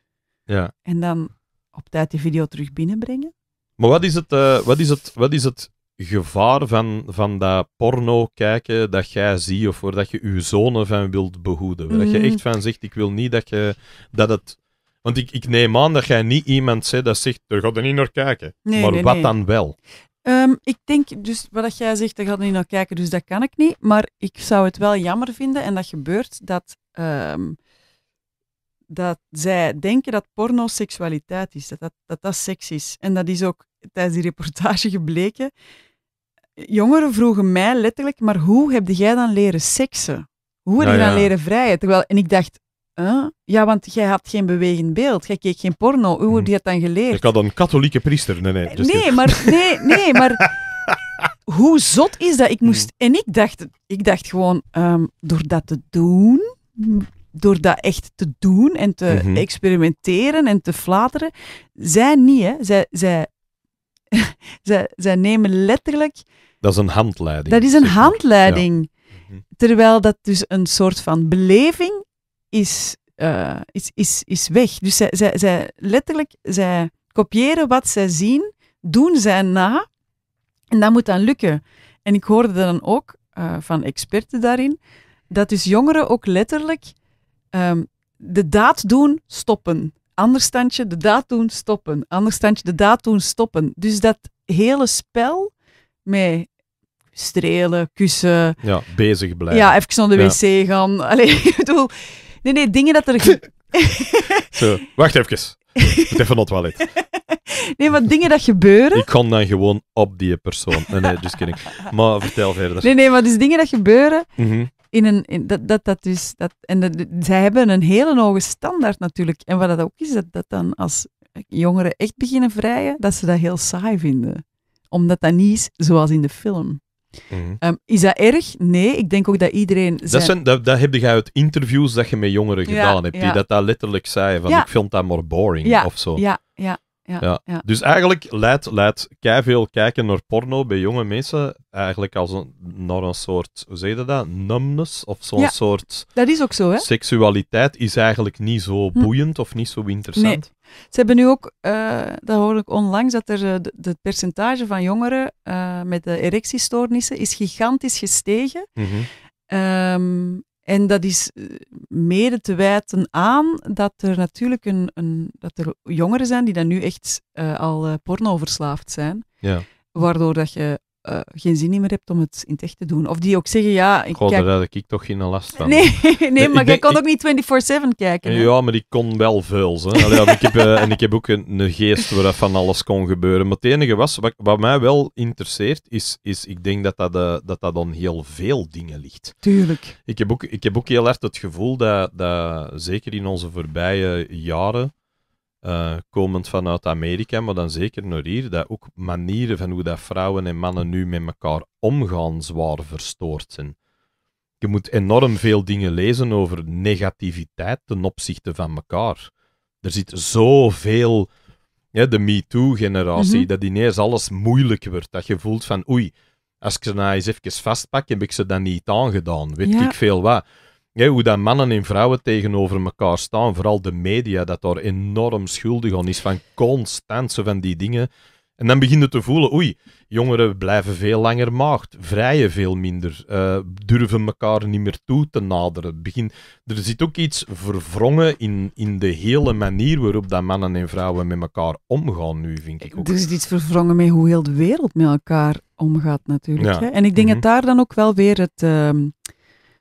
Ja. En dan op tijd die video terug binnenbrengen. Maar wat is het, eh, wat is het, wat is het gevaar van, van dat porno kijken dat jij ziet of waar dat je je zonen van wilt behoeden? dat je mhm. echt van zegt, ik wil niet dat, je, dat het... Want ik, ik neem aan dat jij niet iemand zegt dat zegt, er gaat er niet naar kijken. maar wat dan wel? Ehm, ik denk, dus wat jij zegt, er gaat er niet naar kijken, dus dat kan ik niet. Maar ik zou het wel jammer vinden, en dat gebeurt, dat... Ehm, dat zij denken dat porno seksualiteit is, dat dat, dat, dat seks is. En dat is ook tijdens die reportage (laughs) gebleken. Jongeren vroegen mij letterlijk, maar hoe heb jij dan leren seksen? Hoe heb nou je dan leren vrijen? en ik dacht, ja, want jij had geen bewegend beeld, jij keek geen porno, hoe hmm. heb je dat dan geleerd? Ik had een katholieke priester, nee, nee. Eh, dus nee, maar, nee, nee, maar (laughs) hoe zot is dat? Ik hmm. moest, En ik dacht, ik dacht gewoon, ehm, door dat te doen, door dat echt te doen en te mhm. experimenteren en te flateren. Zij niet, hè. Zij, zij, (laughs) zij, zij nemen letterlijk... Dat is een handleiding. Dat is een handleiding. Mhm. Terwijl dat dus een soort van beleving is, eh, is, is, is weg. Dus zij, zij, zij letterlijk, zij kopiëren wat zij zien, doen zij na, en dat moet dan lukken. En ik hoorde dan ook eh, van experten daarin, dat dus jongeren ook letterlijk Ehm, de daad doen, stoppen. Ander standje, de daad doen, stoppen. Ander standje, de daad doen, stoppen. Dus dat hele spel met strelen, kussen. Ja, bezig blijven. Ja, even naar de wc gaan. (laughs) Allee, ik bedoel... Nee, nee, dingen dat er... (laughs) Zo, wacht even. Moet even naar het (laughs) Nee, maar dingen dat gebeuren... Ik kon dan gewoon op die persoon. Nee, nee, dus kidding. Maar vertel verder. Nee, nee, maar dus dingen dat gebeuren... Mhm in een, dat, dat, dat dus, dat, en zij hebben een hele hoge standaard natuurlijk. En wat dat ook is, dat, dat dan als jongeren echt beginnen vrijen, dat ze dat heel saai vinden. Omdat dat niet is zoals in de film. Mhm. Ehm, is dat erg? Nee, ik denk ook dat iedereen. Dat, zijn, dat, heb je uit interviews dat je met jongeren gedaan hebt, die dat, dat letterlijk zei: van ik vond dat more boring of zo. Ja, ja ja, Dus eigenlijk leidt, leidt veel kijken naar porno bij jonge mensen eigenlijk als een, naar een soort, hoe zeg je dat, numbness of zo'n soort... dat is ook zo, hè? Seksualiteit is eigenlijk niet zo hm. boeiend of niet zo interessant. Nee. Ze hebben nu ook, eh, dat hoorde ik onlangs, dat er het eh, percentage van jongeren eh, met erectiestoornissen is gigantisch gestegen. Mm en dat is eh, mede te wijten aan dat er natuurlijk een, een dat er jongeren zijn die dan nu echt eh, al eh, porno verslaafd zijn. Ja. Waardoor dat je eh, geen zin meer hebt om het in het echt te doen. Of die ook zeggen, ja... Ik God, kijk... daar had ik toch geen last van. Nee, (laughs) nee, maar jij kon ook niet 24-7 kijken. Ja, maar ik kon wel veel. Hè. ik heb, eh, en ik heb ook een, geest waar van alles kon gebeuren. Maar het enige was, wat, wat mij wel interesseert, is, is ik denk dat dat, uh, dat dat dan heel veel dingen ligt. Tuurlijk. Ik heb ook, ik heb ook heel hard het gevoel dat, dat zeker in onze voorbije jaren, uh, komend vanuit Amerika, maar dan zeker naar hier, dat ook manieren van hoe dat vrouwen en mannen nu met elkaar omgaan zwaar verstoord zijn. Je moet enorm veel dingen lezen over negativiteit ten opzichte van elkaar. Er zit zoveel, ja, de MeToo-generatie, mhm. dat ineens alles moeilijk wordt. Dat je voelt van, oei, als ik ze nou eens even vastpak, heb ik ze dan niet aangedaan. Weet ik veel wat hoe dat mannen en vrouwen tegenover elkaar staan, vooral de media, dat daar enorm schuldig aan is van constant van die dingen. En dan begin je te voelen, oei, jongeren blijven veel langer maagd, vrijen veel minder, eh, durven elkaar niet meer toe te naderen. Begin, er zit ook iets verwrongen in, in de hele manier waarop dat mannen en vrouwen met elkaar omgaan nu, vind ik ook. Er zit iets verwrongen met hoe heel de wereld met elkaar omgaat natuurlijk. Ja. Hè? En ik denk mm dat mhm. daar dan ook wel weer het... Ehm,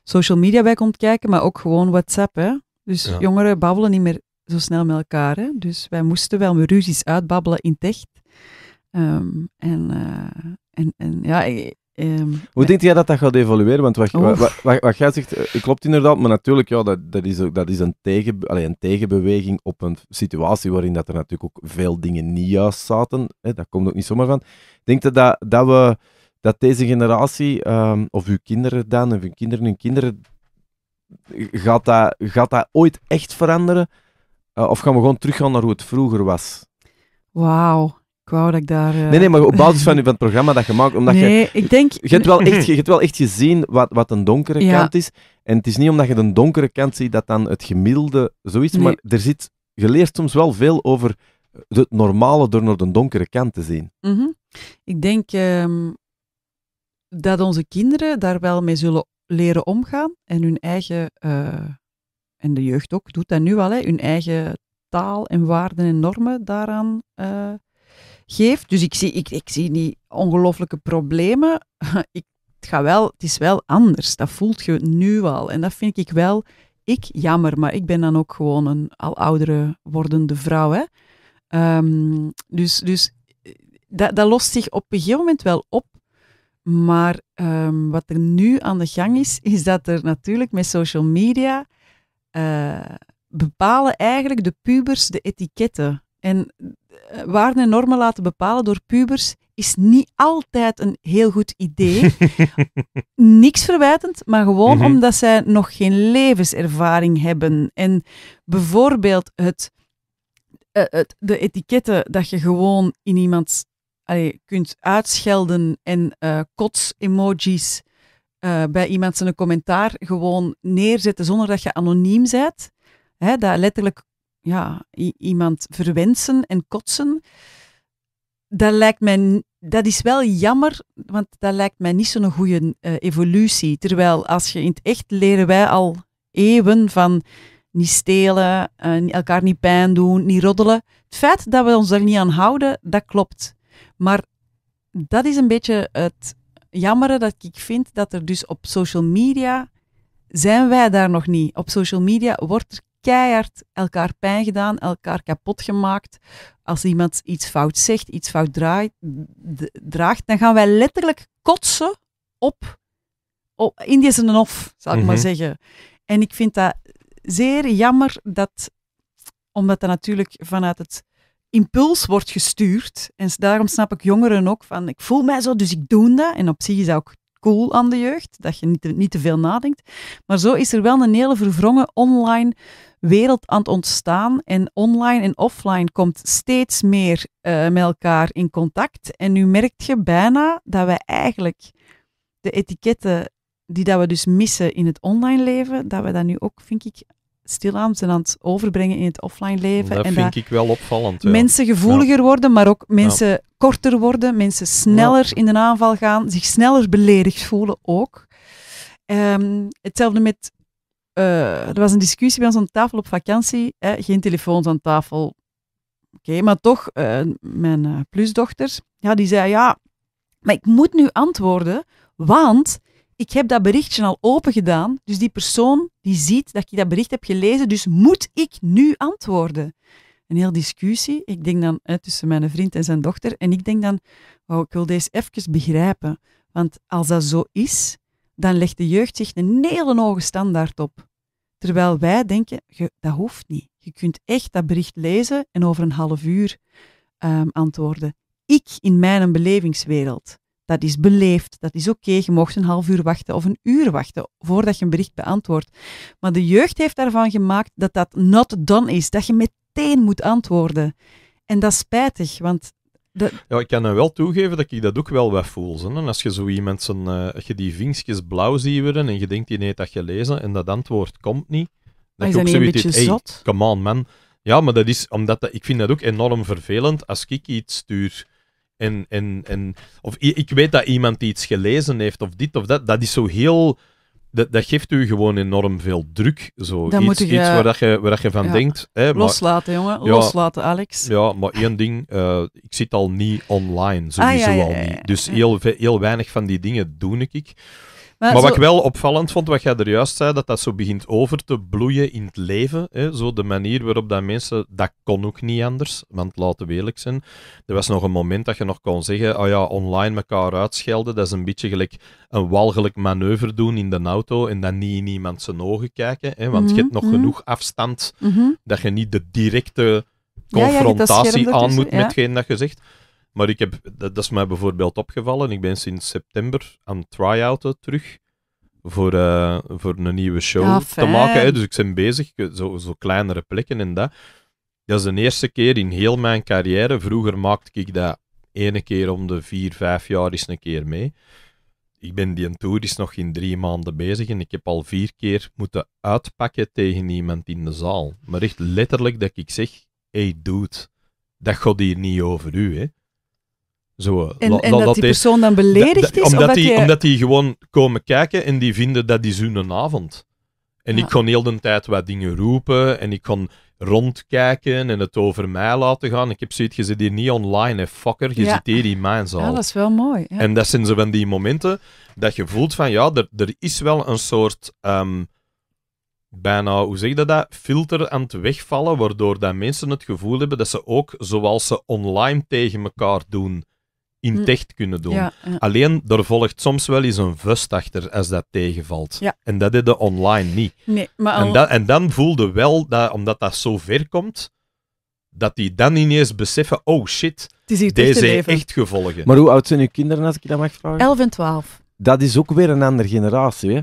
social media bij komt kijken, maar ook gewoon WhatsApp. Hè? Dus jongeren babbelen niet meer zo snel met elkaar. Hè? Dus wij moesten wel met ruzies uitbabbelen in Techt. Ehm, en, eh, en, en ja, eh, ehm, Hoe denkt jij dat dat gaat evolueren? Want wat, wat, wat, wat, jij zegt, eh, klopt inderdaad, maar natuurlijk, ja, dat, dat, is, dat is een, tegen, allee, een tegenbeweging op een situatie waarin dat er natuurlijk ook veel dingen niet juist zaten. Hè, dat komt ook niet zomaar van. Ik denk dat, dat we dat deze generatie, ehm, of uw kinderen dan, of uw kinderen, en kinderen, gaat dat, gaat dat ooit echt veranderen? Eh, of gaan we gewoon teruggaan naar hoe het vroeger was? Wauw. Ik wou dat ik daar... Eh, nee, nee, maar op basis van, het programma dat je maakt, omdat nee, je... ik denk... Je hebt wel echt, je hebt wel echt gezien wat, wat een donkere kant is. En het is niet omdat je de donkere kant ziet dat dan het gemiddelde zoiets, maar er zit... Je leert soms wel veel over het normale door naar de donkere kant te zien. Mm -hmm. Ik denk ehm, dat onze kinderen daar wel mee zullen leren omgaan en hun eigen, eh, en de jeugd ook doet dat nu al, hè, hun eigen taal en waarden en normen daaraan uh, geeft. Dus ik zie, ik, ik zie niet ongelooflijke problemen. (laughs) ik, het, gaat wel, het is wel anders, dat voelt je nu al. En dat vind ik wel, ik jammer, maar ik ben dan ook gewoon een al oudere wordende vrouw. Hè. Ehm, dus dus eh, dat, dat lost zich op een gegeven moment wel op maar ehm, wat er nu aan de gang is, is dat er natuurlijk met social media eh, bepalen eigenlijk de pubers de etiketten. En eh, waarden en normen laten bepalen door pubers is niet altijd een heel goed idee. (laughs) Niks verwijtend, maar gewoon mhm. omdat zij nog geen levenservaring hebben. En bijvoorbeeld het, eh, het, de etiketten dat je gewoon in iemands je kunt uitschelden en uh, kots-emojis eh, bij iemand zijn commentaar gewoon neerzetten zonder dat je anoniem bent. Hè, dat letterlijk ja, iemand verwensen en kotsen. Dat lijkt mij, dat is wel jammer, want dat lijkt mij niet zo'n goede eh, evolutie. Terwijl als je in het echt leren wij al eeuwen van niet stelen, elkaar niet pijn doen, niet roddelen. Het feit dat we ons daar niet aan houden, dat klopt. Maar dat is een beetje het jammere dat ik vind dat er dus op social media zijn wij daar nog niet. Op social media wordt er keihard elkaar pijn gedaan, elkaar kapot gemaakt. Als iemand iets fout zegt, iets fout draait, draagt, dan gaan wij letterlijk kotsen op, op in of, zal ik maar mhm. zeggen. En ik vind dat zeer jammer dat, omdat dat natuurlijk vanuit het impuls wordt gestuurd. En daarom snap ik jongeren ook van, ik voel mij zo, dus ik doe dat. En op zich is dat ook cool aan de jeugd, dat je niet te, niet te veel nadenkt. Maar zo is er wel een hele verwrongen online wereld aan het ontstaan. En online en offline komt steeds meer eh, met elkaar in contact. En nu merk je bijna dat wij eigenlijk de etiketten die dat we dus missen in het online leven, dat we dat nu ook, vind ik, stilaan zijn aan het overbrengen in het offline leven. Dat vind ik wel opvallend. Ja. Mensen gevoeliger worden, maar ook mensen korter worden, mensen sneller in de aanval gaan, zich sneller beledigd voelen ook. Ehm, hetzelfde met, eh, er was een discussie bij ons aan tafel op vakantie, hè, geen telefoons aan tafel. Oké, maar toch, eh, mijn eh, plusdochter, ja, die zei ja, maar ik moet nu antwoorden, want ik heb dat berichtje al open gedaan, dus die persoon die ziet dat ik dat bericht heb gelezen, dus moet ik nu antwoorden? Een heel discussie. Ik denk dan hè, tussen mijn vriend en zijn dochter. En ik denk dan, oh, ik wil deze even begrijpen. Want als dat zo is, dan legt de jeugd zich een hele hoge standaard op. Terwijl wij denken, dat hoeft niet. Je kunt echt dat bericht lezen en over een half uur ehm, antwoorden. Ik in mijn belevingswereld dat is beleefd, dat is oké. Je mocht een half uur wachten of een uur wachten voordat je een bericht beantwoordt. Maar de jeugd heeft daarvan gemaakt dat dat not done is, dat je meteen moet antwoorden. En dat is spijtig, want Ja, ik kan nou wel toegeven dat ik dat ook wel wat voel. Als je zo iemand eh, als je die vinkjes blauw ziet worden en je denkt, die nee dat je gelezen en dat antwoord komt niet. Dan maar is dat niet een beetje zot? come on, man. Ja, maar dat is omdat dat, ik vind dat ook enorm vervelend als ik iets stuur en, en, en, of ik weet dat iemand iets gelezen heeft of dit of dat. Dat is zo heel. Dat, dat geeft u gewoon enorm veel druk. Zo. iets, iets eh, waar, dat je, waar dat je van denkt. Hè, maar, loslaten, jongen. loslaten, Alex. Ja, maar één ding. Eh, ik zit al niet online, ah, sowieso al niet. Dus heel, heel weinig van die dingen doe ik. Maar, wat ik wel opvallend vond, wat jij er juist zei, dat dat zo begint over te bloeien in het leven. Hè? Zo de manier waarop dat mensen, dat kon ook niet anders, want laten we eerlijk zijn. Er was nog een moment dat je nog kon zeggen, oh ja, online elkaar uitschelden, dat is een beetje gelijk een walgelijk manoeuvre doen in de auto en dan niet in iemand zijn ogen kijken. Hè? Want je mhm, hebt nog mhm. genoeg afstand mhm. dat je niet de directe confrontatie aan moet met hetgeen dat je zegt. Maar ik heb, dat, is mij bijvoorbeeld opgevallen. Ik ben sinds september aan try-outen terug voor, eh, voor een nieuwe show te maken. Dus ik ben bezig, zo, zo kleinere plekken en dat. Dat is de eerste keer in heel mijn carrière. Vroeger maakte ik dat ene keer om de vier, vijf jaar eens een keer mee. Ik ben die tour is nog in drie maanden bezig en ik heb al vier keer moeten uitpakken tegen iemand in de zaal. Maar echt letterlijk dat ik zeg, hey dude, dat gaat hier niet over u, hè. Zo, eh, die persoon dan beledigd is? Omdat, die, omdat die gewoon komen kijken en die vinden dat is hun avond. En ik kon heel de tijd wat dingen roepen en ik kon rondkijken en het over mij laten gaan. Ik heb zoiets, je zit hier niet online, hè, fucker. Je ja. zit hier in mijn zaal. Ja, dat is wel mooi. En dat zijn zo van die momenten dat je voelt van, ja, er, er is wel een soort... Ehm, bijna, hoe zeg je dat, filter aan het wegvallen, waardoor dat mensen het gevoel hebben dat ze ook, zoals ze online tegen elkaar doen, in mm. techt kunnen doen. Alleen, er volgt soms wel eens een vust achter als dat tegenvalt. Ja. En dat de online niet. Nee, maar en, en, dan voelde wel, dat, omdat dat zo ver komt, dat die dan ineens beseffen, oh shit, deze heeft echt gevolgen. Maar hoe oud zijn uw kinderen, als ik dat mag vragen? 11 en 12. Dat is ook weer een andere generatie, hè?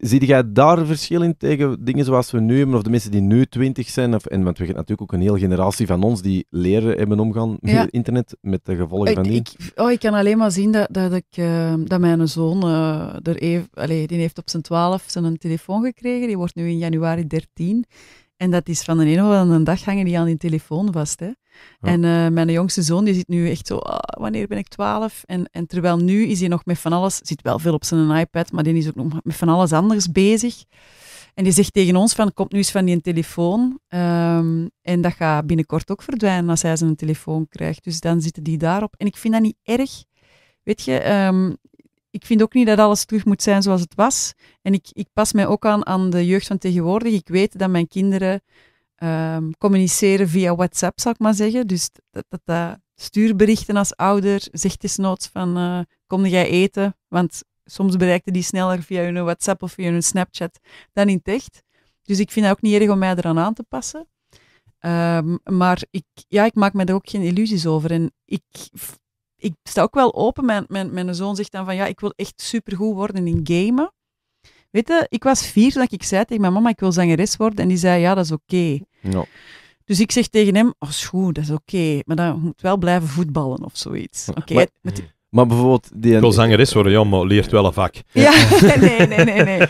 Zie jij daar verschil in tegen dingen zoals we nu hebben, of de mensen die nu twintig zijn? Of, en, want we hebben natuurlijk ook een hele generatie van ons die leren hebben omgaan met internet, met de gevolgen van die. Ik, oh, ik kan alleen maar zien dat, dat, ik, eh, dat mijn zoon, eh, er even, allee, die heeft op zijn twaalf zijn een telefoon gekregen, die wordt nu in januari dertien. En dat is van de ene op de andere dag hangen die aan die telefoon vast. Hè. En eh, mijn jongste zoon die zit nu echt zo, ah, wanneer ben ik twaalf? En, en terwijl nu is hij nog met van alles, zit wel veel op zijn iPad, maar die is ook nog met van alles anders bezig. En die zegt tegen ons van, komt nu eens van die telefoon. Ehm, en dat gaat binnenkort ook verdwijnen als hij zijn telefoon krijgt. Dus dan zitten die daarop. En ik vind dat niet erg. Weet je, ehm, ik vind ook niet dat alles terug moet zijn zoals het was. En ik, ik pas mij ook aan aan de jeugd van tegenwoordig. Ik weet dat mijn kinderen ehm, communiceren via WhatsApp, zal ik maar zeggen. Dus dat, dat, stuurberichten als ouder, zegt desnoods van uh, kom jij eten? Want soms bereikten die sneller via hun WhatsApp of via hun Snapchat dan in het echt. Dus ik vind het ook niet erg om mij eraan aan te passen. Ehm, maar ik, ja, ik maak me daar ook geen illusies over. En ik ik sta ook wel open. Mijn, mijn, mijn zoon zegt dan van ja, ik wil echt supergoed worden in gamen. Weet je, ik was vier dat ik zei tegen mijn mama, ik wil zangeres worden. En die zei, ja, dat is oké. Dus ik zeg tegen hem, oh, is goed, dat is oké. maar dan moet wel blijven voetballen of zoiets. Oké. maar, maar, bijvoorbeeld... Die... Ik wil zangeres worden, ja, maar leert wel een vak. Ja, (laughs) nee, nee, nee. Nee,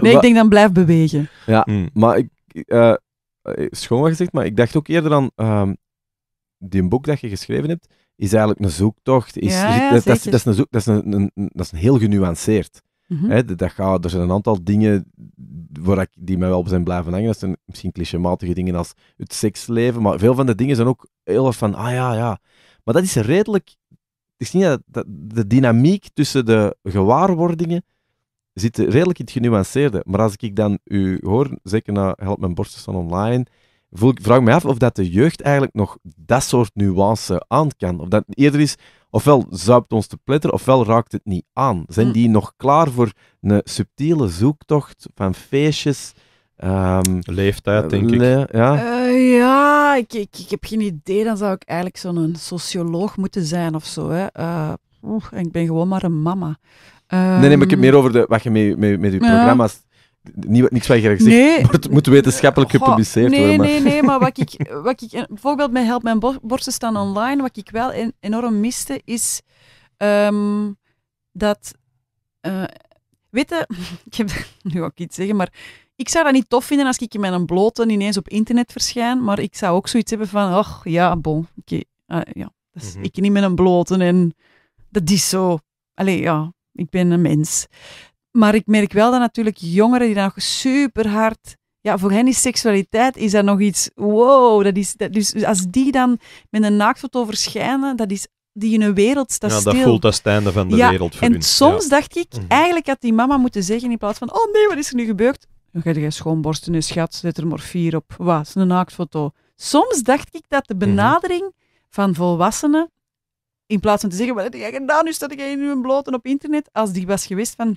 nee ik denk dan blijf bewegen. Ja, hmm. maar ik... Eh, eh, schoon gezegd, maar ik dacht ook eerder aan uh, die boek dat je geschreven hebt is eigenlijk een zoektocht. Is, dus dat, dat, is, dat, is een dat, is een, dat is een heel genuanceerd. Mm dat gaat, er zijn een aantal dingen waar ik, die mij wel op zijn blijven hangen. Dat zijn misschien clichématige dingen als het seksleven, maar veel van de dingen zijn ook heel erg van, ah ja, ja. Maar dat is redelijk... Ik zie dat, dat de dynamiek tussen de gewaarwordingen zit redelijk in het genuanceerde. Maar als ik dan u hoor, zeker na nou, Help Mijn Borsten Staan Online, ik, vraag me af of dat de jeugd eigenlijk nog dat soort nuances aan kan. Of dat eerder is, ofwel zuipt ons te pletteren, ofwel raakt het niet aan. Zijn mm. die nog klaar voor een subtiele zoektocht van feestjes? Um, Leeftijd, eh, denk ik. ja, eh, ik, ik, heb geen idee. Dan zou ik eigenlijk zo'n socioloog moeten zijn of zo. Hè. Eh, ik ben gewoon maar een mama. Um, nee, neem ik het ehm, meer over de, wat je met, met je programma's niet, niks van je gezegd nee. het moet wetenschappelijk gepubliceerd nee, worden. Nee, nee, maar wat ik, (laughs) wat ik bijvoorbeeld met Help Mijn Borsten staan online, wat ik wel enorm miste, is ehm, dat. Uh, weet je, (laughs) ik heb (laughs) nu ook iets zeggen, maar ik zou dat niet tof vinden als ik in mijn blote ineens op internet verschijn, maar ik zou ook zoiets hebben van, ach ja, bon, oké, ah, ja, dat mhm. ik niet met een blote en dat is zo. Allee, ja, ik ben een mens. Maar ik merk wel dat natuurlijk jongeren die dan nog super hard. Ja, voor hen is seksualiteit is dat nog iets. Wow, dat is, dat, dus als die dan met een naaktfoto verschijnen, dat is die in een wereld stil. Ja, dat voelt als het einde van de ja, wereld en soms dacht ik, mhm. eigenlijk had die mama moeten zeggen in plaats van, oh nee, wat is er nu gebeurd? Dan ga je schoonborsten, een schat, zet er morfier op. Wat, een naaktfoto. Soms dacht ik dat de mhm. benadering van volwassenen, in plaats van te zeggen, wat heb jij gedaan, nu staat ik in een blote op internet, als die was geweest van,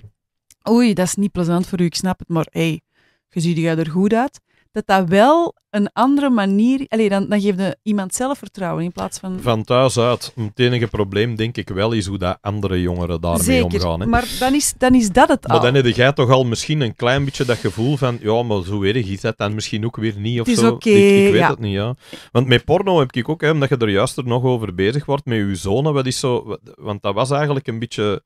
oei, dat is niet plezant voor u, ik snap het, maar hey, je ziet er goed uit. Dat dat wel een andere manier... Allee, dan, dan geeft de iemand zelfvertrouwen in plaats van... Van thuis uit. Het enige probleem, denk ik wel, is hoe dat andere jongeren daarmee omgaan. Hè. maar dan is, dan is dat het maar al. Maar dan heb jij toch al misschien een klein beetje dat gevoel van... Ja, maar zo erg is dat dan misschien ook weer niet of het is zo. ik, weet het niet, ja. Want met porno heb ik ook, hè, omdat je er juist er nog over bezig wordt, met je zone. wat is zo... Want dat was eigenlijk een beetje...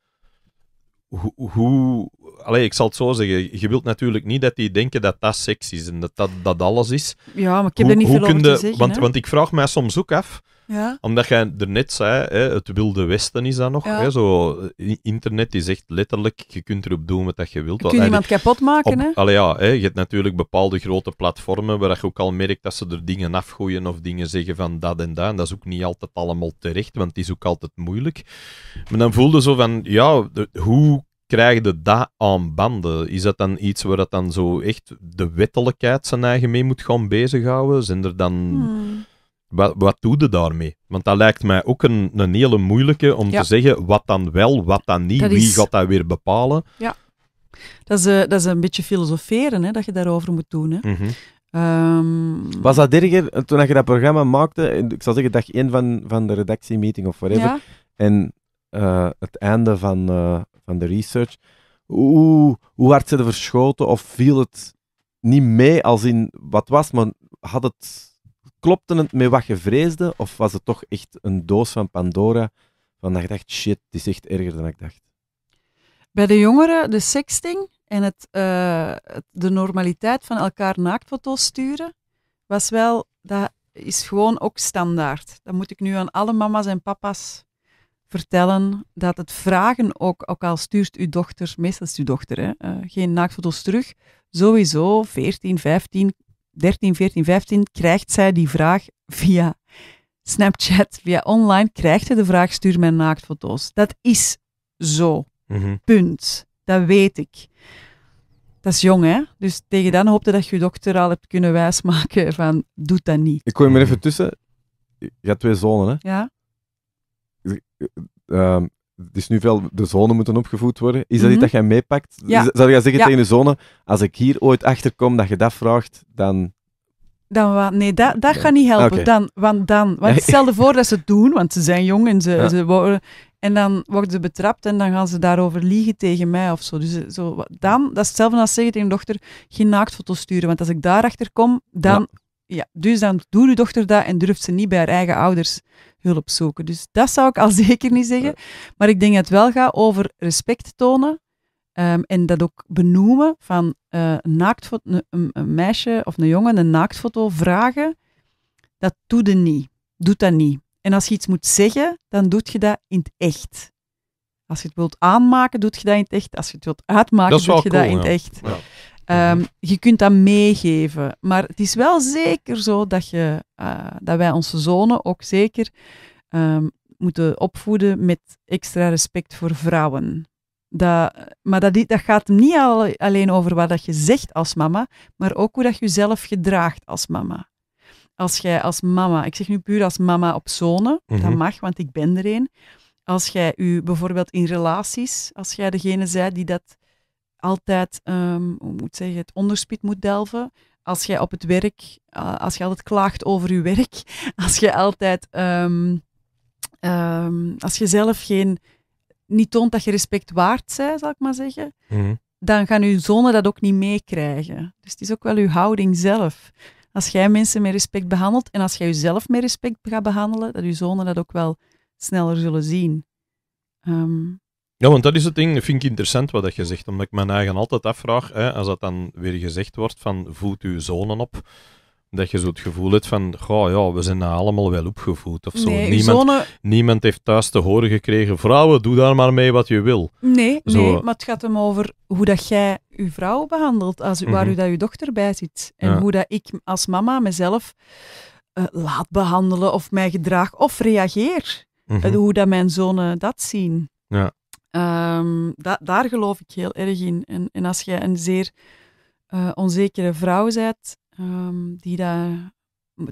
hoe, allee, ik zal het zo zeggen. Je wilt natuurlijk niet dat die denken dat dat seks is en dat dat, dat alles is. Ja, maar ik heb er niet veel over te zeggen. Want, want ik vraag mij soms ook af. Ja. Omdat jij er net zei, hè, het wilde westen is dat nog. Ja. Hè, zo, internet is echt letterlijk, je kunt erop doen wat je wilt. Je kunt iemand kapot maken. hè? Allee, ja, hè, je hebt natuurlijk bepaalde grote platformen waar je ook al merkt dat ze er dingen afgooien of dingen zeggen van dat en dat. En dat is ook niet altijd allemaal terecht, want het is ook altijd moeilijk. Maar dan voelde zo van, ja, hoe krijgen dat aan banden? Is dat dan iets waar dat dan zo echt de wettelijkheid zijn eigen mee moet gaan bezighouden? Zijn er dan... Hmm. Wat, wat doe je daarmee? Want dat lijkt mij ook een, een hele moeilijke om te zeggen wat dan wel, wat dan niet, wie gaat dat weer bepalen? Ja, dat is, eh, dat is een beetje filosoferen hè, dat je daarover moet doen. Hè. Mhm. Ehm, Was dat erger toen je dat programma maakte? Ik zal zeggen, dag één van, van de redactiemeeting of whatever. En eh, het einde van, eh, van de research. Hoe, hoe hard ze er verschoten of viel het niet mee als in wat was, maar had het, klopte het met wat je vreesde of was het toch echt een doos van Pandora van dat je dacht, shit, die is echt erger dan ik dacht? Bij de jongeren, de sexting en het, eh, de normaliteit van elkaar naaktfoto's sturen, was wel, dat is gewoon ook standaard. Dat moet ik nu aan alle mama's en papa's vertellen dat het vragen ook, ook al stuurt uw dochter, meestal is uw dochter, hè, eh, geen naaktfoto's terug, sowieso 14, 15, 13, 14, 15 krijgt zij die vraag via Snapchat, via online, krijgt ze de vraag stuur mijn naaktfoto's. Dat is zo. Mhm. Punt. Dat weet ik. Dat is jong, hè? Dus tegen dan hoopte dat je je dokter al hebt kunnen wijsmaken van, doe dat niet. Ik gooi er even tussen. Je hebt twee zonen, hè? Ja um, is nu veel de zone moeten opgevoed worden. Is dat mm iets mhm. dat jij meepakt? Ja. Zou jij zeggen tegen de zone, als ik hier ooit achterkom dat je dat vraagt, dan... Dan nee, dat, dat gaat niet helpen. Ah, dan, want dan, want stel je voor dat ze het doen, want ze zijn jong en ze, ze worden... En dan worden ze betrapt en dan gaan ze daarover liegen tegen mij of zo. Dus eh, zo, dan, dat is hetzelfde als zeggen tegen een dochter, geen naaktfoto sturen. Want als ik daarachter kom, dan... Ja. dus dan doet uw dochter dat en durft ze niet bij haar eigen ouders hulp zoeken. Dus dat zou ik al (laughs) zeker niet zeggen. Maar ik denk dat het wel gaat over respect tonen. Ehm, en dat ook benoemen van uh, eh, naaktfoto, een, meisje of een jongen een naaktfoto vragen, dat doet je niet. Doet dat niet. En als je iets moet zeggen, dan doet je dat in het echt. Als je het wilt aanmaken, doet je dat in het echt. Als je het wilt uitmaken, doe je dat in het echt. Ehm, mhm. je kunt dat meegeven. Maar het is wel zeker zo dat, je, eh, dat wij onze zonen ook zeker ehm, moeten opvoeden met extra respect voor vrouwen. Dat, maar dat, dat gaat niet al, alleen over wat dat je zegt als mama, maar ook hoe dat je jezelf gedraagt als mama. Als jij als mama, ik zeg nu puur als mama op zonen, dat mhm. mag, want ik ben er een. Als jij u bijvoorbeeld in relaties, als jij degene zij die dat altijd, ehm, hoe moet ik zeggen, het onderspit moet delven. Als jij op het werk, eh, als je altijd klaagt over je werk, (laughs) als je altijd, ehm, ehm, als je zelf geen, niet toont dat je respect waard bent, zal ik maar zeggen, mhm. dan gaan je zonen dat ook niet meekrijgen. Dus het is ook wel je houding zelf. Als jij mensen met respect behandelt en als jij jezelf met respect gaat behandelen, dat je zonen dat ook wel sneller zullen zien. Ja, want dat is het ding, vind ik interessant wat dat je zegt, omdat ik mijn eigen altijd afvraag, hè, als dat dan weer gezegd wordt van voed uw zonen op, dat je zo het gevoel hebt van, goh, ja, we zijn nou allemaal wel opgevoed of zo. niemand, niemand heeft thuis te horen gekregen, vrouwen, doe daar maar mee wat je wil. Nee, nee maar het gaat hem over hoe dat jij uw vrouw behandelt, als, waar mm u dat uw dochter bij zit. En hoe dat ik als mama mezelf eh, laat behandelen of mij gedraag of reageer. Mhm. Eh, hoe dat mijn zonen dat zien. Ja. Ehm, daar geloof ik heel erg in. En, en als je een zeer uh, onzekere vrouw bent, ehm, die daar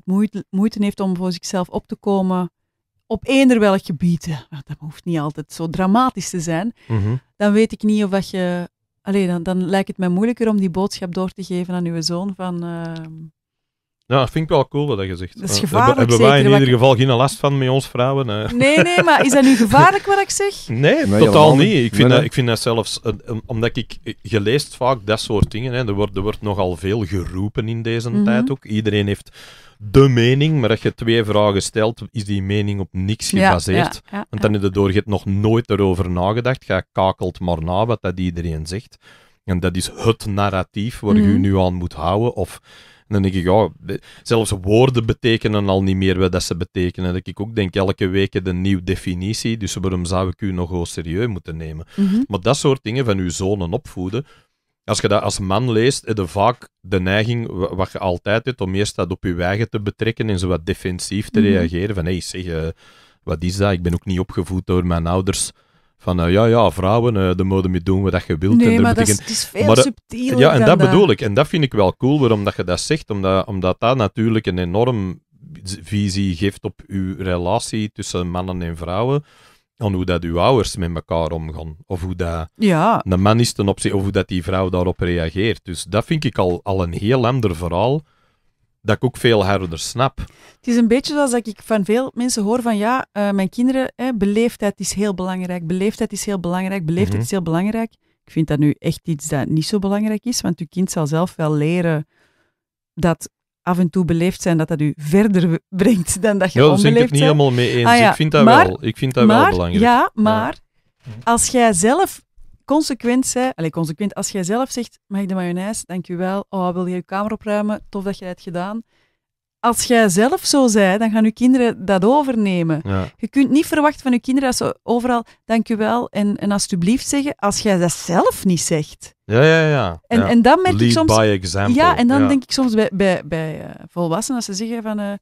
moeite, moeite heeft om voor zichzelf op te komen, op eender welk gebied, nou, dat hoeft niet altijd zo dramatisch te zijn, mhm. dan weet ik niet of dat je. Alleen dan, dan lijkt het mij moeilijker om die boodschap door te geven aan uw zoon van. Ehm, ja, dat vind ik wel cool dat je zegt. Dat is gevaarlijk. Hebben wij in ieder geval geen last van met ons vrouwen? Nee, nee, maar is dat nu gevaarlijk wat ik zeg? (laughs) Nee, totaal niet. Ik vind, Dat, ik vind dat zelfs, eh, omdat ik, eh, je leest vaak dat soort dingen. Hè. Er, wordt, er wordt nogal veel geroepen in deze mhm. tijd ook. Iedereen heeft de mening, maar als je twee vragen stelt, is die mening op niks gebaseerd. Want dan heb je door, nog nooit erover nagedacht. Je kakelt maar na wat dat iedereen zegt. En dat is het narratief waar mm. je nu aan moet houden. Of dan denk ik, ja, zelfs woorden betekenen al niet meer wat dat ze betekenen. Dat ik ook denk, elke week een nieuwe definitie, dus waarom zou ik u nog wel serieus moeten nemen? Mhm. Maar dat soort dingen van uw zonen opvoeden, als je dat als man leest, heb je vaak de neiging, wat je altijd hebt, om eerst dat op je eigen te betrekken en zo wat defensief te mhm. reageren. Van, hé, hey, zeg, eh, wat is dat? Ik ben ook niet opgevoed door mijn ouders van eh, ja, ja, vrouwen, uh, de mode mee doen wat je wilt. Nee, en maar dat is, het is veel eh, Ja, en dat eh, bedoel ik. En dat vind ik wel cool waarom dat je dat zegt, omdat, omdat dat natuurlijk een enorm visie geeft op uw relatie tussen mannen en vrouwen. En hoe dat uw ouders met elkaar omgaan. Of hoe dat ja. de man is ten opzichte, of hoe dat die vrouw daarop reageert. Dus dat vind ik al, al een heel ander verhaal dat ik ook veel harder snap. Het is een beetje zoals dat ik van veel mensen hoor van ja, eh, mijn kinderen, hè, beleefdheid is heel belangrijk, beleefdheid is heel belangrijk, beleefdheid mhm. is heel belangrijk. Ik vind dat nu echt iets dat niet zo belangrijk is, want uw kind zal zelf wel leren dat af en toe beleefd zijn, dat dat u verder brengt dan dat je onbeleefd bent. Ja, daar ben ik het niet helemaal mee eens. Ah ik vind dat, wel. Ik vind dat wel belangrijk. Ja, maar mhm. als jij zelf consequent zijn, allez, consequent, als jij zelf zegt, mag ik de mayonaise, dankjewel, oh, wil je je kamer opruimen, tof dat jij het gedaan. Als jij zelf zo zei, dan gaan je kinderen dat overnemen. Je kunt niet verwachten van je kinderen dat ze overal dankjewel en, en alsjeblieft zeggen, als jij dat zelf niet zegt. Ja, ja, ja. En, en dan merk ik soms... Ja, en dan denk ik soms bij, bij, bij eh, volwassenen, als ze zeggen van... Eh,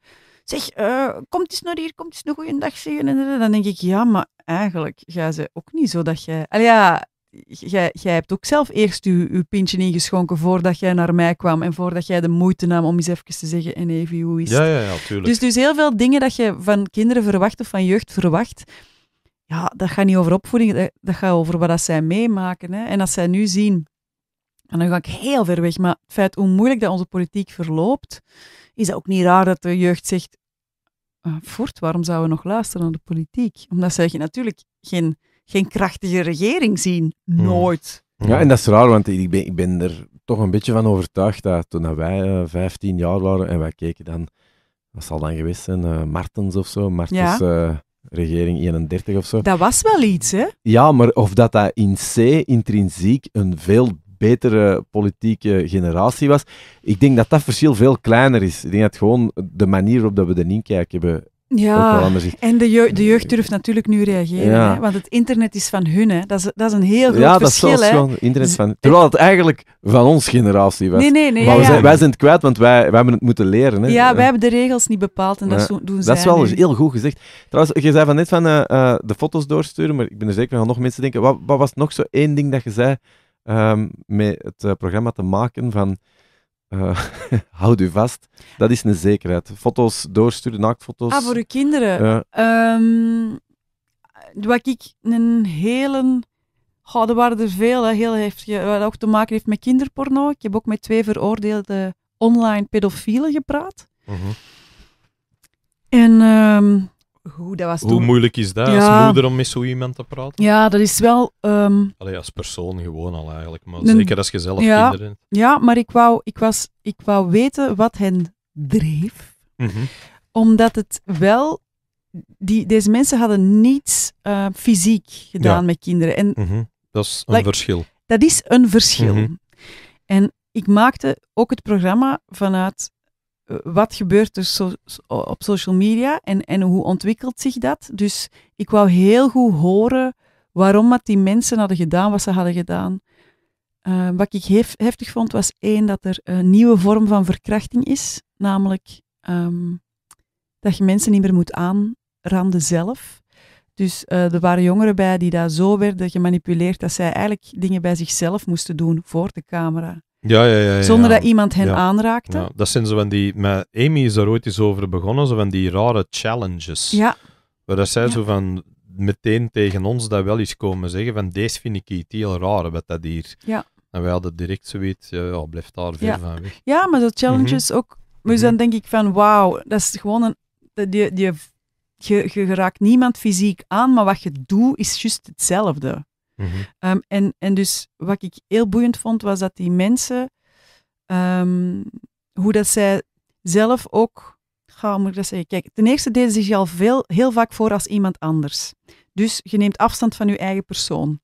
zeg, uh, komt eens naar hier, komt eens een goede dag zeggen. En dan denk ik, ja, maar eigenlijk, jij ze ook niet zo dat jij... Al ja, jij, hebt ook zelf eerst je, pintje ingeschonken voordat jij naar mij kwam en voordat jij de moeite nam om eens even te zeggen, en even hoe is het? Ja, ja, ja, tuurlijk. Dus, dus heel veel dingen dat je van kinderen verwacht of van jeugd verwacht, ja, dat gaat niet over opvoeding, dat, gaat over wat dat zij meemaken. Hè. En als zij nu zien, en dan ga ik heel ver weg, maar het feit hoe moeilijk dat onze politiek verloopt, is ook niet raar dat de jeugd zegt, voort, ah, waarom zouden we nog luisteren naar de politiek? Omdat zij natuurlijk geen geen krachtige regering zien. Hmm. Nooit. Ja, en dat is raar, want ik ben, ik ben er toch een beetje van overtuigd dat toen wij 15 eh, jaar waren en wij keken dan, wat zal dan geweest zijn, eh, Martens of zo, Martens eh, regering 31 of zo. Dat was wel iets, hè? Ja, maar of dat dat in C intrinsiek een veel betere politieke generatie was. Ik denk dat dat verschil veel kleiner is. Ik denk dat gewoon de manier waarop dat we erin kijken hebben ja, en de, jeugd, de jeugd durft natuurlijk nu reageren, hè? want het internet is van hun. Hè? Dat, is, dat is een heel groot verschil. Ja, dat is gewoon Terwijl het eigenlijk van ons generatie was. Nee, nee, nee. Maar wij, zijn, wij zijn het kwijt, want wij, wij hebben het moeten leren. Hè? Ja, wij hebben de regels niet bepaald en dat doen zij. Dat is wel eens heel goed gezegd. Trouwens, je zei van net van eh, eh, de foto's doorsturen, maar ik ben er zeker van nog mensen denken, wat, wat was nog zo één ding dat je zei ehm, met het eh, programma te maken van... Eh, (laughs) houd u vast. Dat is een zekerheid. Foto's doorsturen, naaktfoto's. Ah, voor uw kinderen. Ehm, wat ik een hele... Goh, er waren er veel, hè. heel wat ook te maken heeft met kinderporno. Ik heb ook met twee veroordeelde online pedofielen gepraat. Mhm. En ehm, hoe dat was moeilijk is dat als moeder om met zo iemand te praten? Ja, dat is wel... Um... als persoon gewoon al eigenlijk, maar zeker als je zelf kinderen hebt. Ja, maar ik wou, ik, was, ik wou weten wat hen dreef. Mhm. Omdat het wel... Die, deze mensen hadden niets eh, fysiek gedaan met kinderen. En, mhm. Dat is een verschil. Dat is een verschil. Mhm. En ik maakte ook het programma vanuit eh, wat gebeurt er op social media en, en hoe ontwikkelt zich dat? Dus ik wou heel goed horen waarom dat die mensen hadden gedaan wat ze hadden gedaan. Eh, wat ik heftig vond was één, dat er een nieuwe vorm van verkrachting is, namelijk ehm, dat je mensen niet meer moet aanranden zelf. Dus eh, er waren jongeren bij die daar zo werden gemanipuleerd dat zij eigenlijk dingen bij zichzelf moesten doen voor de camera. Ja, ja, ja, ja, Zonder dat iemand hen aanraakte. Dat zijn zo van die. Met Amy is er ooit eens over begonnen, zo van die rare challenges. Ja. Waar dat zij zo van meteen tegen ons dat wel eens komen zeggen: van deze vind ik iets heel raar wat dat hier. Ja. En wij hadden direct zoiets, ja, blijf daar ver van weg. Ja, maar dat challenges mhm. ook. Dus mhm. dan denk ik van wauw, dat is gewoon een. Die, die, je, je raakt niemand fysiek aan, maar wat je doet is juist hetzelfde. Mhm. Ehm, en, en dus wat ik heel boeiend vond, was dat die mensen, ehm, hoe dat zij zelf ook, ga moet ik dat zeggen? Kijk, ten eerste deden ze zich al veel, heel vaak voor als iemand anders. Dus je neemt afstand van je eigen persoon.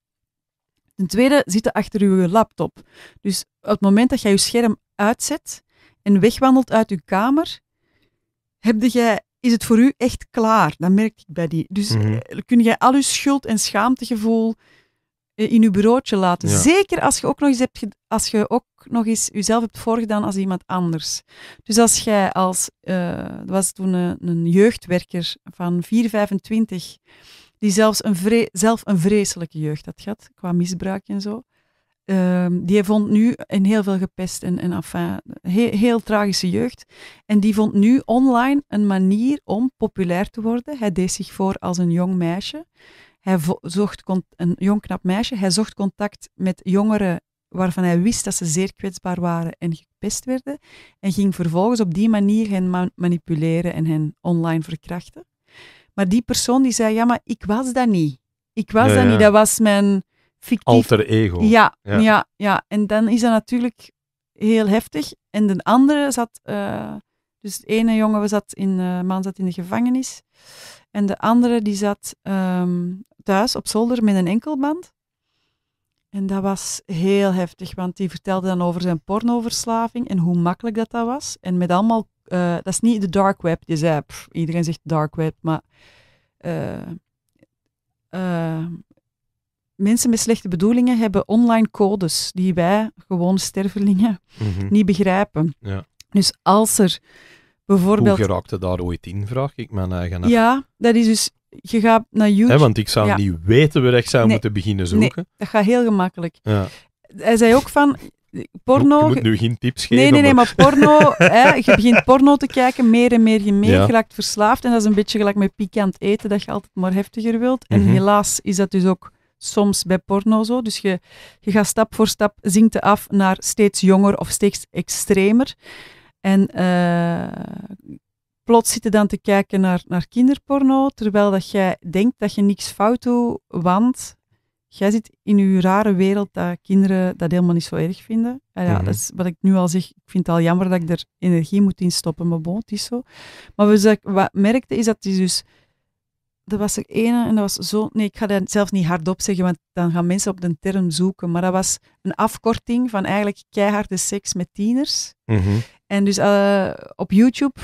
Ten tweede zitten achter je laptop. Dus op het moment dat jij je scherm uitzet en wegwandelt uit je kamer, heb jij is het voor u echt klaar. Dat merk ik bij die. Dus mhm. eh, kun jij al je schuld en schaamtegevoel eh, in uw bureautje laten. Zeker als je ook nog eens hebt, als je ook nog eens jezelf hebt voorgedaan als iemand anders. Dus als jij als, uh, was toen eh, een, jeugdwerker van 425, die zelfs een zelf een vreselijke jeugd had gehad, qua misbruik en zo. Ehm, die vond nu, en heel veel gepest en, een enfin, heel tragische jeugd, en die vond nu online een manier om populair te worden. Hij deed zich voor als een jong meisje. Hij zocht een jong knap meisje. Hij zocht contact met jongeren waarvan hij wist dat ze zeer kwetsbaar waren en gepest werden. En ging vervolgens op die manier hen manipuleren en hen online verkrachten. Maar die persoon die zei, ja, maar ik was dat niet. Ik was dat niet, dat was mijn fictief... Alter ego. Ja, ja, ja. En dan is dat natuurlijk heel heftig. En de andere zat eh, dus de ene jongen zat in, uh, man zat in de gevangenis. En de andere die zat ehm, thuis op zolder met een enkelband. En dat was heel heftig, want die vertelde dan over zijn pornoverslaving en hoe makkelijk dat, dat was. En met allemaal, eh, dat is niet de dark web, je zei, iedereen zegt dark web, maar eh, eh, mensen met slechte bedoelingen hebben online codes die wij, gewoon stervelingen, mhm. niet begrijpen. Ja. Dus als er bijvoorbeeld... Hoe geraakte daar ooit in, vraag ik mijn eigen af. Ja, dat is dus... Je gaat naar YouTube... hè want ik zou niet weten waar ik zou moeten beginnen zoeken. Nee, dat gaat heel gemakkelijk. Ja. Hij zei ook van, porno... Je moet nu geen tips geven. Nee, nee, nee, maar porno... (laughs) hè, je begint porno te kijken, meer en meer, je meer verslaafd. En dat is een beetje gelijk met pikant eten, dat je altijd maar heftiger wilt. En mhm. helaas is dat dus ook soms bij porno zo. Dus je, je gaat stap voor stap, zinkt af naar steeds jonger of steeds extremer. En uh, plots zitten dan te kijken naar, naar kinderporno, terwijl dat jij denkt dat je niks fout doet, want jij zit in je rare wereld dat kinderen dat helemaal niet zo erg vinden. En ah ja, mhm. dat is wat ik nu al zeg. Ik vind het al jammer dat ik er energie moet in stoppen, maar bon, is zo. Maar we, wat merkte is dat die dus... Er was er ene en dat was zo... Nee, ik ga dat zelfs niet hardop zeggen, want dan gaan mensen op de term zoeken. Maar dat was een afkorting van eigenlijk keiharde seks met tieners. Mm en dus eh, op YouTube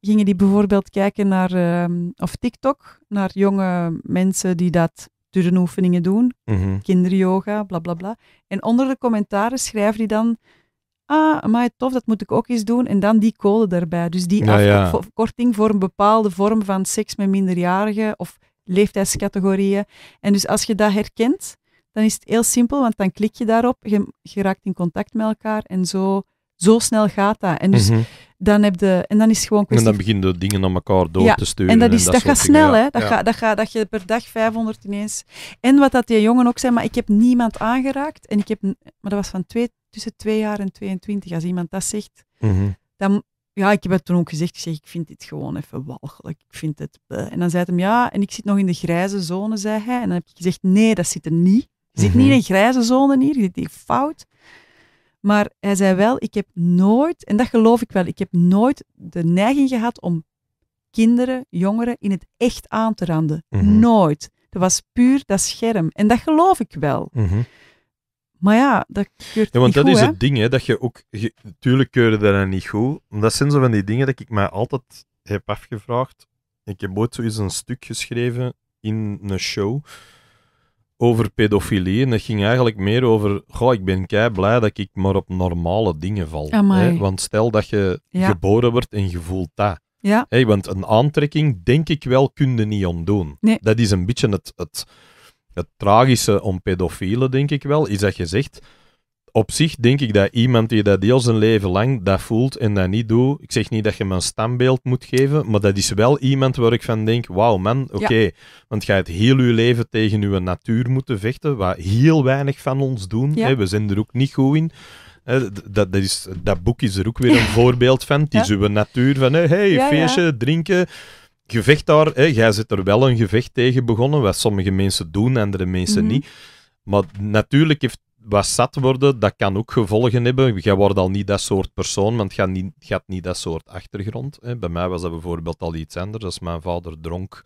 gingen die bijvoorbeeld kijken naar, ehm, of TikTok, naar jonge mensen die dat oefeningen doen, mhm. kinderyoga, bla bla bla. En onder de commentaren schrijven die dan, ah, maar tof, dat moet ik ook eens doen. En dan die code daarbij. Dus die afkorting voor een bepaalde vorm van seks met minderjarigen of leeftijdscategorieën. En dus als je dat herkent, dan is het heel simpel, want dan klik je daarop, je, je raakt in contact met elkaar en zo zo snel gaat dat. En dus mhm. dan heb de en dan is het gewoon kwestie... En dan beginnen dingen aan elkaar door te sturen. En dat, is, en dat, dat gaat snel, hè. Dat, dat, gaat, dat je per dag 500 ineens... En wat dat die jongen ook zei, maar ik heb niemand aangeraakt. En ik heb... Maar dat was van twee, tussen twee jaar en 22. Als iemand dat zegt, mhm. dan... Ja, ik heb het toen ook gezegd. Ik zeg, ik vind dit gewoon even walgelijk. Ik vind het... En dan zei hij hem, ja, en ik zit nog in de grijze zone, zei hij. En dan heb ik gezegd, nee, dat zit er niet. Je zit niet mhm. in een grijze zone hier, je zit hier fout. Maar hij zei wel, ik heb nooit, en dat geloof ik wel, ik heb nooit de neiging gehad om kinderen, jongeren in het echt aan te randen. Mhm. Nooit. Dat was puur dat scherm. En dat geloof ik wel. Mhm. Maar ja, dat keurt ja, want dat is het ding, hè, dat je ook... Je, tuurlijk keurde dat dan niet goed. Dat zijn zo van die dingen dat ik mij altijd heb afgevraagd. Ik heb ooit zoiets een stuk geschreven in een show over pedofilie. En dat ging eigenlijk meer over, goh, ik ben kei blij dat ik maar op normale dingen val. Want stel dat je geboren wordt en je voelt dat. Ja. Want een aantrekking, denk ik wel, kun je niet ontdoen. Dat is een beetje het, het, het tragische om pedofielen, denk ik wel, is dat je zegt, op zich denk ik dat iemand die dat heel zijn leven lang dat voelt en dat niet doet, ik zeg niet dat je me een standbeeld moet geven, maar dat is wel iemand waar ik van denk, wauw man, oké, want je gaat heel je leven tegen je natuur moeten vechten, wat heel weinig van ons doen, hè, we zijn er ook niet goed in. Hè, dat, dat, is, dat boek is er ook weer een (laughs) voorbeeld van. Het is uw natuur van hey, feestje, drinken gevecht daar, hè, jij zit er wel een gevecht tegen begonnen, wat sommige mensen doen, andere mensen mhm. niet. Maar natuurlijk heeft wat zat worden, dat kan ook gevolgen hebben. Je wordt al niet dat soort persoon, want je gaat niet, dat soort achtergrond. Hè. Bij mij was dat bijvoorbeeld al iets anders. Als mijn vader dronk,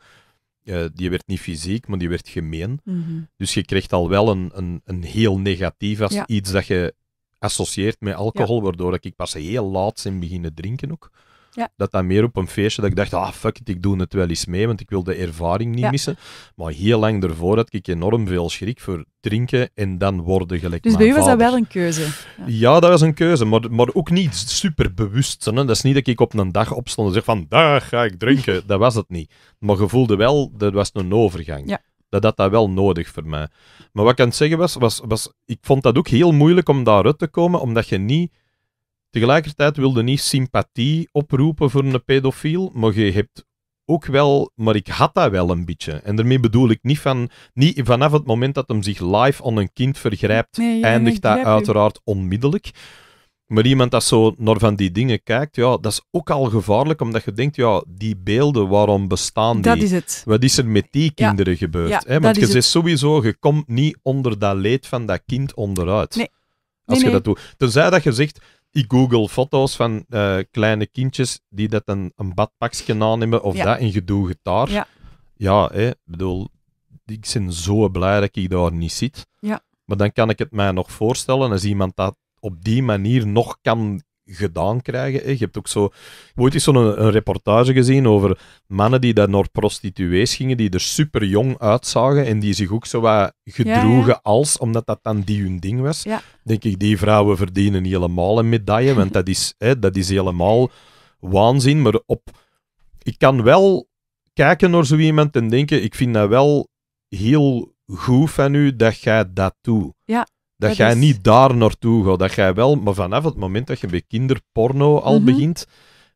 eh, die werd niet fysiek, maar die werd gemeen. Mhm. Dus je kreeg al wel een, een, een heel negatief als iets dat je associeert met alcohol, waardoor ik pas heel laat ben beginnen drinken ook. Ja. Dat dat meer op een feestje, dat ik dacht, ah fuck it, ik doe het wel eens mee, want ik wil de ervaring niet missen. Maar heel lang daarvoor had ik enorm veel schrik voor drinken en dan worden gelijk Dus bij u was dat wel een keuze? Ja, dat was een keuze, maar, maar ook niet superbewust, Hè. Dat is niet dat ik op een dag opstond en zeg van, daar ga ik drinken. (laughs) dat was het niet. Maar gevoelde wel, dat was een overgang. Ja dat had dat wel nodig voor mij. Maar wat ik aan het zeggen was, was, was ik vond dat ook heel moeilijk om daaruit te komen, omdat je niet Tegelijkertijd wilde niet sympathie oproepen voor een pedofiel, maar je hebt ook wel, maar ik had dat wel een beetje. En daarmee bedoel ik niet, van, niet vanaf het moment dat hem zich live aan een kind vergrijpt, eindigt dat uiteraard onmiddellijk. Maar iemand dat zo naar van die dingen kijkt, ja, dat is ook al gevaarlijk, omdat je denkt, ja, die beelden, waarom bestaan die? Dat is het. Wat is er met die kinderen gebeurd? hè? Want je zegt sowieso, je komt niet onder dat leed van dat kind onderuit. Nee. Als je dat doet. Tenzij dat je zegt, ik google foto's van eh, kleine kindjes die dat een, een badpakje aannemen of dat in gedoe getaar. Ja, ja hè, bedoel, ik ben zo blij dat ik daar niet zit. Ja. Maar dan kan ik het mij nog voorstellen als iemand dat op die manier nog kan gedaan krijgen. Je hebt ook zo, ooit eens zo'n een reportage gezien over mannen die daar naar prostituees gingen, die er super jong uitzagen en die zich ook zo wat gedroegen als, omdat dat dan die hun ding was. Denk ik, die vrouwen verdienen helemaal een medaille, want dat is, hè, dat is helemaal waanzin. Maar op, ik kan wel kijken naar zo iemand en denken, ik vind dat wel heel goed van u dat jij dat doet. Ja dat, jij niet daar naartoe gaat. Dat jij wel, maar vanaf het moment dat je bij kinderporno al mhm. begint,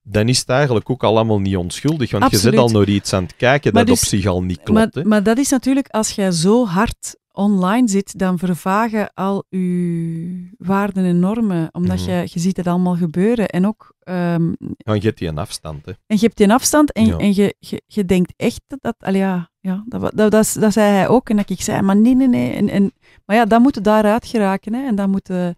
dan is het eigenlijk ook al allemaal niet onschuldig. Want je zit al naar iets aan het kijken dat op dus- zich al niet klopt. maar dat is natuurlijk als jij zo hard online zit, dan vervagen al uw waarden en normen. Omdat mhm. je, je ziet het allemaal gebeuren. En ook... Um, je hebt die een afstand, hè. En je hebt die een afstand en, en je, je, je denkt echt dat... dat al ja, ja dat, dat, dat, dat, zei hij ook. En dat ik zei, maar nee, nee, nee. En, en, maar ja, dan moeten daaruit geraken. Hè. En dan moeten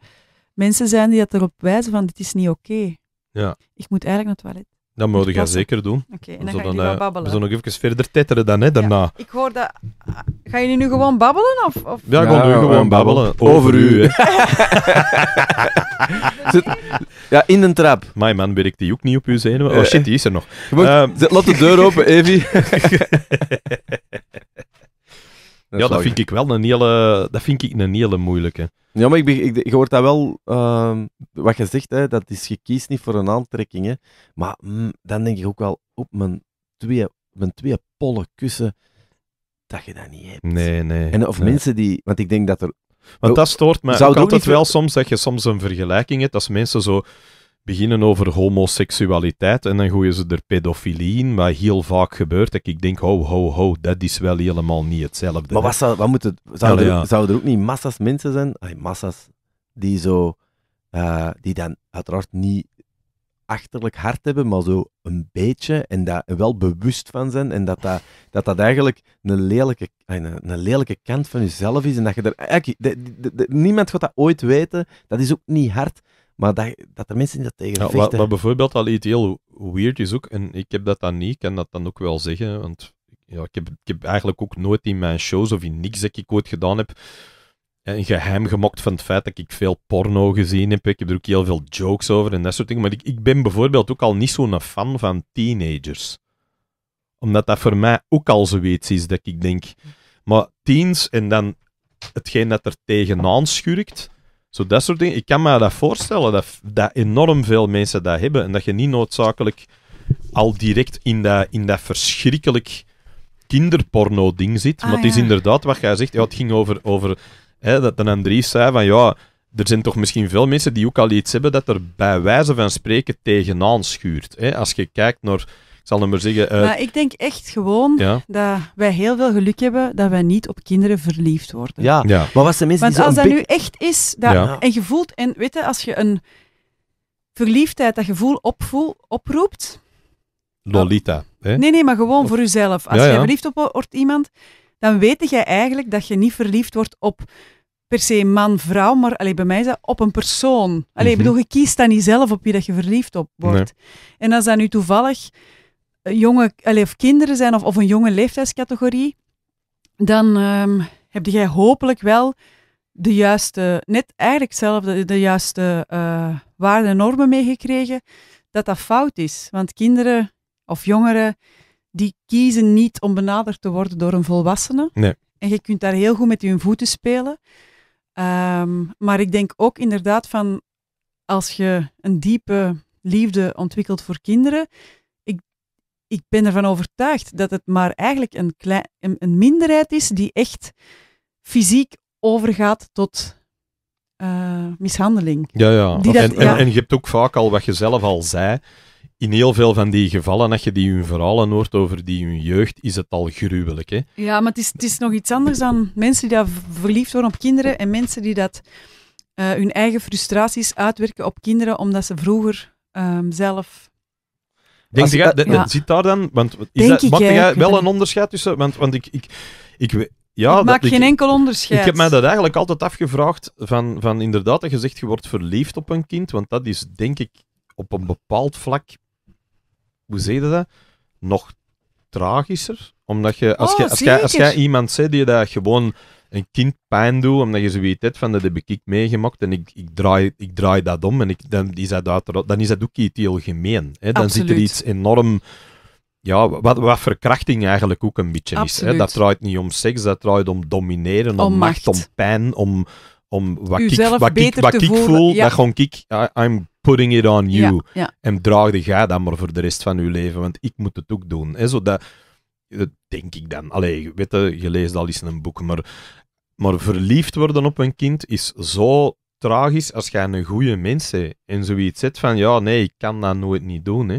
mensen zijn die dat erop wijzen van, dit is niet oké. Ja. Ik moet eigenlijk naar het toilet. Dat moet je zeker doen. Oké, en dan eh, babbelen. We zullen nog even verder tetteren dan, hè, daarna. Ja, ik hoor dat... Ah, gaan jullie nu gewoon babbelen, of...? of? Ja, gewoon nu gewoon babbelen. Over, u, hè. (laughs) ja, in de trap. My man, werkt die ook niet op uw zenuwen? Oh eh, shit, die is er nog. Uh, laat de deur open, Evi. (laughs) ja, dat, vind ik wel een hele, dat vind ik een hele moeilijke. Ja, maar ik, ik, ik hoort dat wel, ehm, wat je zegt, hè, dat is, je niet voor een aantrekking. Hè. Maar mm, dan denk ik ook wel, op mijn twee, mijn twee pollen kussen, dat je dat niet hebt. Nee, nee. En, of mensen die, want ik denk dat er want dat stoort mij Zou ook wel soms, dat je soms een vergelijking hebt, als mensen zo beginnen over homoseksualiteit en dan gooien ze er pedofilie in, wat heel vaak gebeurt. Dat ik denk, ho, ho, ho, dat is wel helemaal niet hetzelfde. Maar wat wat moet het, zou, er, zou er ook niet massa's mensen zijn, massa's, die zo, eh, die dan uiteraard niet achterlijk hart hebben, maar zo een beetje en daar wel bewust van zijn en dat dat, dat, dat eigenlijk een lelijke, een, een lelijke kant van jezelf is en dat je er... niemand gaat dat ooit weten, dat is ook niet hard, maar dat, dat mensen dat tegen ja, wat, bijvoorbeeld al iets heel weird is ook, en ik heb dat dan niet, ik kan dat dan ook wel zeggen, want ja, ik, heb, ik heb eigenlijk ook nooit in mijn shows of in niks dat ik ooit gedaan heb, geheim gemokt van het feit dat ik veel porno gezien heb. Ik heb er ook heel veel jokes over en dat soort dingen. Maar ik, ik ben bijvoorbeeld ook al niet zo'n fan van teenagers. Omdat dat voor mij ook al zoiets is dat ik denk. Maar teens en dan hetgeen dat er tegenaan schurkt, zo dat soort dingen. Ik kan me dat voorstellen, dat, dat enorm veel mensen dat hebben. En dat je niet noodzakelijk al direct in dat, in dat verschrikkelijk kinderporno-ding zit. Ah, maar het is inderdaad wat jij zegt. Ja, het ging over, over hè, dat dan Andries zei van ja, er zijn toch misschien veel mensen die ook al iets hebben dat er bij wijze van spreken tegenaan schuurt. Hè? Als je kijkt naar zal hem maar zeggen. Eh, maar ik denk echt gewoon dat wij heel veel geluk hebben dat wij niet op kinderen verliefd worden. Ja, maar wat ze mensen Want als dat nu echt is, dat, en je voelt, en weet je, als je een verliefdheid, dat gevoel opvoel, oproept. Lolita. Hè? Nee, nee, maar gewoon voor jezelf. Als je verliefd op wordt iemand, dan weet jij eigenlijk dat je niet verliefd wordt op per se man, vrouw, maar alleen bij mij is dat op een persoon. Allee, mhm. bedoel, je kiest dan niet zelf op wie dat je verliefd op wordt. En als dat nu toevallig jonge, of kinderen zijn of, of een jonge leeftijdscategorie, dan ehm, heb jij hopelijk wel de juiste, net eigenlijk zelf de, de juiste uh, waarden en normen meegekregen, dat dat fout is. Want kinderen of jongeren, die kiezen niet om benaderd te worden door een volwassene. Nee. En je kunt daar heel goed met hun voeten spelen. Ehm, maar ik denk ook inderdaad van, als je een diepe liefde ontwikkelt voor kinderen, ik ben ervan overtuigd dat het maar eigenlijk een, klein, een, minderheid is die echt fysiek overgaat tot eh, mishandeling. Ja, ja. en, En, je hebt ook vaak al, wat je zelf al zei, in heel veel van die gevallen, als je die hun verhalen hoort over die hun jeugd, is het al gruwelijk. Hè? Ja, maar het is, het is nog iets anders dan mensen die verliefd worden op kinderen en mensen die dat eh, hun eigen frustraties uitwerken op kinderen omdat ze vroeger ehm, zelf Denk je, dat, zit daar dan? Want is jij wel een onderscheid tussen? Want, want ik, ik, ik, ja, ik maak geen enkel onderscheid. Ik heb mij dat eigenlijk altijd afgevraagd: van, van inderdaad, dat je zegt je wordt verliefd op een kind. Want dat is denk ik op een bepaald vlak, hoe zeg je dat? Nog tragischer. Omdat je, als oh, jij als iemand zei die dat gewoon een kind pijn doet, omdat je zoiets hebt van dat heb ik meegemaakt en ik, ik, draai, ik draai dat om en ik, dan, is dat dan is dat ook iets heel gemeen. Hè? Dan zit er iets enorm... Ja, wat, wat verkrachting eigenlijk ook een beetje is. Hè? Dat draait niet om seks, dat draait om domineren, om, macht. om pijn, om, om wat ik, wat ik, wat ik voel, dat gewoon ik, I'm putting it on you. Ja, ja. En draagde jij dat maar voor de rest van je leven, want ik moet het ook doen. Hè? Zo dat, denk ik dan. Allee, weet je, je leest al in een boek, maar maar verliefd worden op een kind is zo tragisch als jij een goede mens bent. En zoiets zegt van, ja, nee, ik kan dat nooit niet doen, hè.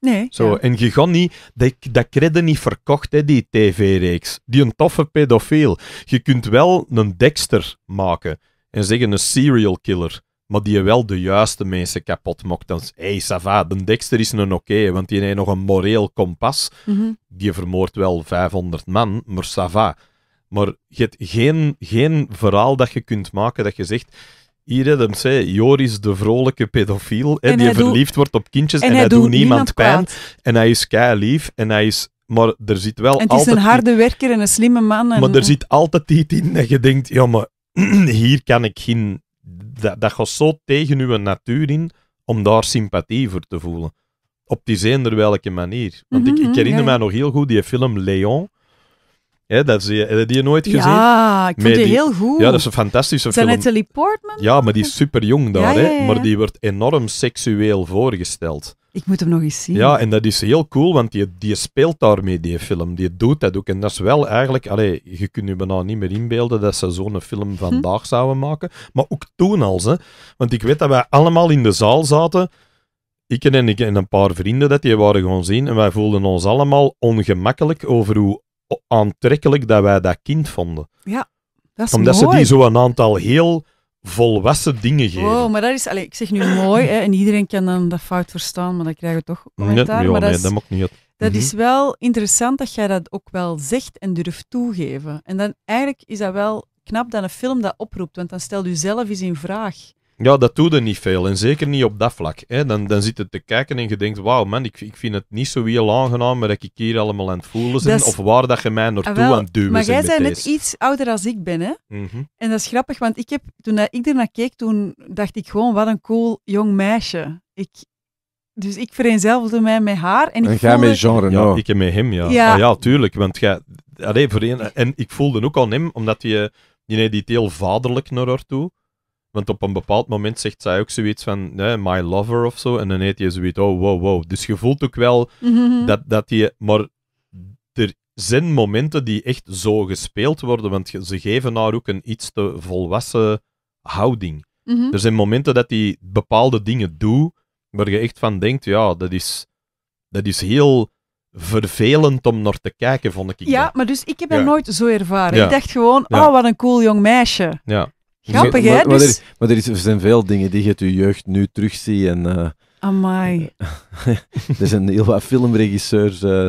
Nee. Zo, En je gaat niet, dat, dat kredde niet verkocht, hè, die tv-reeks. Die een toffe pedofiel. Je kunt wel een Dexter maken en zeggen een serial killer, maar die wel de juiste mensen kapot mocht. Dan hey, Sava, de Dexter is een oké, want die heeft nog een moreel kompas. Mm Die vermoordt wel 500 man, maar Sava. Maar je hebt geen, geen verhaal dat je kunt maken dat je zegt. Hier zei Joris de vrolijke pedofiel, hè, die verliefd wordt op kindjes en, hij, doet, niemand pijn. En hij is kei lief en hij is maar er zit wel altijd... Het is een harde werker en een slimme man. En... Maar er eh, zit altijd iets in dat je denkt, ja, maar (clears throat) hier kan ik geen... Dat, dat gaat zo tegen uw natuur in om daar sympathie voor te voelen. Op die zenderwijke welke manier. Want ik, mhm, ik, herinner mij nog heel goed die film Leon dat, heb je die nooit gezien? Ja, ik vond die, heel goed. Ja, dat is een fantastische Zijn film. Natalie Portman? Ja, maar die is super jong daar, hè? maar die wordt enorm seksueel voorgesteld. Ik moet hem nog eens zien. Ja, en dat is heel cool, want die, die speelt daarmee, die film. Die doet dat ook. En dat is wel eigenlijk... Allee, je kunt je bijna niet meer inbeelden dat ze zo'n film hm. vandaag zouden maken. Maar ook toen al, hè. Want ik weet dat wij allemaal in de zaal zaten ik en, en een paar vrienden dat die waren gewoon zien en wij voelden ons allemaal ongemakkelijk over hoe aantrekkelijk dat wij dat kind vonden. Ja, Omdat ze die zo een aantal heel volwassen dingen geven. Oh, maar dat is, allez, ik zeg nu mooi, hè, en iedereen kan dan dat fout verstaan, maar dan krijgen we toch commentaar. maar dat, is, dat mhm. is wel interessant dat jij dat ook wel zegt en durft toegeven. En dan eigenlijk is dat wel knap dat een film dat oproept, want dan stel je zelf eens in vraag. Ja, dat doet er niet veel. En zeker niet op dat vlak. Hè. Dan, dan zit het te kijken en je denkt, wauw man, ik, ik vind het niet zo heel aangenaam dat ik hier allemaal aan het voelen ben. Of waar dat je mij naartoe ah, aan het duwen Maar jij bent net iets ouder als ik ben. Hè? Mhm. En dat is grappig, want ik heb, toen dat ik ernaar keek, toen dacht ik gewoon, wat een cool jong meisje. Ik, dus ik vereenzelfde mij met haar. En, ik jij met Jean Ja, nou. ik met hem, ja. Ja, ah, ja tuurlijk. Want jij, allee, voor en ik voelde ook al hem, omdat die, eh, die deed heel vaderlijk naar haar toe. Want op een bepaald moment zegt zij ook zoiets van my lover of zo. En dan heet je zoiets, oh wow, wow. Dus je voelt ook wel mhm. dat, dat Maar er zijn momenten die echt zo gespeeld worden, want ze geven haar ook een iets te volwassen houding. Mhm. Er zijn momenten dat die bepaalde dingen doet, waar je echt van denkt, ja, dat is, dat is heel vervelend om naar te kijken, vond ik. Ja, maar dus ik heb dat nooit zo ervaren. Ik dacht gewoon, oh, wat een cool jong meisje. Ja. Grappig, hè? Maar, maar, dus- er, zijn veel dingen die je uit jeugd nu terugziet. En, uh, Amai. (laughs) er zijn heel wat filmregisseurs eh,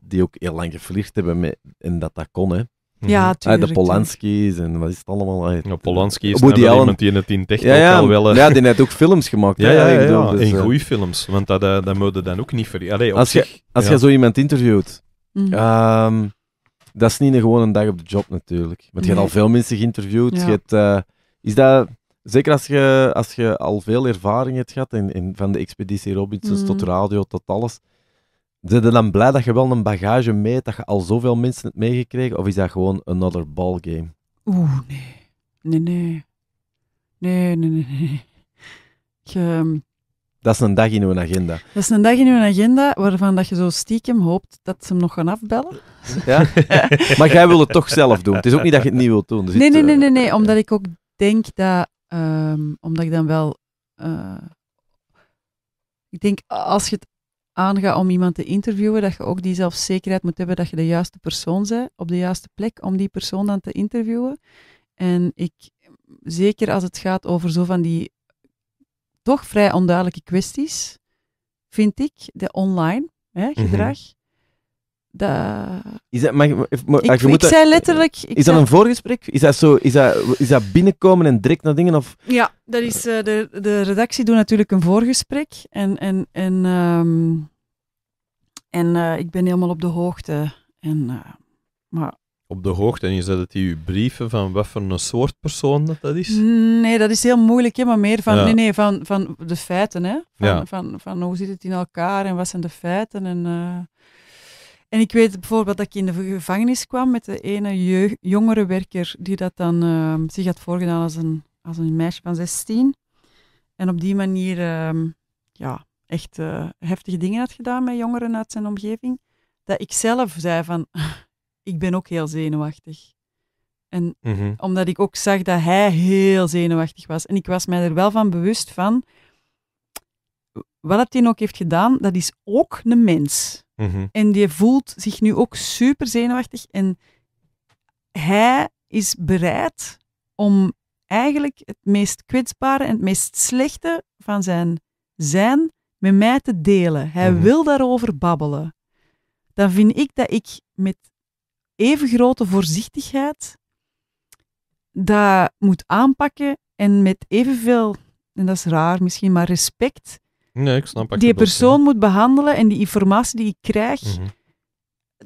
die ook heel lang geflirt hebben met, en dat dat kon, hè. Mhm. Ja, ah, tuurlijk. de Polanski's en wat is het allemaal? Ja, Polanski is nou iemand die in het in techniek ja, al wel... Eh. Ja, die heeft ook films gemaakt. Ja, ja, ja, ja bedoel, en dus, goede films, want dat, dat, moet je dan ook niet vergeten. Als, je, als je zo iemand interviewt, mhm. ehm, dat is niet een gewone dag op de job natuurlijk. Want je hebt al veel mensen geïnterviewd. Je hebt, eh, is dat, zeker als je, als je al veel ervaring hebt gehad, in van de expeditie Robinsons mhm. tot radio, tot alles. Zijn je dan blij dat je wel een bagage mee hebt, dat je al zoveel mensen hebt meegekregen? Of is dat gewoon another ballgame? Oeh, nee. Nee, nee. Nee, nee, nee. Je, ehm, dat is een dag in uw agenda. Dat is een dag in uw agenda waarvan dat je zo stiekem hoopt dat ze hem nog gaan afbellen. Ja? (laughs) maar jij wil het toch zelf doen. Het is ook niet dat je het niet wilt doen. Dus nee, nee, nee, eh, nee, nee, Omdat ik ook denk dat... Ehm, omdat ik dan wel... Eh, ik denk, als je het aangaat om iemand te interviewen, dat je ook die zelfzekerheid moet hebben dat je de juiste persoon bent, op de juiste plek, om die persoon dan te interviewen. En ik... Zeker als het gaat over zo van die toch vrij onduidelijke kwesties, vind ik, de online hè, mhm. gedrag. Mm Is dat, ik, zei letterlijk... is dat een voorgesprek? Is dat, zo, is, dat, is dat binnenkomen en direct naar dingen? Of... Ja, dat is, eh, de, de redactie doet natuurlijk een voorgesprek. En, en, en, ehm, en eh, ik ben helemaal op de hoogte. En, eh, maar op de hoogte en je zet het in je brieven van wat voor een soort persoon dat, dat is? Nee, dat is heel moeilijk, hè, maar meer van, nee, nee, van, van de feiten. Hè? Van, van, van, hoe zit het in elkaar en wat zijn de feiten. En, eh, en ik weet bijvoorbeeld dat ik in de gevangenis kwam met de ene jeugd, jongere werker die dat dan ehm, zich had voorgedaan als een, als een meisje van 16. En op die manier ehm, ja, echt eh, heftige dingen had gedaan met jongeren uit zijn omgeving. Dat ik zelf zei van, (laughs) ik ben ook heel zenuwachtig. En mhm. omdat ik ook zag dat hij heel zenuwachtig was. En ik was mij er wel van bewust van, wat het hij ook heeft gedaan, dat is ook een mens. Mhm. En die voelt zich nu ook super zenuwachtig. En hij is bereid om eigenlijk het meest kwetsbare en het meest slechte van zijn zijn met mij te delen. Hij mhm. wil daarover babbelen. Dan vind ik dat ik met even grote voorzichtigheid dat moet aanpakken en met evenveel, en dat is raar misschien, maar respect nee, ik snap die persoon moet behandelen en die informatie die ik krijg mhm.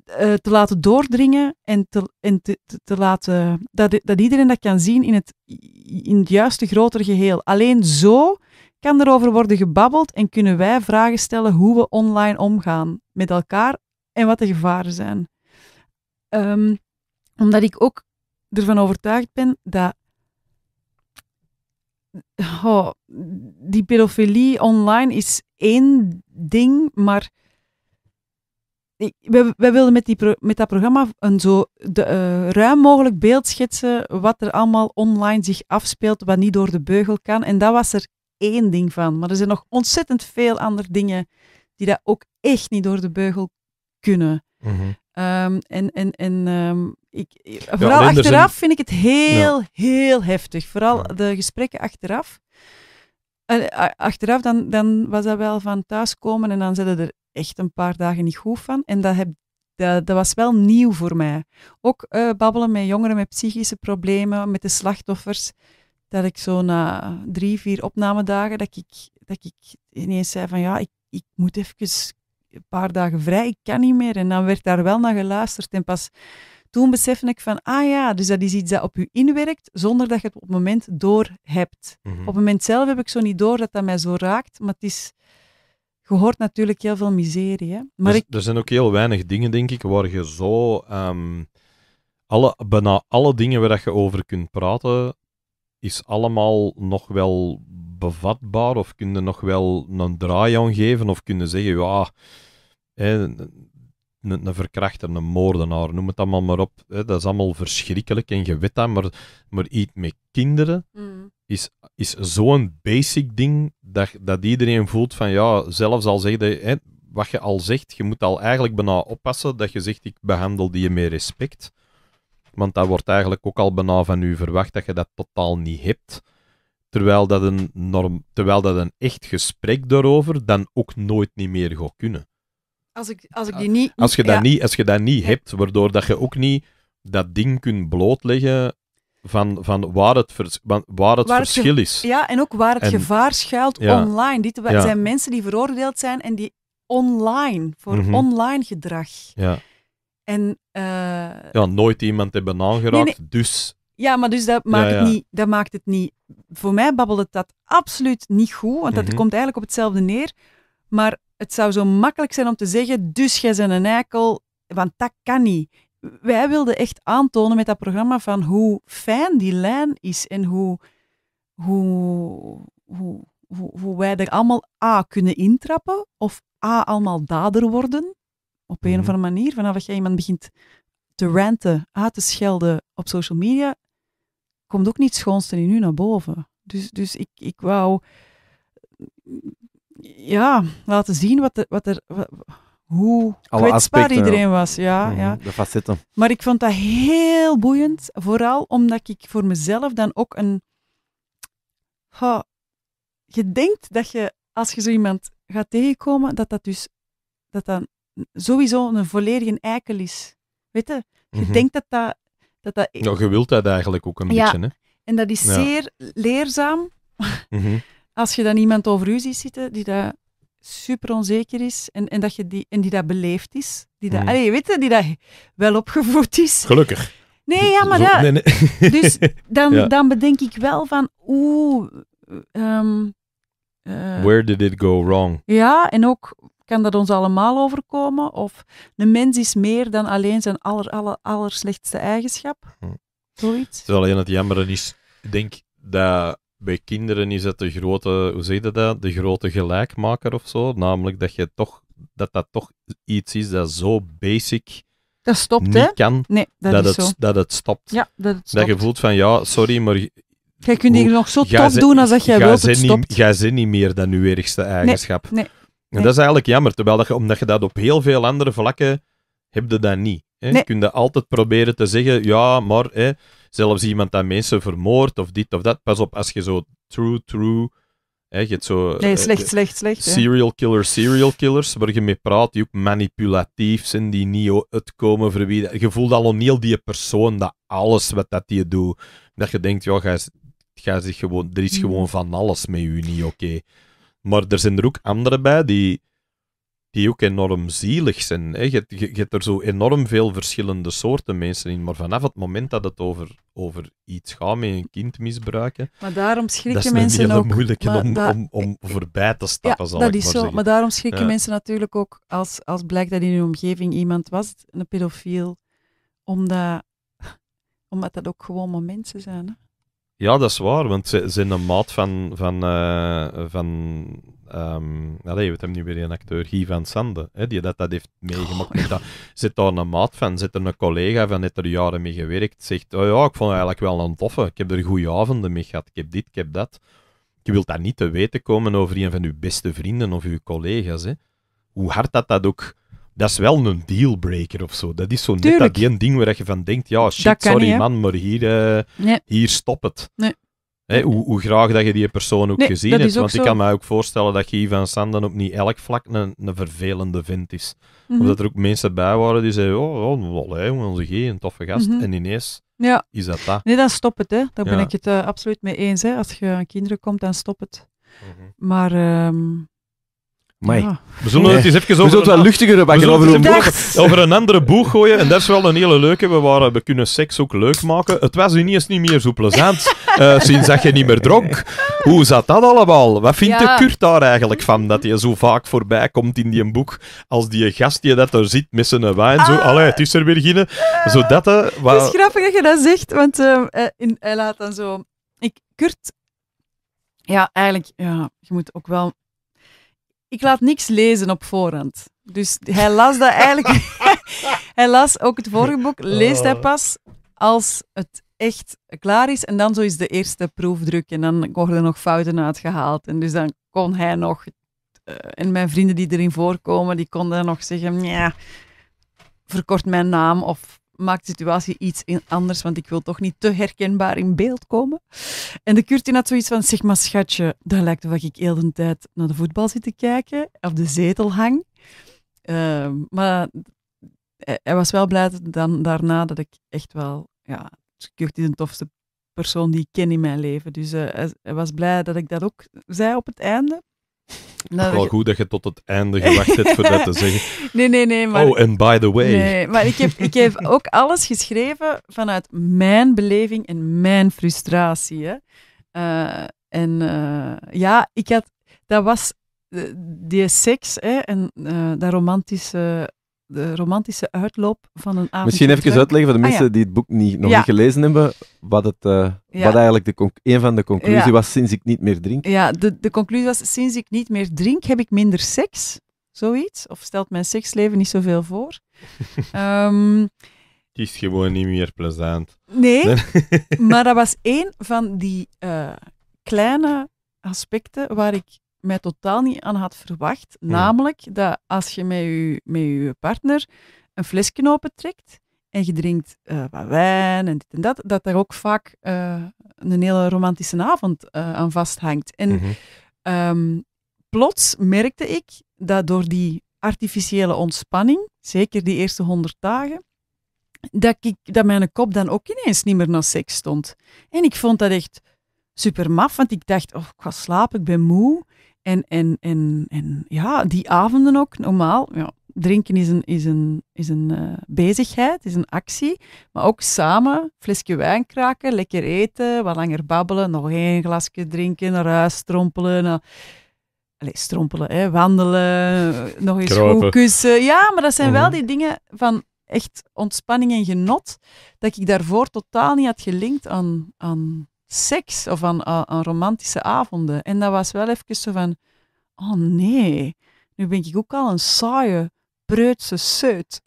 eh, te laten doordringen en, te, en te, laten, dat, dat iedereen dat kan zien in het, in het juiste grotere geheel. Alleen zo kan erover worden gebabbeld en kunnen wij vragen stellen hoe we online omgaan met elkaar en wat de gevaren zijn. Ehm, omdat ik ook ervan overtuigd ben dat oh, die pedofilie online is één ding, maar we wij, wilden met, die met dat programma een zo de, eh, ruim mogelijk beeld schetsen wat er allemaal online zich afspeelt, wat niet door de beugel kan. En dat was er één ding van. Maar er zijn nog ontzettend veel andere dingen die dat ook echt niet door de beugel kunnen. Mhm. Ehm, en en, en ehm, ik, eh, vooral achteraf vind ik het heel, heel heftig. Vooral de gesprekken achteraf. Eh, achteraf dan, dan was dat wel van thuiskomen en dan zetten er echt een paar dagen niet goed van. En dat, heb, dat, dat was wel nieuw voor mij. Ook eh, babbelen met jongeren met psychische problemen, met de slachtoffers. Dat ik zo na drie, vier opnamedagen, dat ik, dat ik ineens zei van ja, ik, ik moet even een paar dagen vrij, ik kan niet meer. En dan werd daar wel naar geluisterd. En pas toen besefte ik van, ah ja, dus dat is iets dat op u inwerkt, zonder dat je het op het moment door hebt. Mhm. Op het moment zelf heb ik zo niet door dat dat mij zo raakt, maar het is... Je hoort natuurlijk heel veel miserie. Hè? Maar dus ik... Er zijn ook heel weinig dingen, denk ik, waar je zo... Ehm, alle, bijna alle dingen waar je over kunt praten, is allemaal nog wel bevatbaar? Of kun je nog wel een draai aan geven? Of kun zeggen, ja, hè, een, een verkrachter, een moordenaar, noem het allemaal maar op. Hè, dat is allemaal verschrikkelijk en gewet maar, maar iets met kinderen mm. is, is zo'n basic ding dat, dat iedereen voelt van ja, zelfs al zeg je, hè, wat je al zegt, je moet al eigenlijk bijna oppassen dat je zegt ik behandel die je met respect. Want dat wordt eigenlijk ook al bijna van u verwacht dat je dat totaal niet hebt. Terwijl dat, een norm, terwijl dat een echt gesprek daarover dan ook nooit niet meer gaat kunnen. Als, ik, als, ik die niet, als je dat niet, als je dat niet hebt, waardoor dat je ook niet dat ding kunt blootleggen van, van waar het, waar het verschil is. Ja, en ook waar het gevaar schuilt online. Dit zijn mensen die veroordeeld zijn en die online, voor mhm. online gedrag. Ja. En, eh, ja, nooit iemand hebben aangeraakt, dus ja, maar dus dat maakt, Het niet, dat maakt het niet. Voor mij babbelde dat absoluut niet goed, want dat mhm. komt eigenlijk op hetzelfde neer. Maar het zou zo makkelijk zijn om te zeggen: dus jij zijn een eikel, want dat kan niet. Wij wilden echt aantonen met dat programma van hoe fijn die lijn is en hoe, hoe, hoe, hoe, wij er allemaal A kunnen intrappen of A allemaal dader worden. Op een of mhm. andere manier, vanaf dat jij iemand begint te ranten, uit te schelden op social media, komt ook niet schoonste in u naar boven. Dus, dus ik, ik wou ja, laten zien wat er, wat er hoe kwetsbaar iedereen was. Ja, mm, ja. De facetten. Maar ik vond dat heel boeiend, vooral omdat ik voor mezelf dan ook een... Ha, je denkt dat je, als je zo iemand gaat tegenkomen, dat dat dus dat dan sowieso een volledige eikel is. Weet je? Je mhm. denkt dat dat dat Ja, je wilt dat eigenlijk ook een beetje. Hè? En dat is zeer leerzaam. Mhm. Als je dan iemand over u ziet zitten die dat super onzeker is en, en, dat je die, en die dat beleefd is. Die dat, mm. weet je, die dat wel opgevoed is. Gelukkig. Nee, ja, maar dat... (laughs) Dus dan, dan bedenk ik wel van, oeh... Ehm, eh, Where did it go wrong? Ja, en ook kan dat ons allemaal overkomen? Of een mens is meer dan alleen zijn aller, aller, aller slechtste eigenschap? Zo hm. Zoiets. Het is alleen het jammer is, ik denk dat bij kinderen is dat de grote, hoe zeg je dat, de grote gelijkmaker of zo. Namelijk dat je toch, dat, dat toch iets is dat zo basic dat stopt, niet hè? kan, nee, dat, is het, zo. dat het stopt. Ja, dat stopt. Dat je voelt van, ja, sorry, maar... Jij kunt hier nog zo tof doen als dat jij wilt, het niet, Jij bent niet meer dan uw ergste eigenschap. nee. En dat is eigenlijk jammer, terwijl dat je, omdat je dat op heel veel andere vlakken hebt dat niet. Hè? Je kunt altijd proberen te zeggen, ja, maar hè, zelfs iemand dat mensen vermoordt of dit of dat. Pas op, als je zo true, true, hè, je hebt zo... Nee, eh, slecht, slecht, slecht. Serial killers, serial killers, waar je mee praat, die ook manipulatief zijn, die niet uitkomen voor wie... Je voelt al heel die persoon, dat alles wat dat die doet, dat je denkt, ja, ga, zich gewoon, er is mm. gewoon van alles met je, niet oké. Maar er zijn er ook anderen bij die, die ook enorm zielig zijn. Hè. Je, je, je, hebt er zo enorm veel verschillende soorten mensen in. Maar vanaf het moment dat het over, over iets gaat met een kind misbruiken. Maar daarom schrikken mensen ook. heel moeilijk om, om, voorbij te stappen. Ja, zal dat is maar zo. Maar daarom schrikken mensen natuurlijk ook als, als blijkt dat in hun omgeving iemand was, een pedofiel, omdat, omdat dat ook gewoon maar mensen zijn. Hè? Ja, dat is waar, want ze zijn een maat van. van, uh, van um, ehm, allez, je nu weer een acteur, Guy van Sande, hè, die dat, dat heeft meegemaakt. Oh. dat, zit daar een maat van, zit er een collega van, heeft er jaren mee gewerkt, zegt: Oh ja, ik vond het eigenlijk wel een toffe, ik heb er goede avonden mee gehad, ik heb dit, ik heb dat. Je wilt daar niet te weten komen over een van uw beste vrienden of uw collega's. Hè. Hoe hard dat dat ook dat is wel een dealbreaker of zo. Dat is zo net dat één ding waar je van denkt, ja, shit, sorry man, maar hier, eh, hier stop het. Nee. hoe, graag dat je die persoon ook gezien hebt. Want ik kan me ook voorstellen dat je Ivan Sanden op niet elk vlak een, een vervelende vent is. Of mhm. dat er ook mensen bij waren die zeiden, oh, oh welle, onze G, een toffe gast. Mhm. En ineens ja. is dat dat. Nee, dan stop het. Hè. Daar ben ik het eh, absoluut mee eens. Hè. Als je aan kinderen komt, dan stop het. Mhm. Maar... Ehm, maar het eh, eens even over... We wel luchtigere bakken over een andere boeg gooien. En dat is wel een hele leuke. We, waren, we kunnen seks ook leuk maken. Het was ineens niet meer zo plezant. (laughs) Eh, sinds dat je niet meer dronk. Hoe zat dat allemaal? Wat vindt de Kurt daar eigenlijk van? Dat je zo vaak voorbij komt in die boek. Als die gast die dat er zit met zijn wijn. Zo, ah. het is er weer binnen. Zo dat, eh, wat... Het is grappig dat je dat zegt. Want ehm, in, hij laat dan zo... Ik, Kurt... Ja, eigenlijk... Ja, je moet ook wel ik laat niks lezen op voorhand. Dus hij las dat eigenlijk. (laughs) hij las ook het vorige boek, leest hij oh. pas als het echt klaar is. En dan zo is de eerste proefdruk. En dan worden er nog fouten uitgehaald. En dus dan kon hij nog. Eh, en mijn vrienden die erin voorkomen, die konden nog zeggen: ja, verkort mijn naam of maakt de situatie iets anders, want ik wil toch niet te herkenbaar in beeld komen. En de kurtin had zoiets van, zeg maar schatje, dat lijkt wat ik heel de tijd naar de voetbal zit te kijken, of de zetel hang. Ehm, maar hij was wel blij dan, daarna dat ik echt wel, ja, kurtin is de tofste persoon die ik ken in mijn leven. Dus eh, hij was blij dat ik dat ook zei op het einde nou, wel goed dat je tot het einde gewacht hebt voor dat te (laughs) zeggen. Nee, nee, nee. Maar... Oh, and by the way. Nee, maar ik heb, ik heb ook alles geschreven vanuit mijn beleving en mijn frustratie. Hè. Eh, en eh, ja, ik had, dat was eh, die seks hè, en dat romantische de romantische uitloop van een avond. Misschien even terug. uitleggen voor de ah, mensen die het boek niet, nog niet gelezen hebben, wat, het, eh, wat eigenlijk de een van de conclusies was sinds ik niet meer drink. Ja, de, de conclusie was sinds ik niet meer drink heb ik minder seks, zoiets. Of stelt mijn seksleven niet zoveel voor. um, (laughs) het is gewoon niet meer plezant. Nee, maar dat was één van die eh, kleine aspecten waar ik mij totaal niet aan had verwacht. Namelijk dat als je met je, met je partner een flesje trekt en je drinkt eh, wat wijn en dit en dat, dat daar ook vaak eh, een hele romantische avond uh, aan vasthangt. En mhm. ehm, plots merkte ik dat door die artificiële ontspanning, zeker die eerste honderd dagen, dat, ik, dat mijn kop dan ook ineens niet meer naar seks stond. En ik vond dat echt super maf, want ik dacht, oh, ik ga slapen, ik ben moe. En, en, en, en ja, die avonden ook, normaal. Ja, drinken is een, is een, is een eh, bezigheid, is een actie. Maar ook samen, flesje wijn kraken, lekker eten, wat langer babbelen, nog één glasje drinken, naar huis strompelen. Naar... strompelen, hè, wandelen, nog eens goed Ja, maar dat zijn wel mhm. die dingen van echt ontspanning en genot, dat ik daarvoor totaal niet had gelinkt aan, aan seks of aan, aan eh, romantische avonden. En dat was wel even zo van, oh nee, nu ben ik ook al een saaie, preutse seut.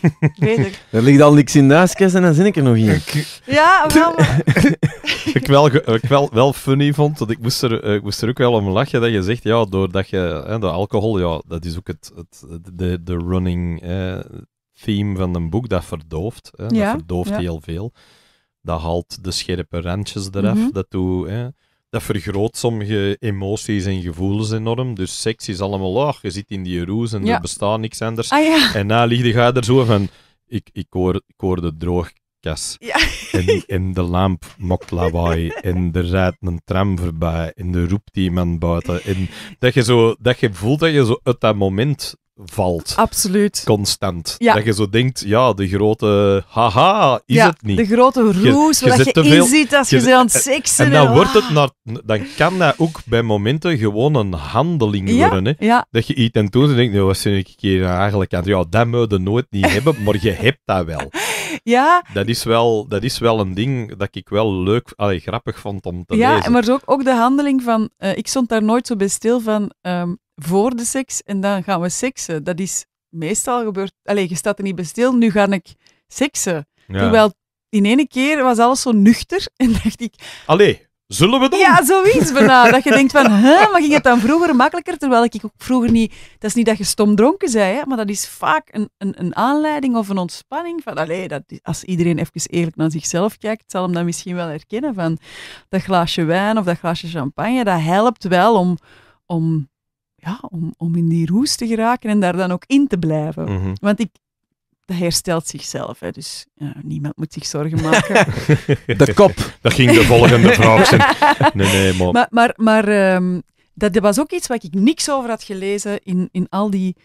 (laughs) er ligt al niks in de en dan zin ik er nog in. Ja, wel. (laughs) ik wel, ik wel, wel funny vond, dat ik moest, er, eh, ik moest er ook wel om lachen, dat je zegt, ja, doordat je, hè, de alcohol, ja, dat is ook het, het, de, de running eh, theme van een boek, dat verdooft. Hè, dat verdooft heel veel dat haalt de scherpe randjes eraf. Mhm. dat, doet, hè, dat vergroot sommige emoties en gevoelens enorm. Dus seks is allemaal laag. Oh, je zit in die roes en er bestaat niks anders. Ah, en na ligt ga je er zo van... Ik, ik, hoor, ik hoor de droogkas. Ja. (laughs) En, en, de lamp mokt lawaai. en er rijdt een tram voorbij. En er roept iemand buiten. En dat je, zo, dat je voelt dat je zo uit dat moment valt. Absoluut. Constant. Ja. Dat je zo denkt, ja, de grote haha is het niet. De grote roes, je, je wat je inziet als je, ze aan het seksen... En dan, wordt het ah. naar, dan kan dat ook bij momenten gewoon een handeling worden. Hè? Dat je iets en toen denkt, nou, wat zijn ik hier nou eigenlijk aan? Ja, dat moet je nooit niet hebben, maar je hebt dat wel. (laughs) Ja. Dat is wel, dat is wel een ding dat ik wel leuk, allee, grappig vond om te lezen. Ja, maar ook, ook de handeling van... Eh, ik stond daar nooit zo bij stil van... Ehm, voor de seks en dan gaan we seksen. Dat is meestal gebeurd. Allee, je staat er niet bij stil, nu ga ik seksen. Terwijl in één keer was alles zo nuchter (laughs) en dacht ik... Allee, zullen we doen? Ja, zoiets bijna. dat je denkt van, hè, maar ging het dan vroeger makkelijker? Terwijl ik ook vroeger niet... Dat is niet dat je stom dronken zei, hè, maar dat is vaak een, een, een aanleiding of een ontspanning. Van, allee, dat, als iedereen even eerlijk naar zichzelf kijkt, zal hem dan misschien wel herkennen. Van dat glaasje wijn of dat glaasje champagne, dat helpt wel om... om ja, om, om in die roes te geraken en daar dan ook in te blijven. Mhm. Want ik, dat herstelt zichzelf. Hè. Dus niemand moet zich zorgen maken. (laughs) de kop. Dat ging de volgende (laughs) vraag zijn. Nee, nee, maar... Maar, maar, maar um, dat was ook iets wat ik niks over had gelezen in, in al die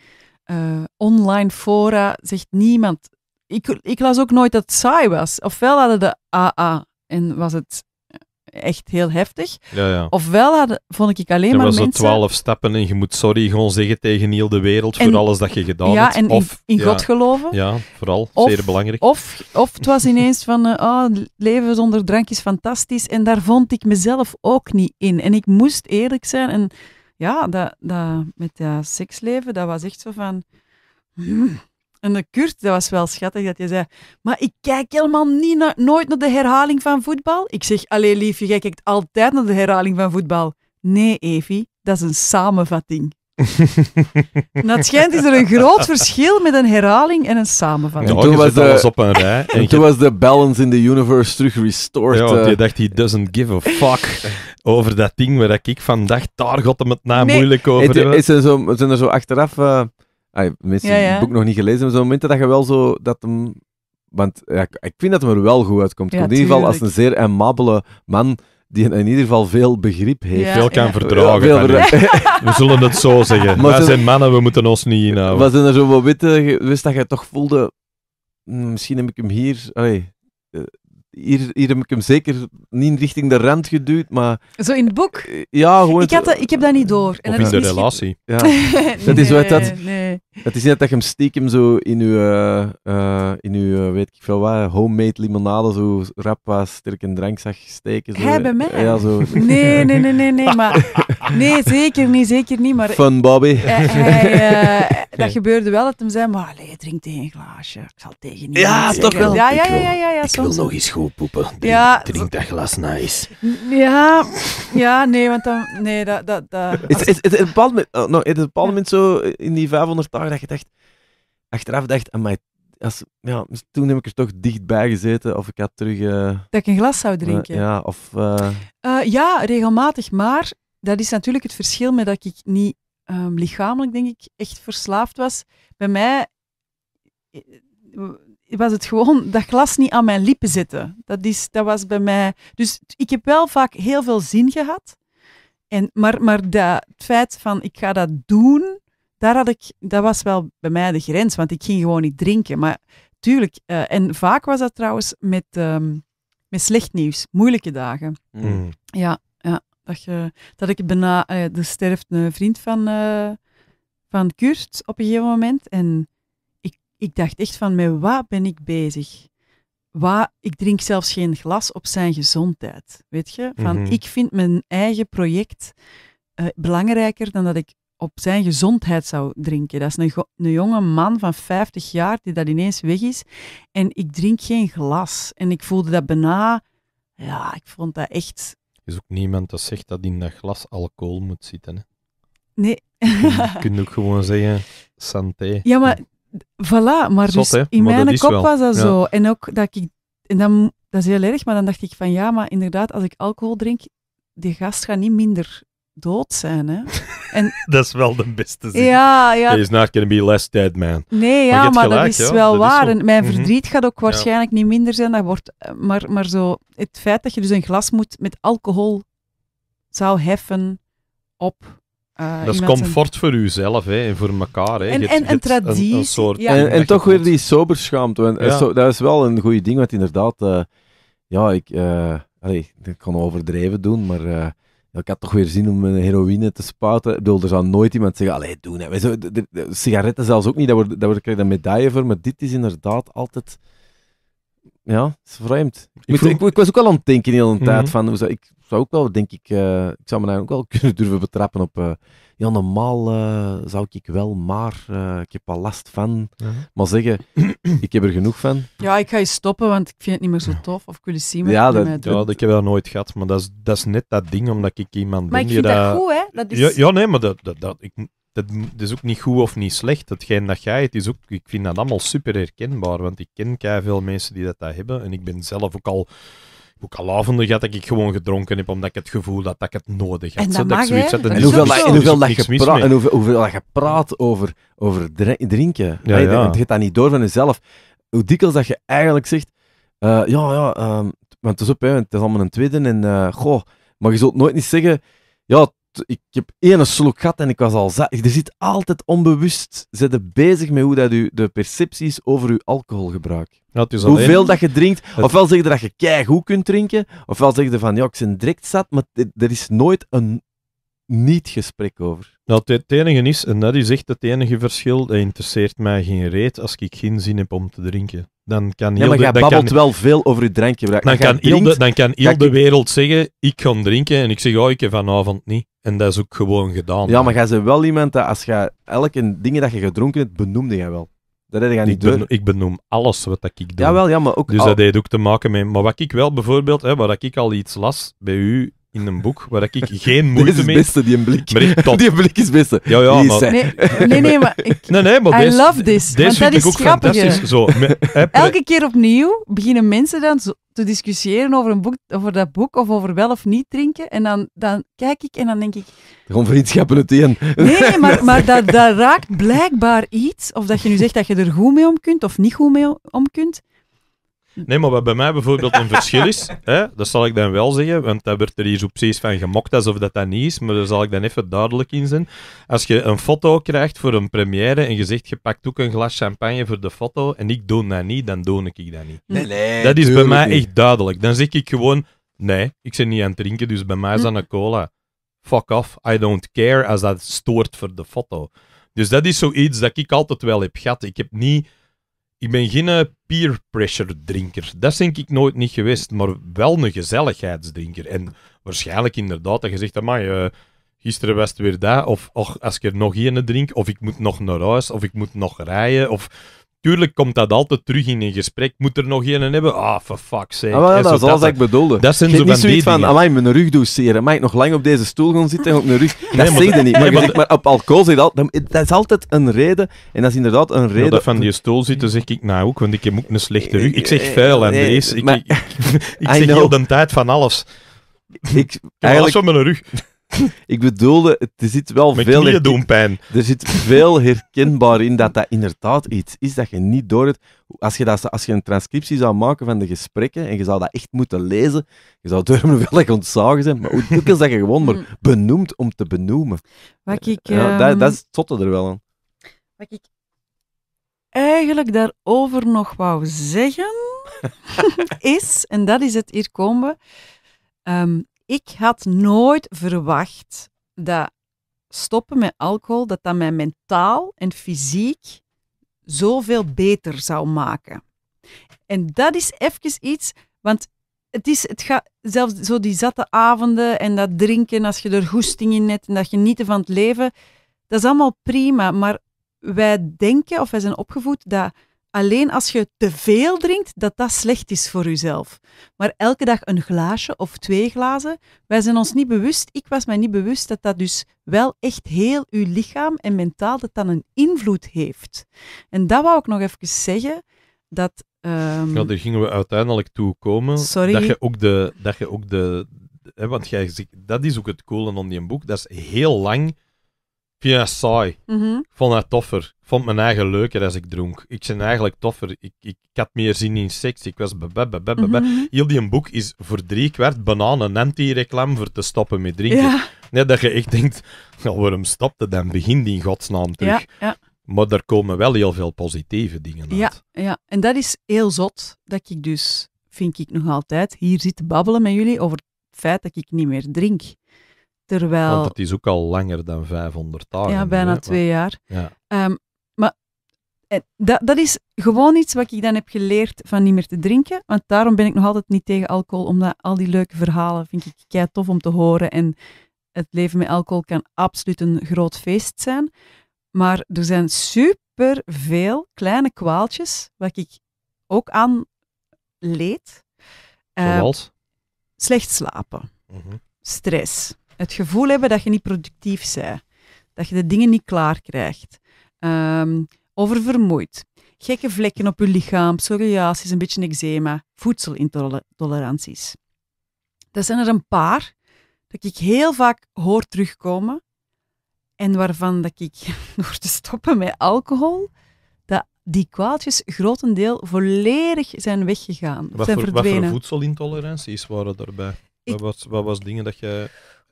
eh, online fora. Zegt niemand... Ik, ik las ook nooit dat het saai was. Ofwel hadden de AA en was het echt heel heftig. Ja, ja. Ofwel vond ik alleen maar mensen... Er was twaalf stappen en je moet sorry gewoon zeggen tegen heel de wereld voor alles dat je gedaan ja, hebt. En of, in, God geloven. Ja, vooral. zeer belangrijk. Of, of het was ineens van, uh, leven zonder drank is fantastisch. En daar vond ik mezelf ook niet in. En ik moest eerlijk zijn. En ja, dat, dat, met dat seksleven, dat was echt zo van... Hmm. En de Kurt, dat was wel schattig dat je zei, maar ik kijk helemaal niet naar, nooit naar de herhaling van voetbal. Ik zeg, allee liefje, jij kijkt altijd naar de herhaling van voetbal. Nee, Evi, dat is een samenvatting. (laughs) Dat schijnt is er een groot verschil met een herhaling en een samenvatting. Ja, toen was de, op een rij. En toen was de balance in the universe terug restored. Ja, want je eh. dacht, he doesn't give a fuck over dat ding waar ik van dacht, daar gaat hem het na moeilijk over. Het, er zo, zijn er zo achteraf... Eh, mensen het boek nog niet gelezen op zo'n moment dat je wel zo, dat hem, want ja, ik vind dat hem er wel goed uitkomt. in ieder geval als een zeer amabele man, die in ieder geval veel begrip heeft. Veel kan verdragen. (laughs) we zullen het zo zeggen. Maar Wij zijn mannen, we moeten ons niet inhouden. Was er zo wat witte wist dat je toch voelde, mm, misschien heb ik hem hier, eh, hier, heb ik hem zeker niet richting de rand geduwd, maar... Zo in het boek? Eh, ja, gewoon... Ik, had ik heb dat niet door. En dat in is de relatie. Ja. nee, (laughs) dat is wat dat... Het is net dat je hem stiekem zo in je, eh, eh, in uw weet ik veel wat, homemade limonade zo rap was, sterk een drank zag steken. Zo. mij? Ja, zo. Nee, nee, nee, nee, nee, (laughs) maar... Nee, zeker niet, zeker niet. Maar Fun Bobby. Hij, hij, uh, (laughs) dat gebeurde wel dat hem zei, maar allee, drink tegen een glaasje. Ik zal tegen niet. Ja, toch wel. Ja, ja, ja, ja, ja, ja, Ik soms. wil nog eens goed poepen. Drink, ja, drink dat glas nice. Ja, ja nee, want dan... Nee, dat... dat, dat het, is, is, het een bepaald moment, oh, no, bepaald het een moment zo in die 500 dagen dat je dacht... Achteraf dacht, mij als, ja, dus toen heb ik er toch dichtbij gezeten of ik had terug. Uh, dat ik een glas zou drinken. Uh, ja, of. Uh... ja, regelmatig, maar dat is natuurlijk het verschil met dat ik niet ehm, lichamelijk, denk ik, echt verslaafd was. Bij mij eh, was het gewoon dat glas niet aan mijn lippen zitten Dat, is, dat was bij mij. Dus ik heb wel vaak heel veel zin gehad. En, maar maar dat, het feit van ik ga dat doen, daar had ik, dat was wel bij mij de grens. Want ik ging gewoon niet drinken. Maar tuurlijk. Eh, en vaak was dat trouwens met, ehm, met slecht nieuws, moeilijke dagen. Mm. Ja. Dat, je, dat ik bijna, eh, er sterft een vriend van, eh, van Kurt op een gegeven moment. En ik, ik dacht echt van, met wat ben ik bezig? Wat, ik drink zelfs geen glas op zijn gezondheid. Weet je? Van, mhm. Ik vind mijn eigen project eh, belangrijker dan dat ik op zijn gezondheid zou drinken. Dat is een, een, jonge man van 50 jaar die dat ineens weg is. En ik drink geen glas. En ik voelde dat bijna... Ja, ik vond dat echt is ook niemand dat zegt dat in dat glas alcohol moet zitten. Hè? Nee. je kunt (laughs) ook gewoon zeggen, santé. Ja, maar voilà, maar dus in mijn kop was dat zo. En ook dat ik, en dan, dat is heel erg, maar dan dacht ik van ja, maar inderdaad, als ik alcohol drink, die gast gaat niet minder dood zijn. Hè? En, dat is wel de beste zin. Ja, ja. He's not going to be less dead man. Nee, ja, maar, dat is wel waar. mijn mhm. verdriet gaat ook waarschijnlijk niet minder zijn. Dat wordt, eh, maar, maar zo, het feit dat je dus een glas moet met alcohol zou heffen op eh, dat is comfort voor uzelf hè, en voor elkaar. Hè. En, en, traditie. ja. En, toch weer die soberschaamte. Eh, dat is wel een goed ding, want inderdaad, uh, ja, ik, uh, ik kan overdreven doen, maar ik had toch weer zin om een heroïne te spuiten. Ik bedoel, er zou nooit iemand zeggen, allee, doen. Nou. sigaretten zelfs ook niet, daar, word, daar word, krijg je een medaille voor. Maar dit is inderdaad altijd... Ja, het is vreemd. Ik, ik, was ook al aan het denken heel een tijd mhm. van... Ik zou ook wel, denk ik... Eh, ik zou me daar ook wel (laughs) kunnen durven betrappen op... Eh, ja, normaal eh, zou ik wel, maar eh, ik heb al last van. Maar zeggen, (clears throat) ik heb er genoeg van. Ja, ik ga je stoppen, want ik vind het niet meer zo tof. Of ik wil zien wat ja, dat, Ja, ik heb dat nooit gehad, maar dat is, dat is net dat ding, omdat ik iemand maar ben dat... Maar ik vind dat goed, hè? Dat is... ja, ja, nee, maar dat, dat, dat, ik, dat is ook niet goed of niet slecht. Hetgeen dat jij het is ook, ik vind dat allemaal super herkenbaar. Want ik ken veel mensen die dat, dat hebben. En ik ben zelf ook al ook al avonden gehad dat ik gewoon gedronken heb, omdat ik het gevoel had dat ik het nodig had. En, dat mag, dat hoeveel, dat, dat je praat, hoeveel, dat je praat over, over drinken. Ja, Je gaat dat niet door van jezelf. Hoe dikwijls dat je eigenlijk zegt, eh, ja, ja, ehm, want het is op, hè, het is allemaal een tweede en eh, goh, maar je zult nooit niet zeggen, ja, ik heb één slok gehad en ik was al zat. Er zit altijd onbewust, zitten bezig met hoe dat u, de percepties over uw alcoholgebruik. Hoeveel dat je drinkt. Ofwel zeg je dat je kei kunt drinken, ofwel zeg je van ja, ik ben direct zat, maar er is nooit een niet-gesprek over. Nou, het enige is, en dat is echt het enige verschil, dat interesseert mij geen reet als ik geen zin heb om te drinken. Dan kan heel ja, maar babbelt kan, wel veel over je drankgebruik. Dan, kan dan kan de wereld zeggen, ik ga drinken, en ik zeg, oh, ik heb vanavond niet. En dat is ook gewoon gedaan. Ja, maar jij ze wel iemand dat als je elke dingen dat je gedronken hebt, benoemde jij wel. Dat deed je niet ik, ik benoem alles wat ik doe. Jawel, ja, maar ook... Dus dat heeft ook te maken met... Maar wat ik wel bijvoorbeeld, hè, waar ik al iets las bij u in een boek waar ik (laughs) geen moeite mee... is het beste, die een blik. (laughs) Die blik is het beste. Ja, ja, maar... nee, nee, maar... Nee, nee, maar I love this, want dat is ook Zo, Elke keer opnieuw beginnen mensen dan zo te discussiëren over, een boek, over dat boek, of over wel of niet drinken. En dan, dan kijk ik en dan denk ik... Gewoon vriendschappen het Nee, nee, maar, (laughs) maar dat, dat raakt blijkbaar iets, of dat je nu zegt dat je er goed mee om kunt, of niet goed mee om kunt. Nee, maar wat bij mij bijvoorbeeld een verschil is, (laughs) hè, dat zal ik dan wel zeggen, want daar wordt er hier zo precies van gemokt alsof dat dat niet is, maar daar zal ik dan even duidelijk in zijn. Als je een foto krijgt voor een première en je zegt, je pakt ook een glas champagne voor de foto en ik doe dat niet, dan doe ik dat niet. Nee, nee, dat is bij mij echt duidelijk. Dan zeg ik gewoon, nee, ik ben niet aan het drinken, dus bij mij is dat hm. een cola. Fuck off, I don't care als dat stoort voor de foto. Dus dat is zoiets dat ik altijd wel heb gehad. Ik heb niet ik ben geen eh, peer pressure drinker. Dat is denk ik nooit niet geweest, maar wel een gezelligheidsdrinker. En waarschijnlijk inderdaad dat je zegt, amai, eh, gisteren was het weer daar, of als ik er nog één drink, of ik moet nog naar huis, of ik moet nog rijden, of Tuurlijk komt dat altijd terug in een gesprek. Moet er nog een hebben? Ah, for fuck's sake. Ah, dat is alles wat ik bedoelde. Dat zijn zo niet zoiets van, alleen mijn rug douceren. Mag ik nog lang op deze stoel gaan zitten op mijn rug? Dat nee, zeg je niet. Maar, op alcohol zit je dat. Dat is altijd een reden. En dat is inderdaad een reden. dat van die stoel zitten zeg ik nou ook, want ik heb ook een slechte rug. Ik zeg eh, vuil, en deze. ik, ik, (laughs) zeg heel de tijd van alles. Ik, eigenlijk... alles van mijn rug. (laughs) ik bedoelde, er zit wel veel... doen pijn. Er zit veel herkenbaar in dat dat inderdaad iets is dat je niet door het... Als je, dat, als je een transcriptie zou maken van de gesprekken en je zou dat echt moeten lezen, je zou (laughs) durven ontzagen zijn, maar hoe is dat je gewoon maar hmm. benoemd om te benoemen. Wat ik... Ja, ehm, dat, dat is het er wel aan. Wat ik eigenlijk daarover nog wou zeggen, (laughs) is, en dat is het hier komen, ehm, ik had nooit verwacht dat stoppen met alcohol, dat dat mij mentaal en fysiek zoveel beter zou maken. En dat is even iets, want het is, het gaat, zelfs zo die zatte avonden en dat drinken als je er goesting in hebt en dat genieten van het leven, dat is allemaal prima. Maar wij denken, of wij zijn opgevoed, dat alleen als je te veel drinkt, dat dat slecht is voor jezelf. Maar elke dag een glaasje of twee glazen, wij zijn ons niet bewust, ik was mij niet bewust dat dat dus wel echt heel uw lichaam en mentaal, dat dan een invloed heeft. En dat wou ik nog even zeggen, dat... Ehm, ja, daar gingen we uiteindelijk toe komen. Sorry. Dat je ook de... Dat je ook de hè, want jij, dat is ook het coole van die boek, dat is heel lang vind saai. Mhm. vond dat toffer. vond mijn eigen leuker als ik dronk. Ik zijn eigenlijk toffer. Ik, ik, had meer zin in seks. Ik was... Be, be, een mhm. Heel die boek is voor drie kwart bananen anti-reclame voor te stoppen met drinken. Net dat je echt denkt, nou, (laughs) waarom stopte dan? Begin die in godsnaam terug. ja. Maar er komen wel heel veel positieve dingen uit. Ja, en dat is heel zot dat ik dus, vind ik nog altijd, hier zit te babbelen met jullie over het feit dat ik niet meer drink. Terwijl... Want het is ook al langer dan 500 dagen. Ja, bijna twee jaar. Ja. Ehm, maar eh, dat, dat is gewoon iets wat ik dan heb geleerd van niet meer te drinken. Want daarom ben ik nog altijd niet tegen alcohol. Omdat al die leuke verhalen vind ik kei tof om te horen. En het leven met alcohol kan absoluut een groot feest zijn. Maar er zijn super veel kleine kwaaltjes wat ik ook aan leed. Ehm, Zoals? slecht slapen. Mhm. Stress het gevoel hebben dat je niet productief bent, dat je de dingen niet klaar krijgt, um, oververmoeid, gekke vlekken op je lichaam, psoriasis, een beetje eczema, voedselintoleranties. Dat zijn er een paar dat ik heel vaak hoor terugkomen en waarvan dat ik door (laughs) te stoppen met alcohol, dat die kwaaltjes grotendeel volledig zijn weggegaan. zijn voor, verdwenen. wat voor voedselintoleranties waren daarbij? wat, wat was dingen dat je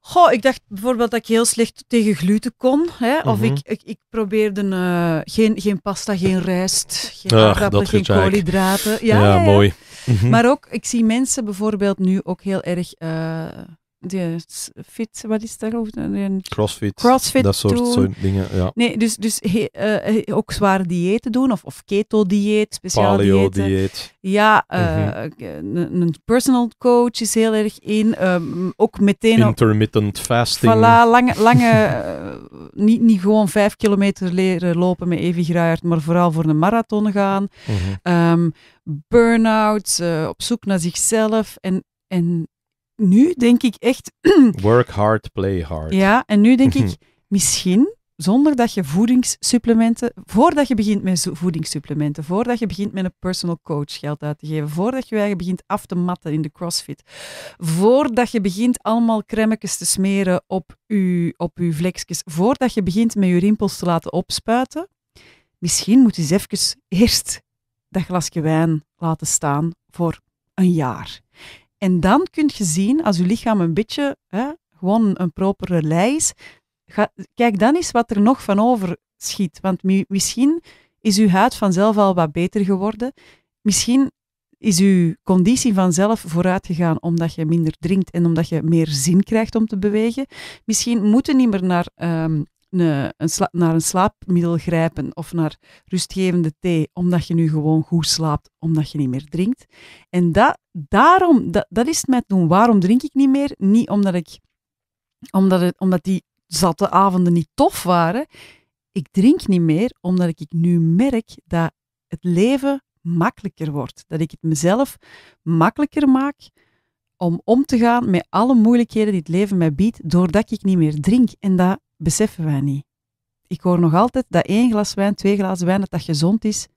Goh, ik dacht bijvoorbeeld dat ik heel slecht tegen gluten kon. Hè? Of mhm. ik, ik, probeerde uh, geen, geen pasta, geen rijst, geen aardappelen, geen koolhydraten. Ja, ja, mooi. (laughs) Mhm. Maar ook, ik zie mensen bijvoorbeeld nu ook heel erg eh, fit, wat is daarover? Nou, crossfit, dat soort, soort dingen. Ja. Nee, dus, dus eh, ook zware diëten doen, of, of keto-dieet, speciaal Paleo-dieet. Ja, eh, mhm. een personal coach is heel erg in. Ehm, ook meteen... Intermittent fasting. Voilà, lange... lange (laughs) eh, niet, niet gewoon vijf kilometer leren lopen met even Gruijert, maar vooral voor een marathon gaan. Mm mhm. ehm, burn out op zoek naar zichzelf. En, en nu denk ik echt. (clears throat) Work hard, play hard. Ja, en nu denk ik (laughs) misschien zonder dat je voedingssupplementen, voordat je begint met voedingssupplementen, voordat je begint met een personal coach geld uit te geven, voordat je eigenlijk begint af te matten in de CrossFit, voordat je begint allemaal crèmetjes te smeren op je, op uw vlekjes, voordat je begint met je rimpels te laten opspuiten, misschien moet je eens even eerst dat glasje wijn laten staan voor een jaar. En dan kun je zien, als je lichaam een beetje hè, gewoon een propere lei is, kijk dan eens wat er nog van over schiet. Want misschien is uw huid vanzelf al wat beter geworden. Misschien is uw conditie vanzelf vooruit gegaan omdat je minder drinkt en omdat je meer zin krijgt om te bewegen. Misschien moeten niet meer naar ehm, naar een slaapmiddel grijpen of naar rustgevende thee, omdat je nu gewoon goed slaapt, omdat je niet meer drinkt. En dat, daarom, dat, dat is het mij doen. Waarom drink ik niet meer? Niet omdat, ik, omdat, het, omdat die zatte avonden niet tof waren. Ik drink niet meer omdat ik nu merk dat het leven makkelijker wordt. Dat ik het mezelf makkelijker maak om om te gaan met alle moeilijkheden die het leven mij biedt, doordat ik niet meer drink. En dat beseffen wij niet. Ik hoor nog altijd dat één glas wijn, twee glazen wijn, dat dat gezond is.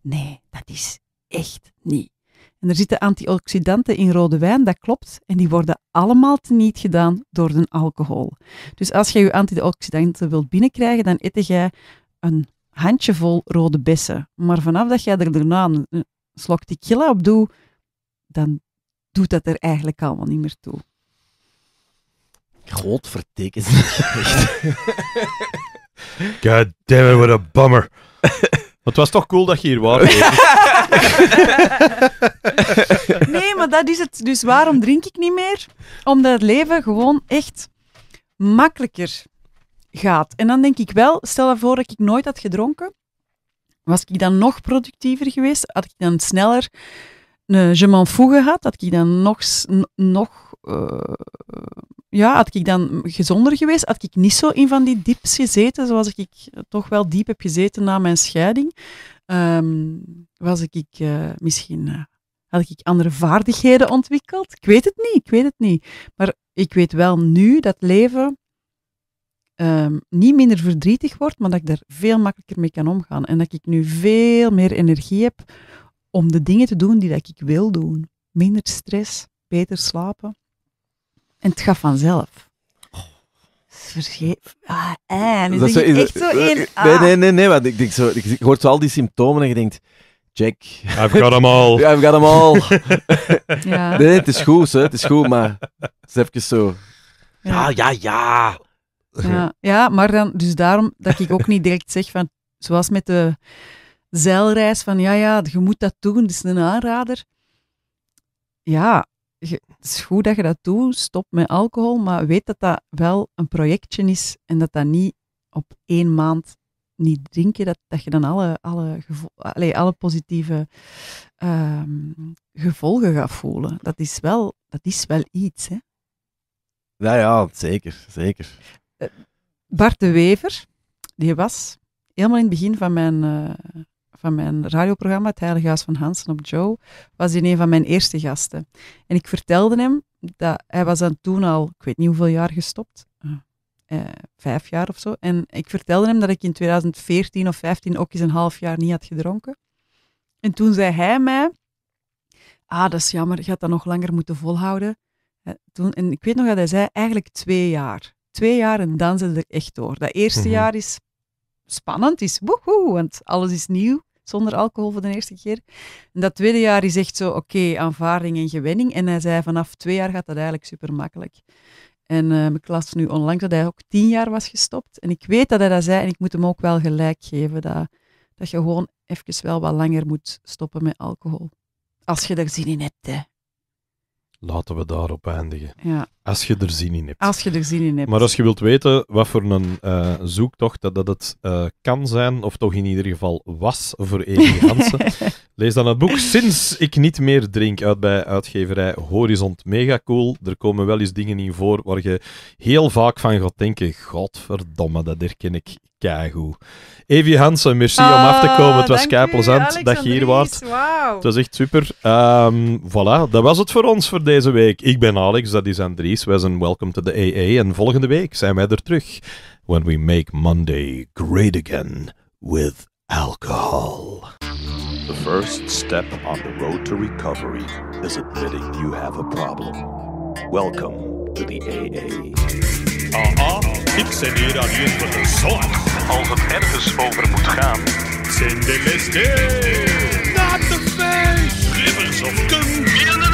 Nee, dat is echt niet. En er zitten antioxidanten in rode wijn, dat klopt. En die worden allemaal teniet gedaan door de alcohol. Dus als je je antioxidanten wilt binnenkrijgen, dan eet jij een handjevol rode bessen. Maar vanaf dat jij er daarna een slok tequila op doet, dan doet dat er eigenlijk allemaal niet meer toe vertekens. (laughs) God damn it, what a bummer. Het was toch cool dat je hier was. (laughs) nee, maar dat is het. Dus waarom drink ik niet meer? Omdat het leven gewoon echt makkelijker gaat. En dan denk ik wel, stel je voor dat ik nooit had gedronken, was ik dan nog productiever geweest? Had ik dan sneller een je m'en gehad? Had ik dan nog, nog eh, ja, had ik dan gezonder geweest? Had ik niet zo in van die dieps gezeten, zoals ik toch wel diep heb gezeten na mijn scheiding? Um, was ik uh, misschien eh, had ik andere vaardigheden ontwikkeld? Ik weet het niet, ik weet het niet. Maar ik weet wel nu dat leven ehm, niet minder verdrietig wordt, maar dat ik daar veel makkelijker mee kan omgaan. En dat ik nu veel meer energie heb om de dingen te doen die dat ik wil doen. Minder stress, beter slapen. En het gaat vanzelf. Oh, vergeet. Ah, dat echt zo eh, Nee, ah. nee, nee, nee, want ik denk zo, je hoort al die symptomen en je denkt, check. I've got them all. (laughs) I've got them all. (laughs) ja. Nee, het is goed, hè, het is goed, maar het is even zo. Ja, ja, ja. Ja, ja maar dan, dus daarom dat ik ook niet direct zeg van, zoals met de zeilreis, van ja, ja, je moet dat doen, het is een aanrader. Ja, het is goed dat je dat doet, stop met alcohol, maar weet dat dat wel een projectje is en dat dat niet op één maand niet drinken, dat, dat je dan alle, alle, alle positieve ehm, gevolgen gaat voelen. Dat is wel, dat is wel iets. Hè? Ja, ja, zeker. zeker. Eh, Bart de Wever, die was helemaal in het begin van mijn eh, van mijn radioprogramma, Het Heilige Huis van Hansen op Joe, was hij een van mijn eerste gasten. En ik vertelde hem dat hij was dan toen al, ik weet niet hoeveel jaar gestopt, eh, eh, vijf jaar of zo. En ik vertelde hem dat ik in 2014 of 15 ook eens een half jaar niet had gedronken. En toen zei hij mij, ah, dat is jammer, je had dat nog langer moeten volhouden. Eh, toen, en ik weet nog dat hij zei, eigenlijk twee jaar. Twee jaar en dan zit er echt door. Dat eerste mhm. jaar is spannend, is woehoe, want alles is nieuw zonder alcohol voor de eerste keer. En dat tweede jaar is echt zo, oké, okay, en gewenning. En hij zei, vanaf twee jaar gaat dat eigenlijk super makkelijk. En uh, eh, ik las nu onlangs dat hij ook tien jaar was gestopt. En ik weet dat hij dat zei en ik moet hem ook wel gelijk geven dat, dat je gewoon even wel wat langer moet stoppen met alcohol. Als je er zin in hebt, Laten we daarop eindigen. Ja. Als je er zin in hebt. Als je er zin in hebt. Maar als je wilt weten wat voor een eh, zoektocht dat, dat het eh, kan zijn, of toch in ieder geval was voor Evi (laughs) Hansen, lees dan het boek Sinds ik niet meer drink uit bij uitgeverij Horizon Mega cool. Er komen wel eens dingen in voor waar je heel vaak van gaat denken, godverdomme, dat herken ik keigoed. Evi Hansen, merci om af te ah, komen. Het was keiplezant dat je hier was. Het was echt super. Um, voilà, dat was het voor ons voor deze week. Ik ben Alex, dat is Andries. Eastwest en welcome to the AA. En volgende week zijn wij er terug. When we make Monday great again with alcohol. The first step on the road to recovery is admitting you have a problem. Welcome to the AA. Aha, ik ben hier alleen voor de zorg. Als het ergens over moet gaan, zijn de mesten. Not the face! Rivers of convenience.